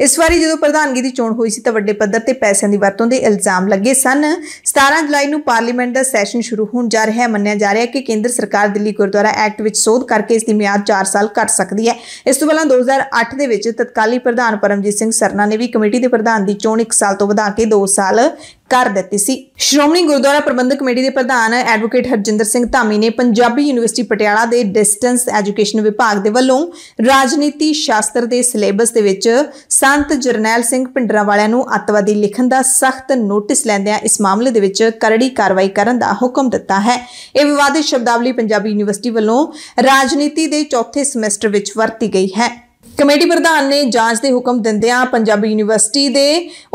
ਇਸ ਵਾਰੀ ਜਦੋਂ ਪ੍ਰਧਾਨਗੀ ਦੀ ਚੋਣ ਹੋਈ ਸੀ ਤਾਂ ਵੱਡੇ ਪੱਧਰ ਤੇ ਪੈਸਿਆਂ ਦੀ ਵਰਤੋਂ ਦੇ ਇਲਜ਼ਾਮ ਲੱਗੇ ਸਨ 17 ਜੁਲਾਈ ਨੂੰ ਪਾਰਲੀਮੈਂਟ ਦਾ ਸੈਸ਼ਨ ਸ਼ੁਰੂ ਹੋਣ ਜਾ ਰਿਹਾ ਹੈ ਮੰਨਿਆ ਜਾ ਰਿਹਾ ਹੈ ਕਿ ਕੇਂਦਰ ਸਰਕਾਰ ਦਿੱਲੀ ਗੁਰਦੁਆਰਾ ਐਕਟ ਵਿੱਚ ਸੋਧ ਕਰਕੇ ਇਸ ਦੀ ਮਿਆਦ 4 ਸਾਲ ਘਟ ਸਕਦੀ ਹੈ ਇਸ ਤੋਂ ਪਹਿਲਾਂ 2008 ਦੇ ਵਿੱਚ ਤਤਕਾਲੀ ਪ੍ਰਧਾਨ ਪਰਮਜੀਤ ਸਿੰਘ ਸਰਨਾ ਨੇ ਵੀ ਕਮੇਟੀ ਦੇ ਪ੍ਰਧਾਨ ਦੀ ਚੋਣ 1 ਸਾਲ ਤੋਂ ਵਧਾ ਕੇ 2 ਸਾਲ ਕਰ ਦਿੱਤੀ ਸੀ ਸ਼੍ਰੋਮਣੀ ਗੁਰਦੁਆਰਾ ਪ੍ਰਬੰਧਕ ਕਮੇਟੀ ਦੇ ਪ੍ਰਧਾਨ ਐਡਵੋਕੇਟ ਹਰਜਿੰਦਰ ਸਿੰਘ ਧਾਮੀ ਨੇ ਪੰਜਾਬੀ ਯੂਨੀਵਰਸਿਟੀ ਪਟਿਆਲਾ ਦੇ ਡਿਸਟੈਂਸ ਐਜੂਕੇਸ਼ਨ ਵਿਭਾਗ ਦੇ ਵੱਲੋਂ ਰਾਜਨੀਤੀ ਸ਼ਾਸਤਰ ਦੇ ਸਿਲੇਬਸ ਦੇ ਵਿੱਚ ਸੰਤ ਜਰਨੈਲ ਸਿੰਘ ਪਿੰਡਰਾ ਵਾਲਿਆਂ ਨੂੰ ਅੱਤਵਾਦੀ ਲਿਖਣ ਦਾ ਸਖਤ ਨੋਟਿਸ ਲੈਂਦਿਆਂ ਇਸ ਮਾਮਲੇ ਦੇ ਵਿੱਚ ਕਰੜੀ ਕਾਰਵਾਈ ਕਰਨ ਦਾ ਹੁਕਮ ਦਿੱਤਾ ਹੈ ਇਹ ਵਿਵਾਦਿਤ ਸ਼ਬਦਾਵਲੀ ਪੰਜਾਬੀ ਯੂਨੀਵਰਸਿਟੀ ਵੱਲੋਂ ਰਾਜਨੀਤੀ ਦੇ ਚੌਥੇ ਸਮੈਸਟਰ ਵਿੱਚ ਵਰਤੀ ਗਈ ਹੈ ਕਮੇਟੀ ਪ੍ਰਧਾਨ ਨੇ ਜਾਂਚ ਦੇ ਹੁਕਮ ਦਿੰਦਿਆਂ ਪੰਜਾਬੀ ਯੂਨੀਵਰਸਿਟੀ ਦੇ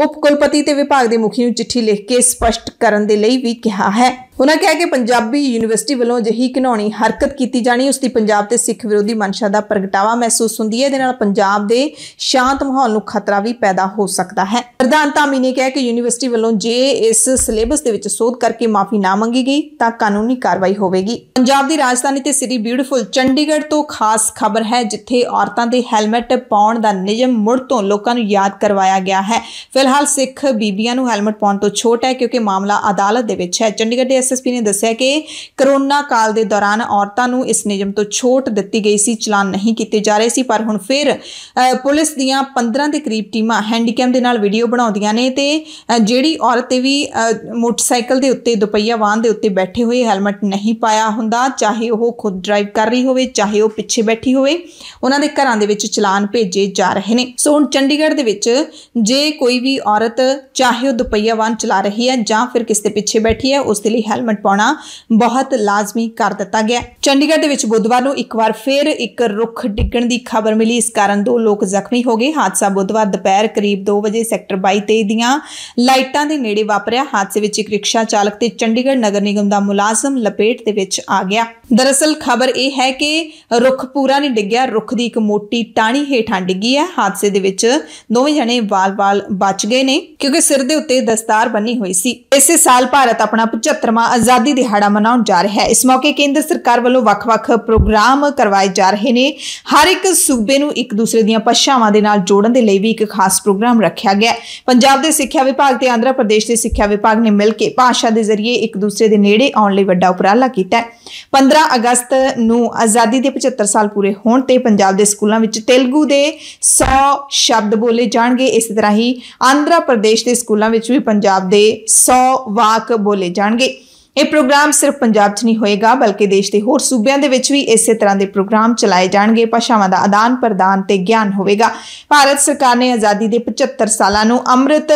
ਉਪ ਕੁਲਪਤੀ ਤੇ ਵਿਭਾਗ ਦੇ ਮੁਖੀ ਨੂੰ ਚਿੱਠੀ ਲਿਖ ਕੇ ਸਪਸ਼ਟ ਕਰਨ ਦੇ ਲਈ ਵੀ ਕਿਹਾ ਹੈ ਉਹਨਾਂ ਕਹਿ ਕਿ ਪੰਜਾਬੀ ਯੂਨੀਵਰਸਿਟੀ ਵੱਲੋਂ ਜਹੀ ਘਿਨੌਣੀ ਹਰਕਤ ਕੀਤੀ ਜਾਣੀ ਉਸ ਦੀ ਪੰਜਾਬ ਤੇ ਸਿੱਖ ਵਿਰੋਧੀ ਮਨਸ਼ਾ ਦਾ ਪ੍ਰਗਟਾਵਾ ਮਹਿਸੂਸ ਹੁੰਦੀ ਹੈ ਇਹਦੇ ਨਾਲ ਪੰਜਾਬ ਦੇ ਸ਼ਾਂਤ ਮਾਹੌਲ ਨੂੰ ਖਤਰਾ ਵੀ ਪੈਦਾ ਹੋ ਸਕਦਾ ਹੈ ਪ੍ਰਧਾਨ ਧਾਮੀ ਨੇ ਕਿਹਾ ਕਿ ਯੂਨੀਵਰਸਿਟੀ ਵੱਲੋਂ ਜੇ ਇਸ ਸਿਲੇਬਸ ਦੇ ਵਿੱਚ ਸੋਧ ਕਰਕੇ ਮਾਫੀ ਨਾ ਮੰਗੀ ਗਈ ਤਾਂ ਕਾਨੂੰਨੀ ਕਾਰਵਾਈ ਹੋਵੇਗੀ ਪੰਜਾਬ ਦੀ ਰਾਜਧਾਨੀ ਤੇ ਸਿਟੀ ਬਿਊਟੀਫੁਲ ਚੰਡੀਗੜ੍ਹ ਤੋਂ ਖਾਸ ਖਬਰ ਹੈ ਜਿੱਥੇ ਔਰਤਾਂ ਦੇ ਹੈਲਮਟ ਪਾਉਣ ਦਾ ਨਿਯਮ ਮੁੜ ਤੋਂ ਲੋਕਾਂ ਨੂੰ ਯਾਦ ਕਰਵਾਇਆ ਗਿਆ ਹੈ ਫਿਲਹਾਲ ਸਿੱਖ ਬੀਬੀਆਂ ਨੂੰ ਹੈਲਮਟ ਪਾਉਣ ਤੋਂ ਛੋਟ ਹੈ ਕਿਉਂਕਿ ਮਾਮਲਾ ਅਦਾਲਤ ਦੇ ਵਿੱਚ ਹੈ ਚੰਡੀਗੜ੍ਹ ਦੇ ਐਸਐਸਪੀ ਨੇ ਦੱਸਿਆ ਕਿ ਕਰੋਨਾ ਕਾਲ ਦੇ ਦੌਰਾਨ ਔਰਤਾਂ ਨੂੰ ਇਸ ਨਿਯਮ ਤੋਂ ਛੋਟ ਦਿੱਤੀ ਗਈ ਸੀ ਚਲਾਨ ਨਹੀਂ ਕੀਤੇ ਜਾ ਰਹੇ ਸੀ ਪਰ ਹੁਣ ਫਿਰ ਪੁਲਿਸ ਦੀਆਂ 15 ਦੇ ਕਰੀਬ ਟੀਮਾਂ ਹੈਂਡੀਕੈਮ ਦੇ ਨਾਲ ਵੀਡੀਓ ਬਣਾਉਂਦੀਆਂ ਨੇ ਤੇ ਜਿਹੜੀ ਔਰਤ ਵੀ ਮੋਟਰਸਾਈਕਲ ਦੇ ਉੱਤੇ ਦੁਪਹੀਆ ਵਾਹਨ ਦੇ ਉੱਤੇ ਬੈਠੇ ਹੋਏ ਹੈਲਮਟ ਨਹੀਂ ਪਾਇਆ ਹੁੰਦਾ ਚਾਹੇ ਉਹ ਖੁਦ ਡਰਾਈਵ ਕਰ ਰਹੀ ਹੋਵੇ ਚਾਹੇ ਉਹ ਪਿੱਛੇ ਬੈਠੀ ਹੋਵੇ ਉਹਨਾਂ ਦੇ ਘਰਾਂ ਦੇ ਵਿੱਚ ਚਲਾਨ ਭੇਜੇ ਜਾ ਰਹੇ ਨੇ ਸੋ ਹੁਣ ਚੰਡੀਗੜ੍ਹ ਦੇ ਵਿੱਚ ਜੇ ਕੋਈ ਵੀ ਔਰਤ ਚਾਹੇ ਉਹ ਦੁਪਹੀਆ ਵਾਹਨ ਚਲਾ ਰਹੀ ਹੈ ਜਾਂ ਫਿਰ ਕਿਸੇ ਦੇ ਪਿੱਛੇ ਬੈਠੀ ਹੈ ਉਸ ਦੇ ਲਈ ਹੈਲਮਟ ਪਾਉਣਾ ਬਹੁਤ ਲਾਜ਼ਮੀ ਕਰ ਦਿੱਤਾ ਗਿਆ ਚੰਡੀਗੜ੍ਹ ਦੇ ਵਿੱਚ ਬੁੱਧਵਾਰ ਨੂੰ ਇੱਕ ਵਾਰ ਫਿਰ ਇੱਕ ਰੁੱਖ ਡਿੱਗਣ ਦੀ ਖਬਰ ਮਿਲੀ ਇਸ ਕਾਰਨ ਦੋ ਲੋਕ ਜ਼ਖਮੀ ਹੋ ਗਏ ਹਾਦਸਾ ਬੁੱਧਵਾਰ ਦੁਪਹਿਰ ਕਰੀਬ 2 ਵਜੇ ਸੈਕਟਰ 22 23 ਦੀਆਂ ਲਾਈਟਾਂ ਦੇ ਨੇੜੇ ਵਾਪਰਿਆ ਹਾਦਸੇ ਵਿੱਚ ਇੱਕ ਰਿਕਸ਼ਾ ਚਾਲਕ ਤੇ ਚੰਡੀਗੜ੍ਹ ਨਗਰ ਨਿਗਮ ਦਾ ਮੁਲਾਜ਼ਮ ਲਪੇਟ ਦੇ ਵਿੱਚ ਆ ਗਿਆ ਦਰਅਸਲ ਖਬਰ ਇਹ ਹੈ ਕਿ ਰੁੱਖ ਪੂਰਾ ਨਹੀਂ ਡਿੱਗਿਆ ਰੁੱਖ ਦੀ ਇੱਕ ਮੋਟੀ ਟਾਣੀ ਹੇਠਾਂ ਡਿੱਗੀ ਹੈ ਹਾਦਸੇ ਦੇ ਵਿੱਚ ਦੋਵੇਂ ਜਣੇ ਵਾਲ-ਵਾਲ ਬਚ ਗਏ ਨੇ ਕਿਉਂਕਿ ਸਿਰ ਦੇ ਉੱਤੇ ਦਸਤਾਰ ਬੰਨੀ ਹੋਈ ਸੀ ਇਸੇ ਸਾਲ ਭਾਰਤ ਆਪਣਾ 75ਵਾਂ ਆਜ਼ਾਦੀ ਦਿਹਾੜਾ ਮਨਾਉਣ ਜਾ ਰਿਹਾ ਹੈ ਇਸ ਮੌਕੇ ਕੇਂਦਰ ਸਰਕਾਰ ਵੱਲੋਂ ਵੱਖ-ਵੱਖ ਪ੍ਰੋਗਰਾਮ ਕਰਵਾਏ ਜਾ ਰਹੇ ਨੇ ਹਰ ਇੱਕ ਸੂਬੇ ਨੂੰ ਇੱਕ ਦੂਸਰੇ ਦੀਆਂ ਪਛਾਵਾਂ ਦੇ ਨਾਲ ਜੋੜਨ ਦੇ ਲਈ ਵੀ ਇੱਕ ਖਾਸ ਪ੍ਰੋਗਰਾਮ ਰੱਖਿਆ ਗਿਆ ਪੰਜਾਬ ਦੇ ਸਿੱਖਿਆ ਵਿਭਾਗ ਤੇ ਆਂਧਰਾ ਪ੍ਰਦੇਸ਼ ਦੇ ਸਿੱਖਿਆ ਵਿਭਾਗ ਨੇ ਮਿਲ ਕੇ ਭਾਸ਼ਾ ਦੇ ਜ਼ਰੀਏ ਇੱਕ ਦੂਸਰੇ ਦੇ ਨੇੜੇ ਆਉਣ ਲਈ ਵੱਡਾ ਉਪਰਾਲਾ ਕੀਤਾ ਹੈ 15 ਅਗਸਤ ਨੂੰ ਆਜ਼ਾਦੀ ਦੇ 75 ਸਾਲ ਪੂਰੇ ਹੋਣ ਤੇ ਪੰਜਾਬ ਦੇ ਸਕੂਲਾਂ ਵਿੱਚ ਤੇਲਗੂ ਦੇ 100 ਸ਼ਬਦ ਬੋਲੇ ਜਾਣਗੇ ਇਸੇ ਤਰ੍ਹਾਂ ਹੀ ਆਂਧਰਾ ਪ੍ਰਦੇਸ਼ ਦੇ ਸਕੂਲਾਂ ਵਿੱਚ ਵੀ ਪੰਜਾਬ ਦੇ 100 ਵਾਕ ਬੋਲੇ ਜਾਣਗੇ ਇਹ ਪ੍ਰੋਗਰਾਮ ਸਿਰਫ ਪੰਜਾਬ 'ਚ ਨਹੀਂ ਹੋਏਗਾ ਬਲਕਿ ਦੇਸ਼ ਦੇ ਹੋਰ ਸੂਬਿਆਂ ਦੇ ਵਿੱਚ ਵੀ ਇਸੇ ਤਰ੍ਹਾਂ ਦੇ ਪ੍ਰੋਗਰਾਮ ਚਲਾਏ ਜਾਣਗੇ ਭਾਸ਼ਾਵਾਂ ਦਾ ਆਦਾਨ ਪ੍ਰਦਾਨ ਤੇ ਗਿਆਨ ਹੋਵੇਗਾ ਭਾਰਤ ਸਰਕਾਰ ਨੇ ਆਜ਼ਾਦੀ ਦੇ 75 ਸਾਲਾਂ ਨੂੰ ਅੰਮ੍ਰਿਤ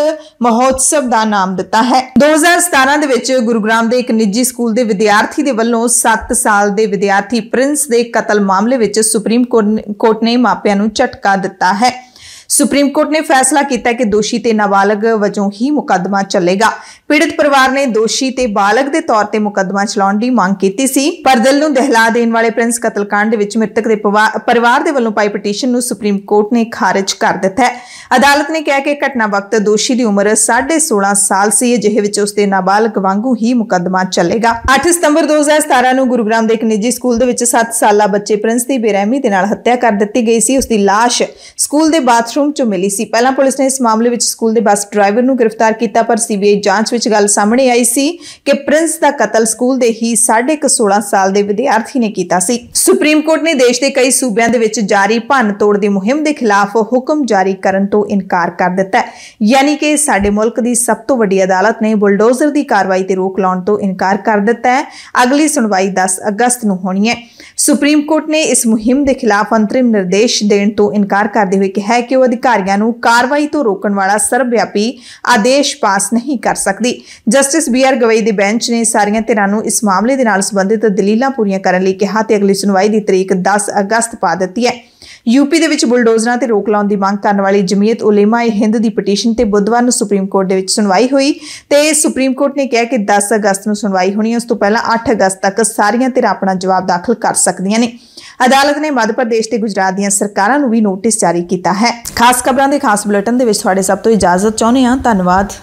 ਮਹੋਤਸਵ ਦਾ ਨਾਮ ਦਿੱਤਾ ਹੈ 2017 ਦੇ ਵਿੱਚ ਗੁਰੂਗ੍ਰਾਮ ਦੇ ਇੱਕ ਨਿੱਜੀ ਸਕੂਲ ਦੇ ਵਿਦਿਆਰਥੀ ਦੇ ਵੱਲੋਂ 7 ਸਾਲ ਦੇ ਵਿਦਿਆਰਥੀ ਪ੍ਰਿੰਸ ਦੇ ਕਤਲ ਮਾਮਲੇ ਵਿੱਚ ਸੁਪਰੀਮ ਕੋਰਟ ਨੇ ਮਾਪਿਆਂ ਨੂੰ ਝਟਕਾ ਦਿੱਤਾ ਹੈ ਸੁਪਰੀਮ ਕੋਰਟ ਨੇ ਫੈਸਲਾ ਕੀਤਾ ਕਿ ਦੋਸ਼ੀ ਤੇ ਨਾਬਾਲਗ ਵਜੋਂ ਹੀ ਮੁਕੱਦਮਾ ਚੱਲੇਗਾ ਪੀੜਤ ਪਰਿਵਾਰ ਨੇ ਦੋਸ਼ੀ ਤੇ ਬਾਲਗ ਦੇ ਤੌਰ ਤੇ ਮੁਕੱਦਮਾ ਚਲਾਉਣ ਦੀ ਮੰਗ ਕੀਤੀ ਸੀ ਪਰ ਦਿਲ ਨੂੰ ਦਹਿਲਾ ਦੇਣ ਵਾਲੇ ਪ੍ਰਿੰਸ ਕਤਲकांड ਦੇ ਵਿੱਚ ਮ੍ਰਿਤਕ ਦੇ ਪਰਿਵਾਰ ਦੇ ਵੱਲੋਂ ਪਾਈ ਪਟੀਸ਼ਨ ਨੂੰ ਸੁਪਰੀਮ ਕੋਰਟ ਨੇ ਖਾਰਜ ਕਰ ਦਿੱਤਾ ਹੈ ਅਦਾਲਤ ਨੇ ਕਿਹਾ ਕਿ ਘਟਨਾ ਵਕਤ ਦੋਸ਼ੀ ਦੀ ਉਮਰ 16.5 ਸਾਲ ਸੀ ਜਿਹੇ ਵਿੱਚ ਉਸ ਦੇ ਨਾਬਾਲਗ ਵਾਂਗੂ ਹੀ ਮੁਕੱਦਮਾ ਚੱਲੇਗਾ 8 ਸਤੰਬਰ 2017 ਨੂੰ ਗੁਰੂਗ੍ਰਾਮ ਦੇ ਇੱਕ ਨਿੱਜੀ ਸਕੂਲ ਦੇ ਵਿੱਚ 7 ਸਾਲਾ ਬੱਚੇ ਪ੍ਰਿੰਸ ਦੀ ਬੇਰਹਿਮੀ ਦੇ ਨਾਲ ਹੱਤਿਆ ਕਰ ਦਿੱਤੀ ਗਈ ਸੀ ਉਸ ਦੀ লাশ ਸਕੂਲ ਦੇ ਬਾਥਰੂਮ ਵਾਸ਼ਰੂਮ ਚੋਂ ਮਿਲੀ ਸੀ ਪਹਿਲਾਂ ਪੁਲਿਸ ਨੇ ਇਸ ਮਾਮਲੇ ਵਿੱਚ ਸਕੂਲ ਦੇ ਬੱਸ ਡਰਾਈਵਰ ਨੂੰ ਗ੍ਰਿਫਤਾਰ ਕੀਤਾ ਪਰ ਸੀਬੀਆਈ ਜਾਂਚ ਵਿੱਚ ਗੱਲ ਸਾਹਮਣੇ ਆਈ ਸੀ ਕਿ ਪ੍ਰਿੰਸ ਦਾ ਕਤਲ ਸਕੂਲ ਦੇ ਹੀ 16.5 ਸਾਲ ਦੇ ਵਿਦਿਆਰਥੀ ਨੇ ਕੀਤਾ ਸੀ ਸੁਪਰੀਮ ਕੋਰਟ ਨੇ ਦੇਸ਼ ਦੇ ਕਈ ਸੂਬਿਆਂ ਦੇ ਵਿੱਚ ਜਾਰੀ ਭੰਨ ਤੋੜ ਦੀ ਮੁਹਿੰਮ ਦੇ ਖਿਲਾਫ ਹੁਕਮ ਜਾਰੀ ਕਰਨ ਤੋਂ ਇਨਕਾਰ ਕਰ ਦਿੱਤਾ ਯਾਨੀ ਕਿ ਸਾਡੇ ਮੁਲਕ ਦੀ ਸਭ ਤੋਂ ਵੱਡੀ ਅਦਾਲਤ ਨੇ ਬੁਲਡੋਜ਼ਰ ਦੀ ਕਾਰਵਾਈ ਤੇ ਰੋਕ ਲਾਉਣ ਤੋਂ ਇਨਕਾਰ ਕਰ ਦਿੱਤਾ ਹੈ ਅਗਲੀ ਸੁਣਵਾਈ 10 ਅਗਸਤ ਨੂੰ ਹੋਣੀ ਹੈ ਸੁਪਰੀਮ ਕੋਰਟ ਨੇ ਇਸ ਮੁਹਿੰਮ ਦੇ ਖਿਲਾਫ ਅੰਤਰਿਮ ਨਿਰਦੇਸ਼ ਦੇਣ ਤੋਂ ਇਨਕਾਰ ਕਰਦੇ ਹੋਏ ਕਿਹਾ ਹੈ ਕਿ ਉਹ ਅਧਿਕਾਰੀਆਂ ਨੂੰ ਕਾਰਵਾਈ ਤੋਂ ਰੋਕਣ ਵਾਲਾ ਸਰਵਵਿਆਪੀ ਆਦੇਸ਼ ਪਾਸ ਨਹੀਂ ਕਰ ਸਕਦੀ ਜਸਟਿਸ ਬੀ ਆਰ ਗਵਈ ਦੇ ਬੈਂਚ ਨੇ ਸਾਰੀਆਂ ਧਿਰਾਂ ਨੂੰ ਇਸ ਮਾਮਲੇ ਦੇ ਨਾਲ ਸੰਬੰਧਿਤ ਦਲੀਲਾਂ ਪੂਰੀਆਂ ਕਰਨ ਲਈ ਕਿਹਾ ਤੇ ਅਗਲੀ ਸੁਣਵਾਈ ਦੀ ਤਰੀਕ 10 ਅਗਸਤ ਪਾ ਦਿੱਤੀ ਹੈ ਯੂਪੀ ਦੇ ਵਿੱਚ ਬੁਲਡੋਜ਼ਰਾਂ ਤੇ ਰੋਕ ਲਾਉਣ ਦੀ ਮੰਗ ਕਰਨ ਵਾਲੀ ਜਮੀਅਤ ਉਲੇਮਾ-ਏ-ਹਿੰਦ ਦੀ ਪਟੀਸ਼ਨ ਤੇ ਬੁੱਧਵਾਰ ਨੂੰ ਸੁਪਰੀਮ ਕੋਰਟ ਦੇ ਵਿੱਚ ਸੁਣਵਾਈ ਹੋਈ ਤੇ ਸੁਪਰੀਮ ਕੋਰਟ ਨੇ ਕਿਹਾ ਕਿ 10 ਅਗਸਤ ਨੂੰ ਸੁਣਵਾਈ ਹੋਣੀ ਹੈ ਉਸ ਤੋਂ ਪਹਿਲਾਂ 8 ਅਗਸਤ ਤੱਕ ਸਾਰੀਆਂ ਧਿਰਾਂ ਆਪਣਾ ਜਵਾਬ ਦਾਖਲ ਕਰ ਸਕਦੀਆਂ ਨੇ ਅਦਾਲਤ ਨੇ ਮੱਧ ਪ੍ਰਦੇਸ਼ ਤੇ ਗੁਜਰਾਤ ਦੀਆਂ ਸਰਕਾਰਾਂ ਨੂੰ ਵੀ ਨੋਟਿਸ ਜਾਰੀ ਕੀਤਾ ਹੈ ਖਾਸ ਖਬਰਾਂ ਦੇ ਖਾਸ ਬੁਲੇਟਿਨ ਦੇ ਵਿੱਚ ਤੁਹਾਡੇ ਸਭ ਤੋਂ ਇਜਾਜ਼ਤ ਚਾਹੁੰਦੇ ਹਾਂ ਧੰਨਵਾਦ